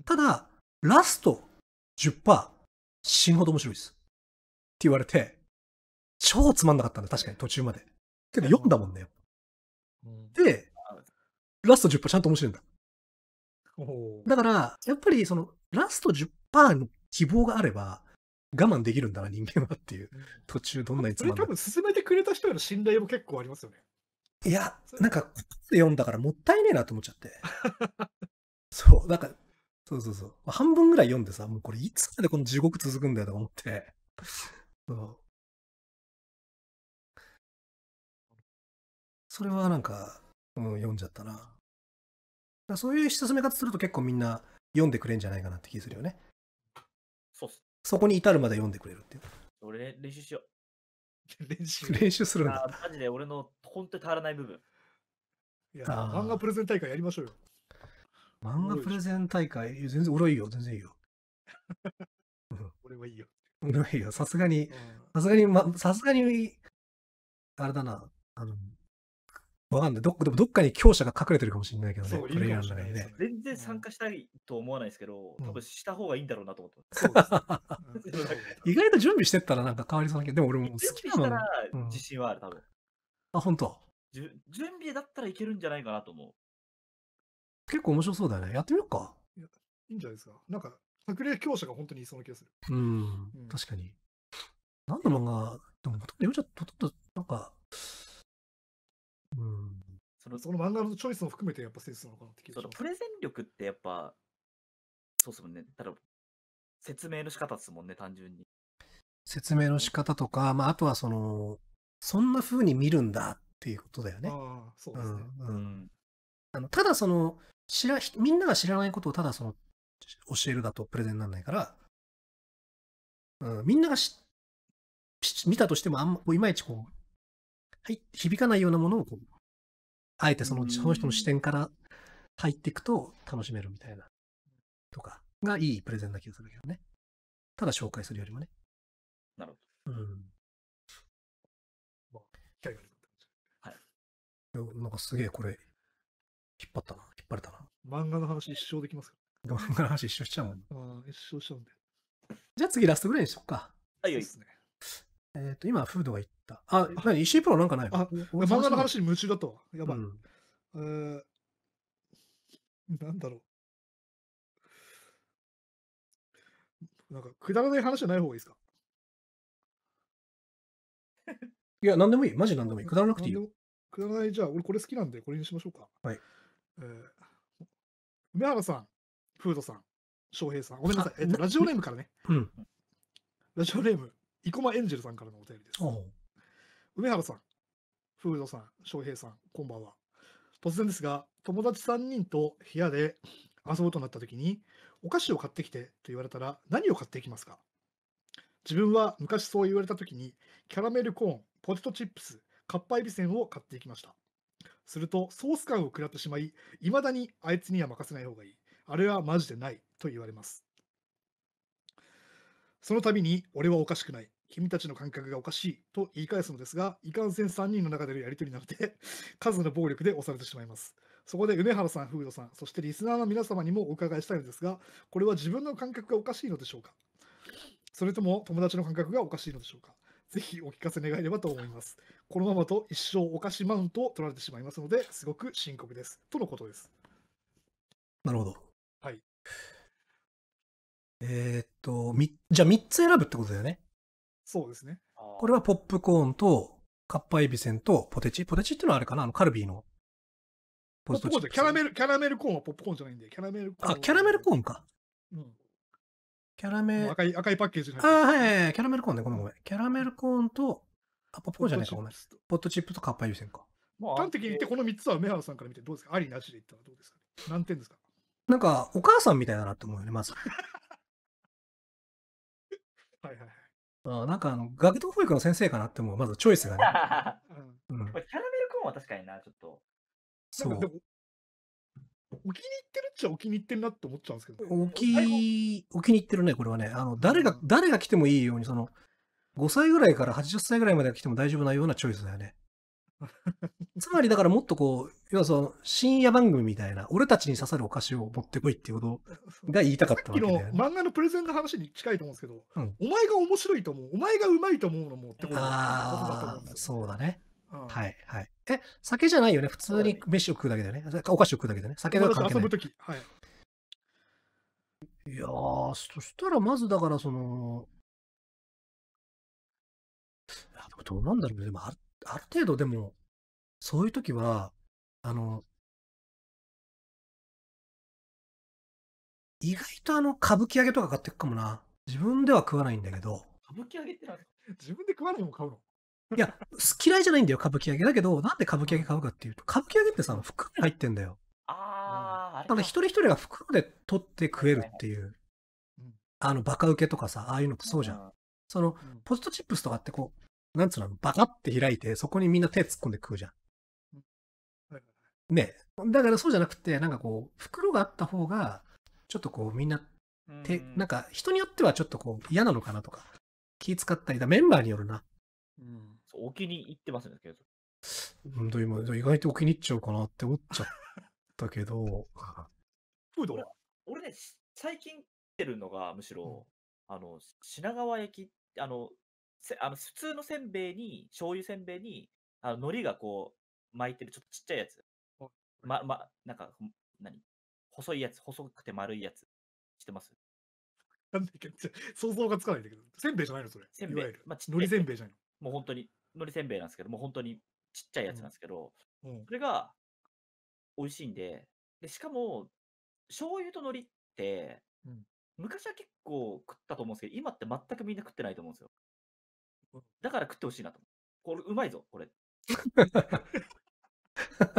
ただ、ラスト10%
死ぬほど面白いです。って言われて、超つまんなかったんだ、確かに途
中まで。けど読んだもんね。で、ラスト10%ちゃんと面白いんだ。だから、やっぱりその、ラスト10%の希望があれば、我慢できるんだな、人間はっていう。途中どんなにつまんなそれ多
分進めてくれた人への信頼も結構ありますよね。
いや、なんか、読んだからもったいねえなと思っちゃって。そう、なんか、そうそうそう。半分ぐらい読んでさ、もうこれいつまでこの地獄続くんだよと思って。そう
それはなんか、うん、読んじゃったな。
だそういう進め方すると結構みんな読んでくれんじゃないかなって気するよね。そうす。そこに至るまで読んでくれるっていう。
俺、練習しよ
う。練習練習するんだ。
マジで俺の本当に足らない部分。いや、漫画プレゼン大会や
りましょうよ。漫画プレゼン大会、全然、俺はいいよ、全然いいよ。俺はいいよ。俺はいいよ、さすがに、さすがに、ま、さすがに、あれだな、あの、わかんない。どっでもどっかに強者が隠れてるかもしれないけどね、プレイヤーの中にね。
全然参加したいと思わないですけど、うん、多分した方がいいんだろうなと思って、
意外と準備してったらなんか変わりそうなけど、でも俺も好きなの。準備した
ら自信はある、多分。うん、あ、本当。準備だったらいけるんじゃないかなと思う。
結構面白そうだね。やってみようか。い
いいんじゃないですか。なんか、作例強者が本当にいそうな気がす
る。
うん、うん、確かに。何の漫画、でも、ほとんど読んじゃほとんど、なんか、
うん。
そのその漫画のチョイスも含めて、やっぱセンスなのかなって気
がしる。プレゼン力ってやっぱ、そうっすもんね。ただ、説明の仕方ですもんね、単純に。
説明の仕方とか、まあ、あとはその、そんな風に見るんだっ
ていうことだよね。ああ、そうですね。うん、うん
あのただその知ら、みんなが知らないことをただその教えるだとプレゼンにならないから、うん、みんながし見たとしてもあんまういまいちこう、はい、響かないようなものをこう、あえてそのその人の視点から入っていくと楽しめるみたいなとかがいいプレゼンな気がするけどね。
ただ紹介するよりもね。なるほど。うん。
はい。なんかすげえこれ引っ張
ったな、引っ張れたな。漫画の話一生できますか漫画の話一生しちゃうもん。ああ、一生しちゃうんで。じゃあ次ラストぐらいにしとくか。はい、いいですね。えっ、と、今、フードが言った。あ、なに、石井プロなんかないのあ、漫画の話に夢中だと。やばい。うえー、
なんだろう。なんか、くだらない話じゃない方がいいですかいや、なんでもいい。マジなんでもいい。くだらなくていいくだらない、じゃあ、俺これ好きなんで、これにしましょうか。はい。えー、梅原さん、フードさん、翔平さん、ごめんなさい、えっと、ラジオネームからね、うん、ラジオネーム、生駒エンジェルさんからのお便りです。梅原さん、フードさん、翔平さん、こんばんは。突然ですが、友達3人と部屋で遊ぶとなった時に、お菓子を買ってきてと言われたら、何を買っていきますか自分は昔そう言われた時に、キャラメルコーン、ポテトチップス、かっぱえびせんを買っていきました。すると、ソース感を食らってしまい、いまだにあいつには任せない方がいい。あれはマジでない。と言われます。その度に、俺はおかしくない。君たちの感覚がおかしい。と言い返すのですが、いかんせん3人の中でのやりとりなので、数の暴力で押されてしまいます。そこで梅原さん、フードさん、そしてリスナーの皆様にもお伺いしたいのですが、これは自分の感覚がおかしいのでしょうかそれとも友達の感覚がおかしいのでしょうかぜひお聞かせ願えればと思います。このままと一生お菓子マウントを取られてしまいますので、すごく深刻です。とのことです。なるほど。はい。
えー、っと、み、じゃあ3つ選ぶってことだよね。そうですね。これはポップコーンと、カッパエビセンとポテチ。ポテチってのはあれかなあのカルビーのポップコーンキャラメル、キャラメルコーンはポップコーンじゃないんで、キャラメルコーン。あ、キャラメルコーンか。うん。キャラ
メル。赤い、赤いパッケージああ、は
い、はい、キャラメルコーンね。ごめんごめん。キャラメルコーンと、あ、ポップじゃないか、ごめん。ポットチップとカッパ優先か。
まあ、端的に言って、この3つはハウさんから見てどうですかありなしで言ったらどうですか
何点ですかなんか、お母さんみたいだなって思うよね、まず。は
いはいはい。
あなんかあの、学童保育の先生かなって思う、まずチョイスがね。
うん、キャラメルコーンは確かにな、ちょっと。
そう。お気に入ってるっちゃお
気に入ってるなって思っちゃうんですけ
ど、ね、お気、お気に入ってるね、これはね。あの、誰が、誰が来てもいいように、その、5歳ぐらいから80歳ぐらいまで来ても大丈夫なようなチョイスだよね。つまりだからもっとこう、要はその深夜番組みたいな、俺たちに刺さるお菓子を持ってこいっていうことが言いたかったわけだよ、ね、さっきの漫画のプレゼンの話に近いと思うんですけど、うん、お前が面白いと思う、お前がうまいと思うのもってことだと思うんですそうだね。はいはい。え、酒じゃないよね。普通に飯を食うだけだよね。お菓子を食うだけだよね。酒だ友とか達遊いぶ。とき。はい。いやー、そしたらまずだからそ
の、どうなんだろうね。でもあるある程度でも、そういう時は、あの、
意外とあの、歌舞伎揚げとか買ってくかもな。自分では食わないんだけど、歌舞伎揚
げって自分で食わないもん買うの。
いや、嫌いじゃないんだよ、歌舞伎揚げ。だけど、なんで歌舞伎揚げ買うかっていうと、歌舞伎揚げってさ、袋に入ってんだよ。ああ、ただ一人一人が袋で取って食えるっていう、あの、バカ受けとかさ、ああいうのってそうじゃん。その、ポストチップスとかってこう、なんつうの、バカって開いて、そこにみんな手突っ込んで食うじゃん。ね。だからそうじゃなくて、なんかこう、袋があった方が、ちょっとこう、みんな、手、なんか人によってはちょっとこう、嫌なのかなとか、気使ったりだ、メンバーによるな。
うんお気に入ってますね、けど。
うん今、意外とお気に入っちゃうかなって思っちゃったけど。
フード俺俺ね、最近来てるのが、むしろ、うん、あの、品川き、あの、せあの普通のせんべいに、醤油せんべいに、あの海苔がこう、巻いてる、ちょっとちっちゃいやつ。ま、ま、なんか、何細いやつ、細くて丸いやつ、してますなんだっけ、想像がつかないんだけど、せんべいじゃないの、それ。せんべい。いわゆる。まあ、のりせんべいじゃないの。もう本当に、のりせんべいなんですけど、もう本当にちっちゃいやつなんですけど、うんうん、それが美味しいんで、でしかも、醤油と海苔って、うん、昔は結構食ったと思うんですけど、今って全くみんな食ってないと思うんですよ。だから食ってほしいなとこれ、うまいぞ、これ。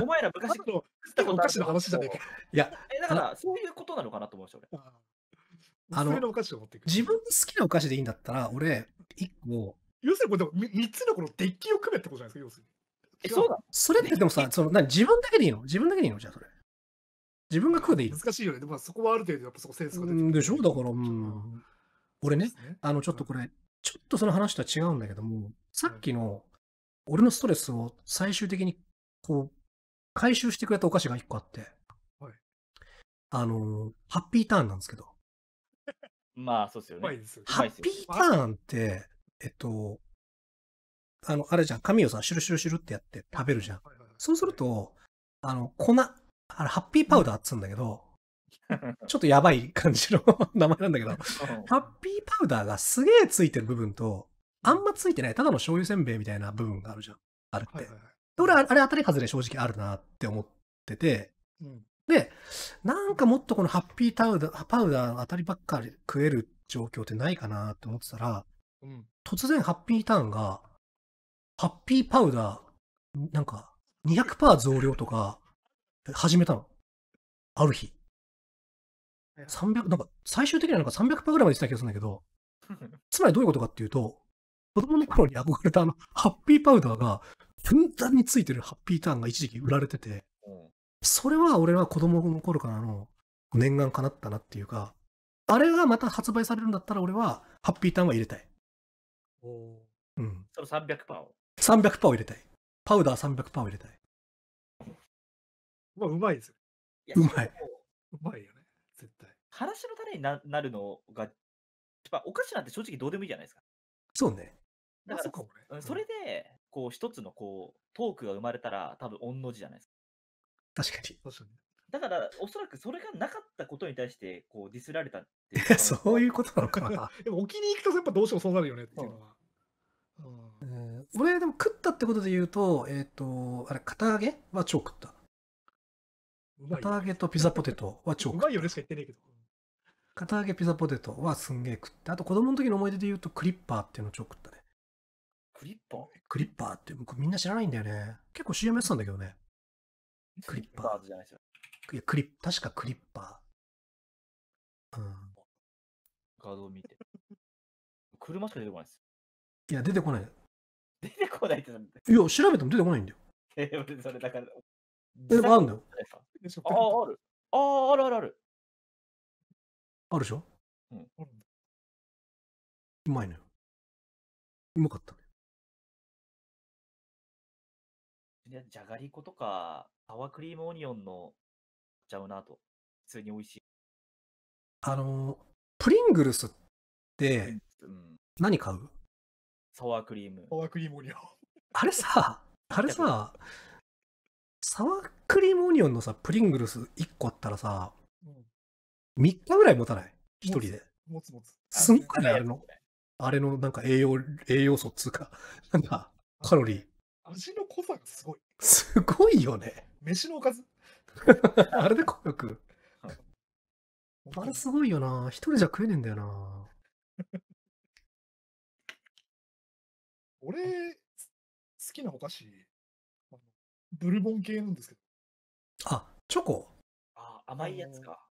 お前ら昔食ったことないか。いや、えだからそういうことなのかなと思うんですよ俺。あの自分の好きなお
菓子でいいんだったら、俺、一個、
要するにこれ3つのこのデッキを組めってことじゃないですか、要するに。
え、そうだ。それってでもさ、その何自分だけでいいの自分だけでいいのじゃあそれ。自分が食うでいい難しいよね。でもそこはある程度やっぱそこセンスが出てくる。でしょだから、うん。俺ね、ねあの、ちょっとこれ、ちょっとその話とは違うんだけども、さっきの、俺のストレスを最終的に、こう、回収してくれたお菓子が1個あって、はい、あの、ハッピーターンなんですけど。
まあ、そうですよね。ハッピーターン
って、えっと、あの、あれじゃん、紙をさ、シュルシュルシュルってやって食べるじゃん。そうすると、あの、粉、あれ、ハッピーパウダーっつうんだけど、ちょっとやばい感じの 名前なんだけど、ハッピーパウダーがすげえついてる部分と、あんまついてない、ただの醤油せんべいみたいな部分があるじゃん。あるって。はいはいで俺、あれ当たり外れ正直あるなって思ってて、うん、で、なんかもっとこのハッピーパウダー、パウダー当たりばっかり食える状況ってないかなって思ってたら、うん、突然ハッピーターンが、ハッピーパウダー、なんか、200%増量とか、始めたの。ある日。300、なんか、最終的にはなんか300%ぐらいまでした気がするんだけど、つまりどういうことかっていうと、子供の頃に憧れたあの、ハッピーパウダーが、ふんだんについてるハッピーターンが一時期売られてて、それは俺は子供の頃からの念願かなったなっていうか、あれがまた発売されるんだったら俺はハッピーターンは入れたい。うん。その
300パーを。
300パーを入れたい。
パウダー300パーを入れたい。まあ、うまいですよ。うまい。
うまいよね、絶対。話らしの種にななるのが、っぱお菓子なんて正直どうでもいいじゃないですか。そうね。だから、そね、それで、こう、一つのこう、トークが生まれたら、多分、御の字じゃないですか。確かに。だから、おそらくそれがなかったことに対して、こう、ディスられたっ
ていう。そういうことなのかな。
でも、沖に行くと、や
っぱどうしてもそうなるよねっていうのは。うん、俺、でも食ったってことで言うと、えっ、と、あれ、片揚げは超食った。片揚げとピザポテトは超食った。うまいよねしか言ってねえけど。揚げピザポテトはすんげえ食って、あと子供の時の思い出で言うとクリッパーっていうの超食ったね。クリッパークリッパーってみんな知らないんだよね。結構 CM やってたんだけどね。クリッパー。じゃないですよ。クリッ確か
クリッパー。うん。画像見て。
車しか出てこないです。
いや、出てこない。出てこないってなんいや、調べても出てこないんだよ。
え、それだから。
でもあるんだよ。
ああ、ある。あ
あ、あるあるある。あるでしょうん。うまいの、ね、よ。うまかったね。
じゃがりことか、パワークリームオニオンのちゃうなと。普通に美味しい。
あの、プリングルスってう
ん、何買う
サワークリーム。ワークリームオニオン。
あれさ、あれさ、サワークリームオニオンのさ、プリングルス1個あったらさ、うん3日ぐらい持たない一人で。もつもつ。すんごいね、あれの。あれのなんか栄養、栄養素っつうか、なんかカロリー。味の濃さがすごい。すごいよね。飯のおかず あれであれすごいよな。一人じゃ食えねえんだよな。
俺、好きなお菓子、ブルボン系なんですけど。あ、チョコあ甘い
やつか。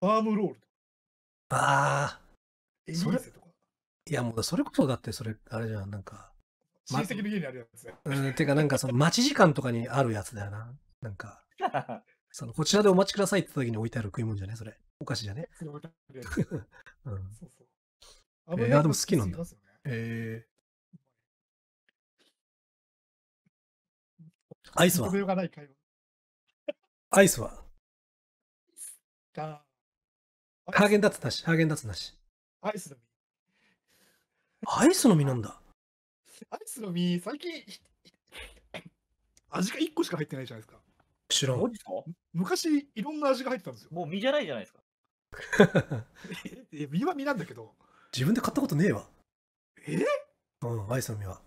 バームロールとか。ああ。それとか。いや、もうそれこそだって、それ、あれじゃん、なんか。
親戚の家にあるやつ、
うん、てか、なんかその待ち時間とかにあるやつだよな。なんか。そのこちらでお待ちくださいって時に置いてある食い物じゃねそれ。お菓子じゃね。うん。そうそう。えー、あ、でも好きなんだ。
ね、えー。アイスはアイスは
ハーゲンダッツなし、ハーゲンダッツなし。アイスの実。アイスの実なんだ。
アイスの実、最近、味が1個しか入ってないじゃないですか。知らん。昔、いろんな味が入ってたんですよ。もう身じゃないじゃないですか。身は身なんだけど。
自分で買ったことねえわ。えうん、アイスの身は。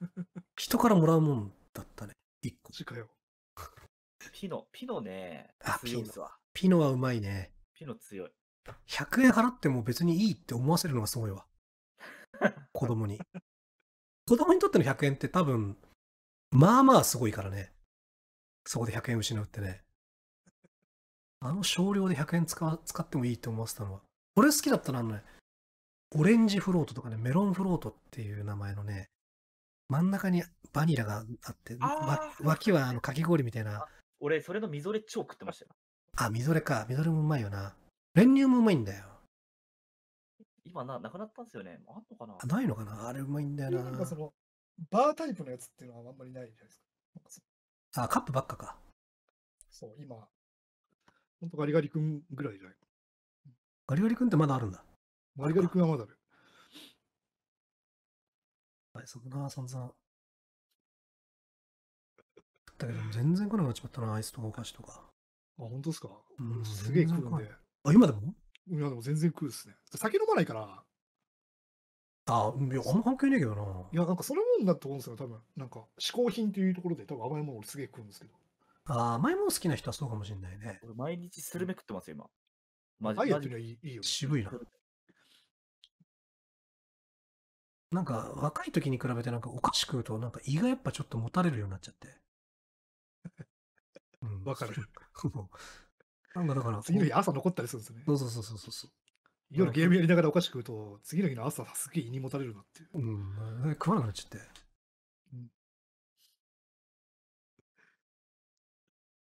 人からもらうもんだったね。一個。かよ。
ピノ、ピノね。あ、ピノは。
ピノはうまいね。ピノ強い。100円払っても別にいいって思わせるのがすごいわ。子供に。子供にとっての100円って多分、
まあまあすごいからね。そこで100円失うってね。
あの少量で100円使使ってもいいと思ってたのは、これ好きだったのはね、オレンジフロートとかね、メロンフロートっていう名前のね、真ん中にバニラがあって、ま、脇はあのかき氷みたいな。
俺、それのみぞれ超食ってましたよ。
あ、みぞれか。みぞれもうまいよな。練乳もうまいんだよ。
今な、なくなったんですよね。あんのかなないのかなあれうまいんだよな。なんかその、バータイプのやつっていうの
はあんまりないじゃないですか。あ、カップばっかか。そう、今、
ほんとガリガリ君ぐらいじゃないガリガリ君ってまだあるんだ。ガリガリ君はまだある。はい、そこが散々。
だけど、全然来なくなっちまったな、アイスとかお菓子とか。あ、本当ですか、うん、すげえ食うんで。あ、今でも今でも全然食うっすね。酒飲まないから、
あ、いや、あんま関係ねえけどな。
いや、なんかそれもんだと思うんですよ、多分。なんか、嗜好品っていうところで、多分甘いもの俺すげえ食うんですけど。ああ、甘いもの好きな人はそうかもしれないね。俺毎日スルメ食ってますよ、今。マジはいいいよ。渋いな。
なんか、若い時に比べて、なんかお菓子食うと、なんか胃がやっぱちょっ
ともたれるようになっちゃって。うん、わかる。なんかだから。次の日朝残ったりするんですね。そうそうそうそうそう。夜ゲームやりながらお菓子食うと、
次の日の朝、すげえ胃にもたれるなっていう。うん、食わなくなっちゃって。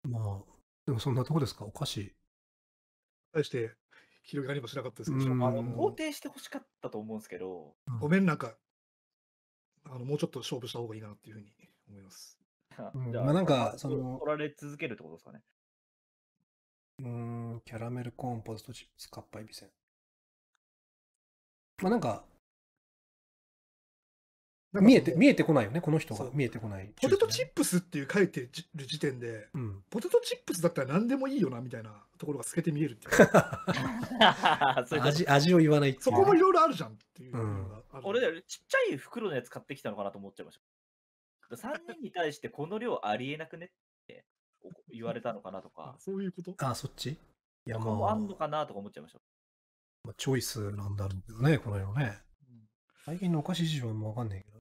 うん、まあ、でもそんなとこですか、お菓
子。対して、広がりもしなかったですけど、あの肯
定してほしかっ
たと思うんですけど、
うん、ごめん、なんか、あのもうちょっと勝負した方がいいなっていうふうに
思います。あ、まあ、なんか、その。取られ続けるってことですかね。
うん、キャラメルコーンポテトチップス、カッパエビセン。
まあなんか、見えて、見えてこないよね、この人が。見えてこない、ね、ポテトチップスっていう書いてる時点で、うん、ポテトチップスだったら何でもいいよな、みたいなところが透けて見えるっていう。味、味を言わないっていそこもいろいろあるじゃんってい
うのがある、うん、俺ちっちゃい袋のやつ買ってきたのかなと思っちゃいました。3人に対してこの量ありえなくねって言われたのかなとか。
そういうことあ、そ
っちいや、もう。あんのかなとか思っちゃいました。まあ、チョイスなんだろうけどね、この辺はね。最近のお菓子事情もわかんないけど。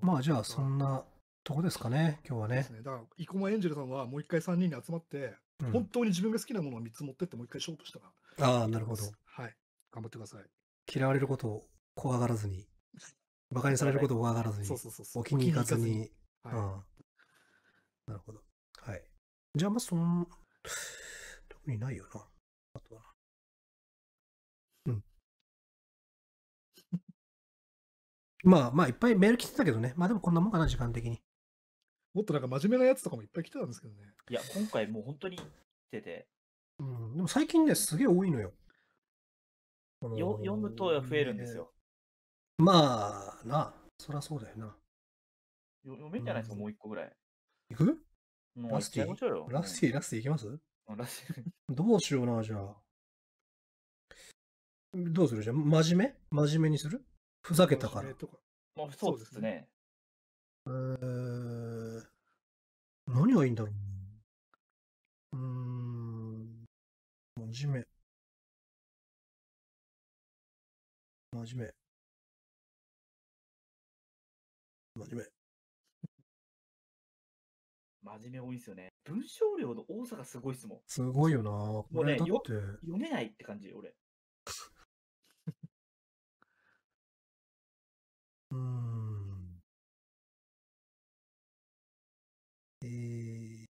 うん、まあじゃあそんなとこですかね、今日はね。ねだから、生駒エンジェルさんはもう一
回3人に集まって、うん、本当に自分が好きなものを3つ持ってってもう一回勝負したら。ああ、なるほど。はい。頑張ってください。
嫌われることを怖がらずに、馬鹿にされることを怖がらずに、お気に入かずに。はい、うん、なるほど。はい。じゃあまあその、特にないよな。
まあまあいっぱいメール
来てたけどね。まあでもこんなもんかな、時間的に。もっとなんか真面目なやつとかもいっぱい来てたんですけどね。
いや、今回もう本当に来てて。
うん、でも最近ね、すげえ多いのよ。
よ読むと増えるんですよ。
まあな、そりゃそうだよな。よ
読めんじゃないですか、うん、もう一個ぐらい。いくラスティ
ラスティラスティいきますラスティどうしような、じゃあ。どうするじゃん真面目真面目にするふざけたから。
まあ、そうですね。
えー、何がいいんだろ
う。うん、真面目。真面目。
真面目。真面目多いですよね。文章量の多さがすごいっすもん。
すごいよな。もうね、読
めないって感じ、俺。
うん。えー、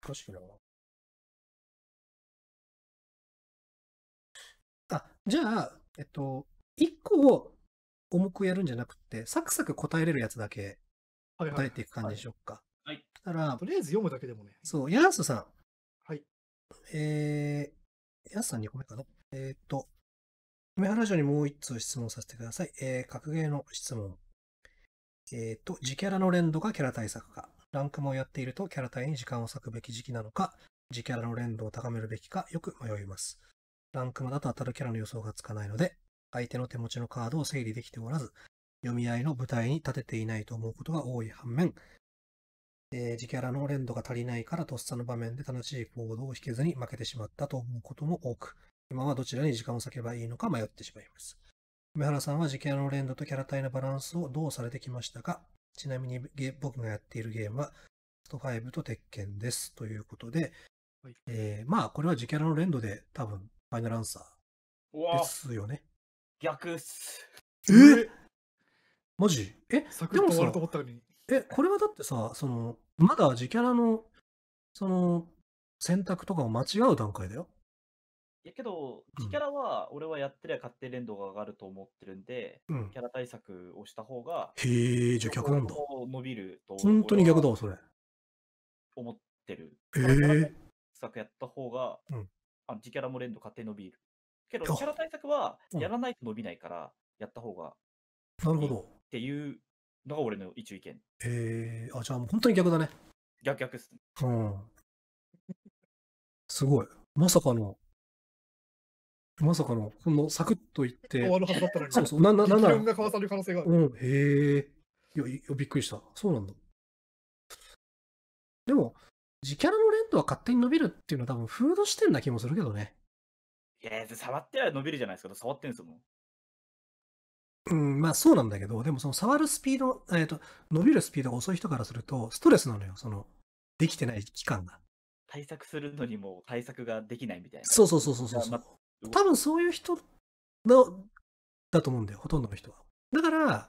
確かに。あ、じゃあ、えっと、
1個を重くやるんじゃなくて、サクサク答えれるやつだけ答えていく感じでしょうか。はい、はいはい、たら、とりあえず読むだけでもね。そう、ヤースさん。はい。えー、ヤースさん2個目かな。えー、っと、梅原城にもう一通質問させてください。えー、格ゲーの質問。えっ、ー、と、自キャラの連動かキャラ対策か。ランクもやっているとキャラ対に時間を割くべき時期なのか、自キャラの連動を高めるべきか、よく迷います。ランクもだと当たるキャラの予想がつかないので、相手の手持ちのカードを整理できておらず、読み合いの舞台に立てていないと思うことが多い反面、えー、自キャラの連動が足りないからとっさの場面で楽しい行動を引けずに負けてしまったと思うことも多く、今はどちらに時間を割けばいいのか迷ってしまいます。梅原さんは時間の連動とキャラ体のバランスをどうされてきましたかちなみに僕がやっているゲームは、スト5と鉄拳です。ということで、はい、えー、まあ、これは時キャラの連動で多分、ファイナルアンサ
ーですよね。逆っす。え
マジえ、でもさ、え、これはだってさ、その、まだ自キャラの、その、選択とかを間違う段階だよ。
やけど、キャラは俺はやってりゃ勝手連動が上がると思ってるんで、うん、キャラ対策をした方が、へえ、じゃあ逆なんだ。伸びると。本当に逆だわ、それ。思ってる。へえ。策やった方が、うん、あの自キャラも連動勝手伸びる。けど、キャラ対策はやらないと伸びないから、やった方がなるほど。っていうのが俺の一応意見。
えー、あ、じゃあもう本当に逆だね。逆逆っすね。うん。す
ごい。まさかのまさかの、このサクッといって。
終わるは
ずだったのに。そうそう、な、な、な、な。が交わされる可能性がある。う
ん、へえ。よ、びっくりした。そうなんだ。でも、自キャラのレントは勝手に伸びるっていうのは多分フード視点な気もするけどね。
いや、触っては伸びるじゃないですか。触ってんすもん。
うん、まあそうなんだけど、でもその触るスピード、えっ、ー、と、伸びるスピードが遅い人からすると、ストレスなのよ、その、できてない期間が。
対策するのにも対策ができないみたいな。
そうそうそうそうそう。多分そういう人のだと思うんだよ、ほとんどの人は。だから、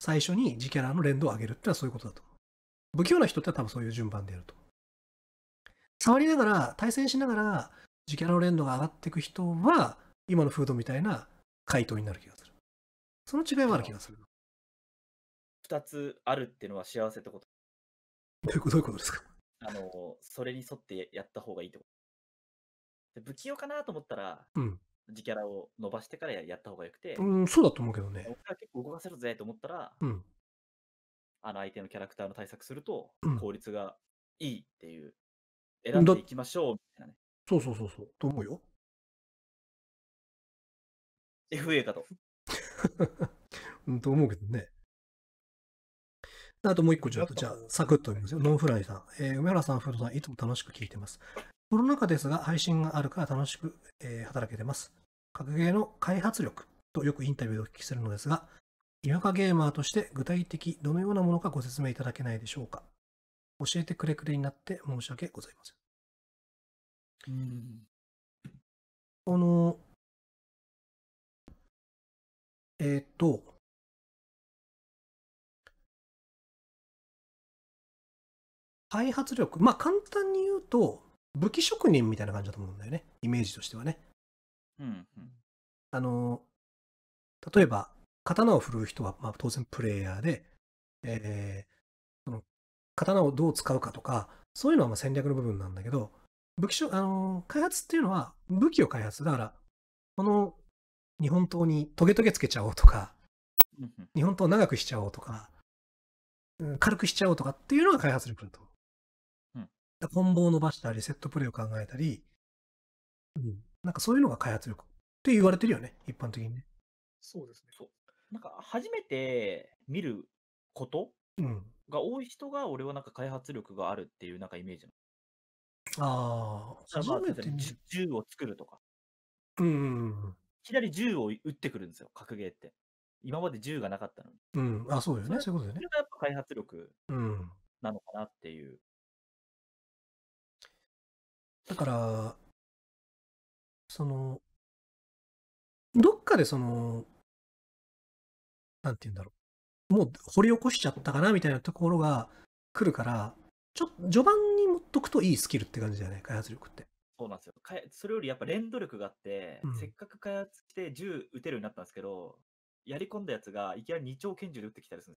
最初に自キャラの連動を上げるってのはそういうことだと思う。不器用な人って多分そういう順番でやると。触りながら、対戦しながら、自キャラの連動が上がっていく人は、今のフードみたいな回答になる気がする。その違いはある
気がする。2つあるっていうのは幸せってこと
どういうことですか
あの、それに沿ってやった方がいいってこ不器用かなと思ったら、うん。自キャラを伸ばしてからやった方がよくて、うん、そうだと思うけどね。僕は結構動かせるぜと思ったら、うん。あの相手のキャラクターの対策すると、効率がいいっていう、うん、選んでいきましょうみたいなね。
そうそうそうそう、と思うよ。
FA かと。
と思うけどね。あともう一個ちょっと、じゃあ、サクッと見ますよ。ノンフライさん。えー、梅原さん、フーさん、いつも楽しく聞いてます。コロナ禍ですが、配信があるから楽しく、えー、働けてます。格ゲーの開発力とよくインタビューでお聞きするのですが、にわかゲーマーとして具体的どのようなものかご説明いただけないでしょうか。教えてくれくれになって申し訳ございませ
ん。うん、この、えー、っと、開発力。まあ簡単に言うと、武器職人みたいな感じだと思うんだよね、イメージとしてはね。うん、あの
例えば、刀を振るう人は、まあ、当然プレイヤーで、えー、その刀をどう使うかとか、そういうのはま戦略の部分なんだけど、武器しあの開発っていうのは武器を開発。だから、この日本刀にトゲトゲつけちゃおうとか、日本刀を長くしちゃおうとか、軽くしちゃおうとかっていうのが開発力だと。コンボを伸ばしたり、セットプレーを考えたり、うん、なんかそういうのが開発力って言われてるよね、一般的にね。
そうですね。そうなんか初めて見ることが多い人が、俺はなんか開発力があるっていうなんかイメージああ、初めて銃を作るとか。うん。左銃を撃ってくるんですよ、格ゲーって。今まで銃がなかったのに。
うん、あ、そうよね、そういうことね。そ
れがやっぱ開発力
な
のかなっていう。
だから、その、どっかでその、
なんて言うんだろう。もう掘り起こしちゃったかなみたいなところが来るから、ちょっと序盤に持っとくといいスキルって感じだよね、開発力って。
そうなんですよ。かそれよりやっぱ連動力があって、うん、せっかく開発して銃撃てるようになったんですけど、やり込んだやつがいきなり二丁拳銃で撃ってきたりするん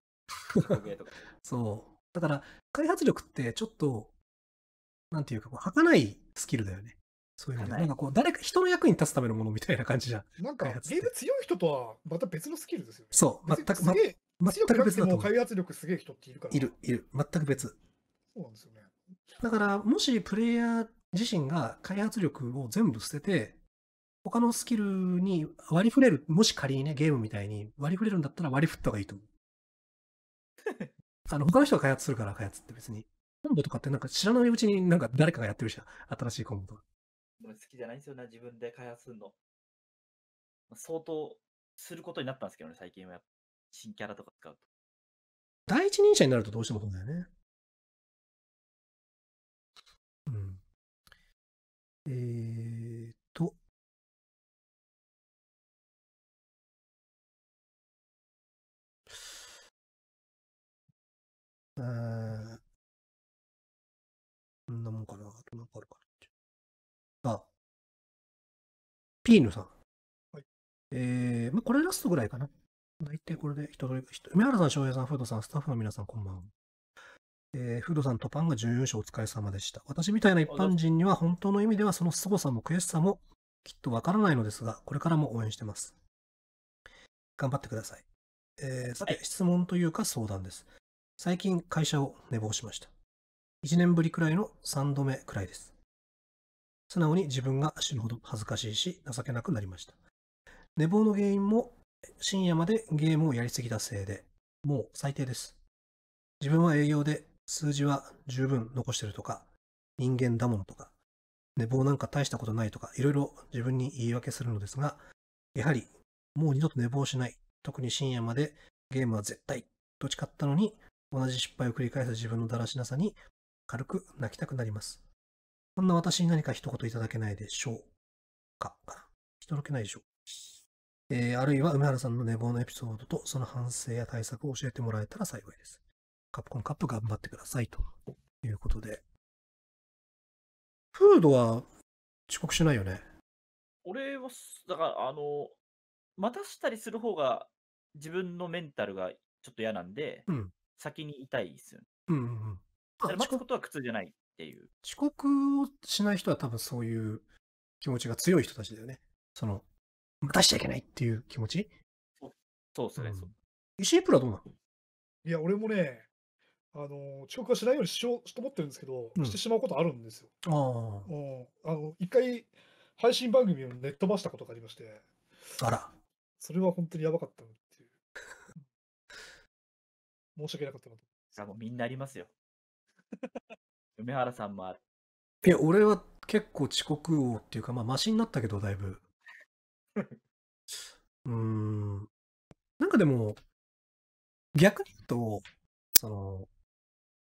ですよ。
そう。だから、開発力ってちょっと、なんていうか、はう、ないスキルだよね。そういうの、ね、なんかこう、誰か、人の役に立つためのものみたいな感じじゃん。なんか、ゲーム強い人とは、また別のスキルですよね。そう、全く、全
く別だと思う。開発力すげえ人っている
から。いる、いる。全く別。そうなんですよね。だから、もしプレイヤー自身が開発力を全部捨てて、他のスキルに割り振れる、もし仮にね、ゲームみたいに割り振れるんだったら割り振った方がいいと思う。あの、他の人が開発するから、開発って別に。コンボとかってなんか知らないうちになんか誰かがやってるじゃん。新しいコンボとか。
俺好きじゃないんですよね、自分で開発するの。相当することになったんですけどね、最近は。新キャラとか使うと。
第一人者になるとどうしてもそうだよね。うん。えー、っと。あこんなもんかな。あとなんかあるかな。あ、ーヌさん。はい、えー、まあ、これラストぐ
らいかな。大体これで一通り、梅原さん、翔平さん、フードさん、スタッフの皆さん、こんばんは。えー、フードさんとパンが準優勝お疲れ様でした。私みたいな一般人には本当の意味ではその凄さも悔しさもきっとわからないのですが、これからも応援してます。頑張ってください。えー、さて、質問というか相談です。最近会社を寝坊しました。1年ぶりくらいの3度目くらいです。素直に自分が死ぬほど恥ずかしいし、情けなくなりました。寝坊の原因も深夜までゲームをやりすぎたせいで、もう最低です。自分は営業で数字は十分残してるとか、人間だものとか、寝坊なんか大したことないとか、いろいろ自分に言い訳するのですが、やはりもう二度と寝坊しない、特に深夜までゲームは絶対と誓ったのに、同じ失敗を繰り返す自分のだらしなさに軽く泣きたくなります。こんな私に何か一言いただけないでしょうかか人のけないでしょう。えー、あるいは梅原さんの寝坊のエピソードとその反省や対策を教えてもらえたら幸いです。カプコンカップ頑張ってくださいということで。フードは
遅刻しないよね。
俺は、だから、あの、待たしたりする方が自分のメンタルがちょっと嫌なんで、うん、先に痛いですよね。うんうんうん。待つことは苦痛じゃないっていう。
遅刻をしない人は多分そういう気持ちが強い人たちだよね。その、待たしちゃいけないっていう気持ち。
そうですね、うん、石井プはどうなの
いや、俺もね、あの遅刻はしないようにしようと思ってるんですけど、うん、してしまうことあるんですよ。ああの一回、配信番組をネットばしたことがありまして、あら。それは本当にやば
かったっていう。申し訳なかったなと。あもうみんなありますよ。梅原さんもある。
いや、俺は結構遅刻王っていうか、まあ、マシになったけど、だいぶ。うーん。
なんかでも、逆に言うと、その、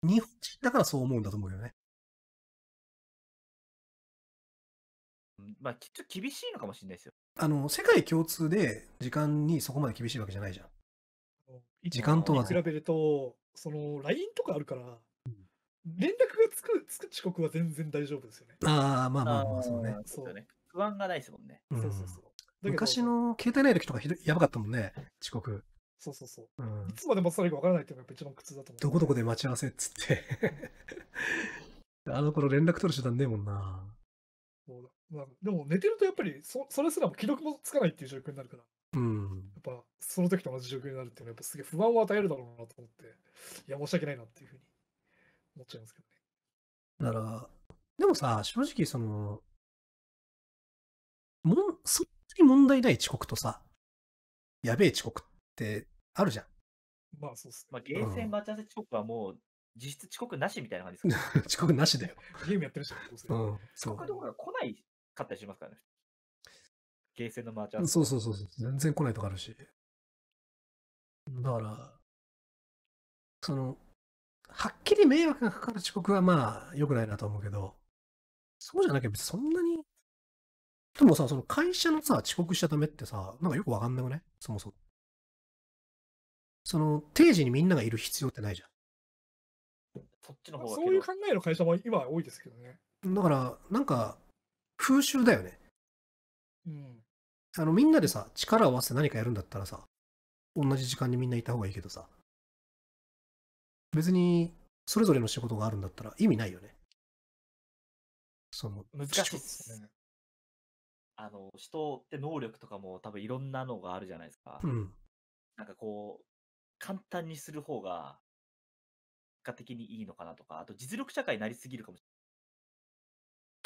日本人だからそう思うんだと思うよね。
まあ、きっと厳しいのかもしれないですよ。
あの、世界共通で時間にそこまで厳しいわけじゃないじゃん。
時間とは比べると、その LINE とかあるか
ら、連絡がつく、つく遅刻は全然大丈夫ですよね。
ああ、まあまあまあ、そうね。そうね。
不安がないですもんね。
そうそうそう。昔の携帯ない時とかひどやばかったもんね、遅刻。そうそうそう。うん、い
つまで待それか分からないっていうのが一番苦痛だ
と思う、どこどこで待ち合わせっつって あの頃連絡取る手段ねえもんな。
そうだまあ、でも寝てるとやっぱりそそれすらも記録もつかないっていう状況になるから。うん、やっぱその時と同じ状況になるっていうのはやっぱすげえ不安を与えるだろうなと思って、いや申し訳ないなっていうふうに思っちゃいますけ
どね。だから、でもさ、正直その、
もん、そんなに問題ない遅刻とさ、や
べえ遅刻ってあるじゃん。
まあそうっす。まあゲーセン待ち合わせ遅刻はもう、実質遅刻なしみたいな感じで
すか、ね、遅刻なしだよ。
ゲームやってる人は、うん、遅刻どころか来ないかったりしますからね。ゲーセンの待ち合わせ。そうそ
うそうそう。全然来ないとかあるし。
だから、その、はっ
きり迷惑がかかる遅刻はまあ良くないなと思うけど、そうじゃなきゃ別にそんなに。でもさ、その会社のさ、遅刻しちゃダメってさ、なんかよくわかんなくないそもそ
も。その、定時にみんながいる必要ってないじゃ
ん。そっちの方がそうい
う考えの会社も今多いですけどね。
だから、なんか、風習だよね。うん。あの、みんなでさ、力を合わせて何かやるんだったら
さ、同じ時間にみんないた方がいいけどさ、別にそれぞれの仕事があるんだったら意味ないよね。その難しいです
ね。あの人って能力とかも多分いろんなのがあるじゃないですか。うん、なんかこう簡単にする方が結果的にいいのかなとか、あと実力社会になりすぎるかもし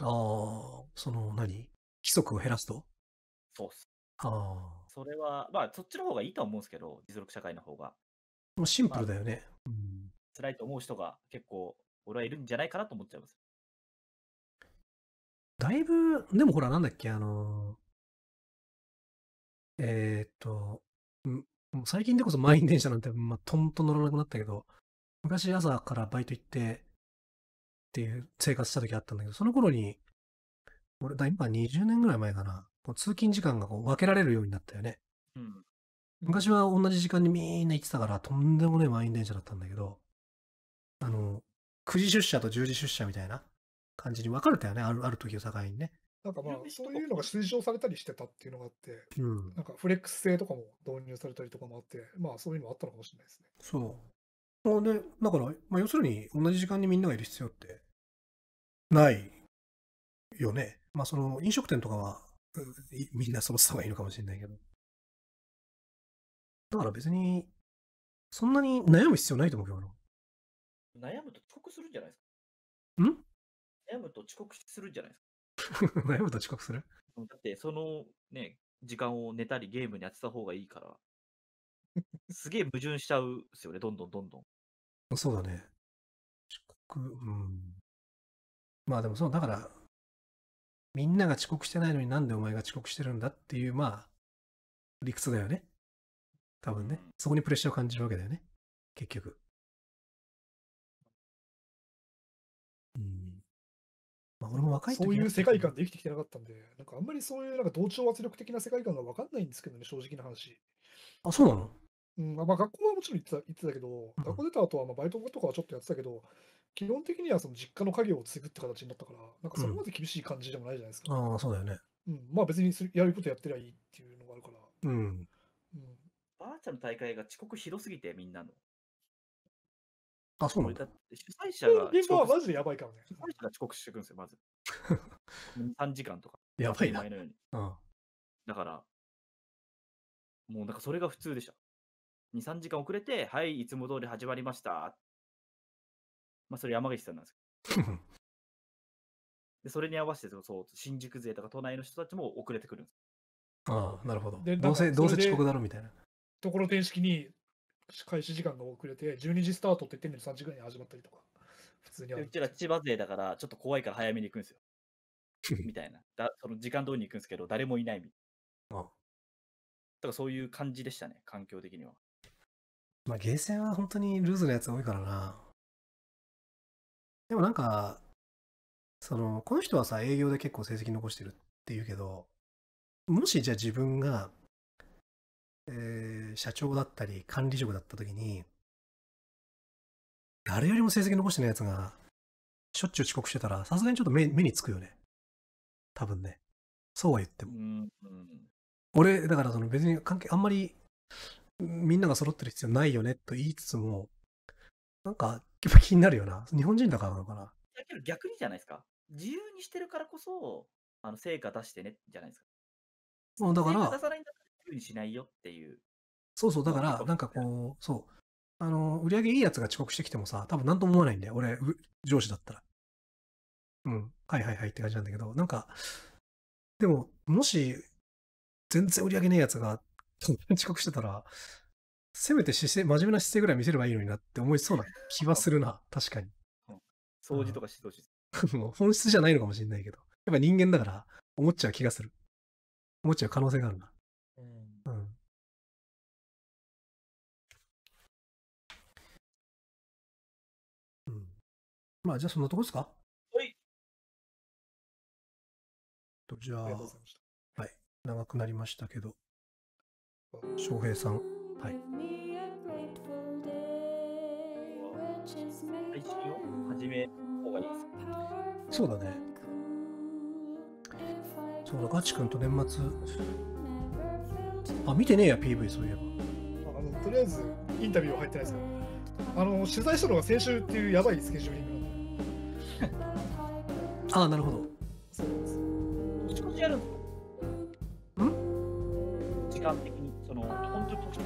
れない。ああ、そ
の何規則を減らすとそうっす。ああ。
それは、まあそっちの方がいいとは思うんですけど、実力社会の方が。もうシンプルだよね。うん、辛いと思う人が結構、俺はいるんじゃないかなと思っちゃいます。
だいぶ、
でもほら、なんだっけ、あのー、えー、っと、最近でこそ満員電車なんて、まあ、とんと乗らなくなったけど、昔朝からバイト行って、っていう生活した時あったんだけど、その頃に、俺、だ今20年ぐらい前かな、もう通勤時間がこう分けられるようになったよね。うん、昔は同じ時間にみんな行ってたから、とんでもねい満員電車だったんだけど、あの、9時出社と10時出社みたいな感じに分かれたよね、あるある時を境にね。
なんかまあ、そういうのが推奨されたりしてたっていうのがあって、うん、なんかフレックス性とかも導入されたりとかもあって、まあそういうのあったのかもしれないですね。
そう。まあね、だから、まあ、要するに同じ時間にみんながいる必要ってないよね。ま
あその飲食店とかは、みんなその差がいいのかもしれないけど。だから別に、そんなに悩む必要ないと思うけど
悩むと遅刻するんじゃないです
かん
悩むと遅刻するんじゃないで
すか 悩むと遅刻する
だって、そのね、時間を寝たりゲームに当てた方がいいから、すげえ矛盾しちゃうですよね、どんどんどんどん。そうだね。
遅刻、うん。まあでもそう、だから、みんなが遅刻してないのになんでお前が遅刻してるんだっていう、まあ、理屈だよね。多分ね。そこにプレッシャーを感じるわけだよね。結局。
まあ、俺も若いそういう世界観
で生きてきてなかったんで、なんかあんまりそういうなんか同調圧力的な世界観が分かんないんですけどね、正直な話。あ、そうなのうん、まあ、学校はもちろん行ってた行ってたけど、うん、学校出た後はまあバイトとかはちょっとやってたけど、基本的にはその実家の家業を継ぐって形になったから、なんかそれまで厳しい感じでもないじゃないですか。うん、ああ、そうだよね。うん、まあ別にやることやってりゃいいっ
ていうのがあるか
ら。うん。うん、
ばあちゃんの大会が遅刻広どすぎて、みんなの。あ、そうなんだ。だ主催者が現場はマジでやばいからね。主催者が遅刻してくるんですよ、まず。3 時間とか。やばいな。うん、だから、もうなんかそれが普通でした。2、3時間遅れて、はい、いつも通り始まりました。まあ、それ山口さんなんですけど。でそれに合わせてそう、新宿勢とか都内の人たちも遅れてくるんです。ああ、なるほど。どうせ、どうせ遅刻だろうみたいな。
ところてん式に開始時間が遅れて、12時スタートって言ってんのに3時ぐらいに始まったりとか、
普通にあうちら千葉勢だから、ちょっと怖いから早めに行くんですよ。みたいな。だその時間通りに行くんですけど、誰もいないみたいあな。だからそういう感じでしたね、環境的には。まあ、ゲーセンは本当にルーズなやつ多いからな。でもなんか、その、この人はさ、営業で結構成績残
してるって言うけど、もしじゃあ自分がえー、社長だったり管理職だった時に、誰よりも成績
残してないやつが、しょっちゅう遅刻してたら、さすがにちょっと目につくよね。多分ね。そうは言っても。うんうん、俺、だからその別に関係、あんまり、みんなが揃ってる必要ないよねと言いつつも、なんか、やっぱ気になるよな。日本人だからなのかな。
逆にじゃないですか。自由にしてるからこそ、あの成果出してね、じゃないですか。
もうだから、出さな
いんだっふにしないよっていう。
そうそう、だから、なんかこう、そう。あの、売り上げいいやつが遅刻してきてもさ、多分何とも思わないんだよ。俺、上司だったら。うん。はいはいはいって感じなんだけど、なんか、でも、もし、全然売り上げねえやつが 遅刻してたら、せめて姿勢、真面目な姿勢ぐらい見せればいいのになって思いそうな気はするな。確かに。
掃除とかしてほしい。
本質じゃないのかもしれないけど。やっぱ人間だから、思っちゃう気がする。思っちゃう可能性があるな。
まあ、じゃあそんなとこですかはい。
と、じゃあ、はい。長くなりましたけど、翔平さ
ん、はい。そうだね
そうだガチ君と年末あ見てねえや PV そういえ
ばあのとりあえずインタビューは入ってないですけどあの取材したのが先週っていうやば
いスケジューリング ああ、なるほど。そうです。
こちこちやるん時間的に、その、本当にこちこ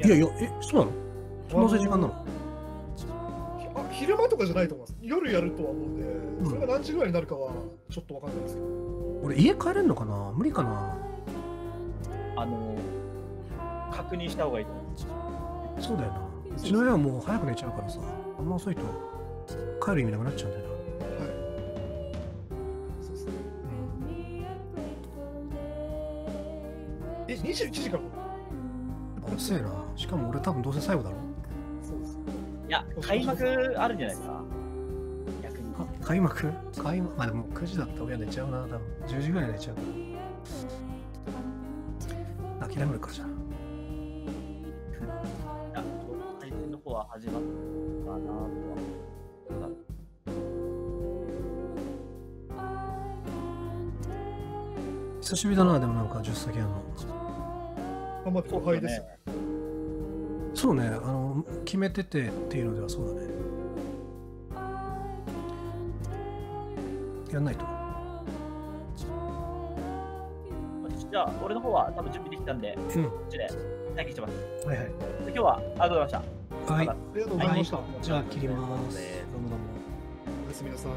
ち。いやいや、え、そうなのどのせ時間なの
あ昼
間とかじゃないと思います。夜やるとは思うんで、うん、それが何時ぐらいになるかはちょっとわかんないですけど。
俺、家帰れんのかな無理かな
あの、確認した方がいいと思う。
そうだよな。うちの親はもう早く寝ちゃうからさ、あんま遅いと帰る意味なくなっちゃうんだよ21時から遅えなしかも俺多分どうせ最後だろう
いや開幕あるんじゃないですか
逆に開幕開幕あでも9時だったら親寝ちゃうな多分10時ぐらい寝ちゃう諦めるかじゃあ
対戦の方は始まったかなと
は久しぶりだな、でもなんか10先やの。あんま後輩ですよね。そうね、あの決めててっていうのではそうだね。やんないと。
じゃあ、俺の方は多分準備できたんで、うん、こっちで待機してます。はいはい。今日はありがとうございました。はい。ありがとうございました。はい、じゃあ、切ります。どうもどうも。
おやすみなさい。はい。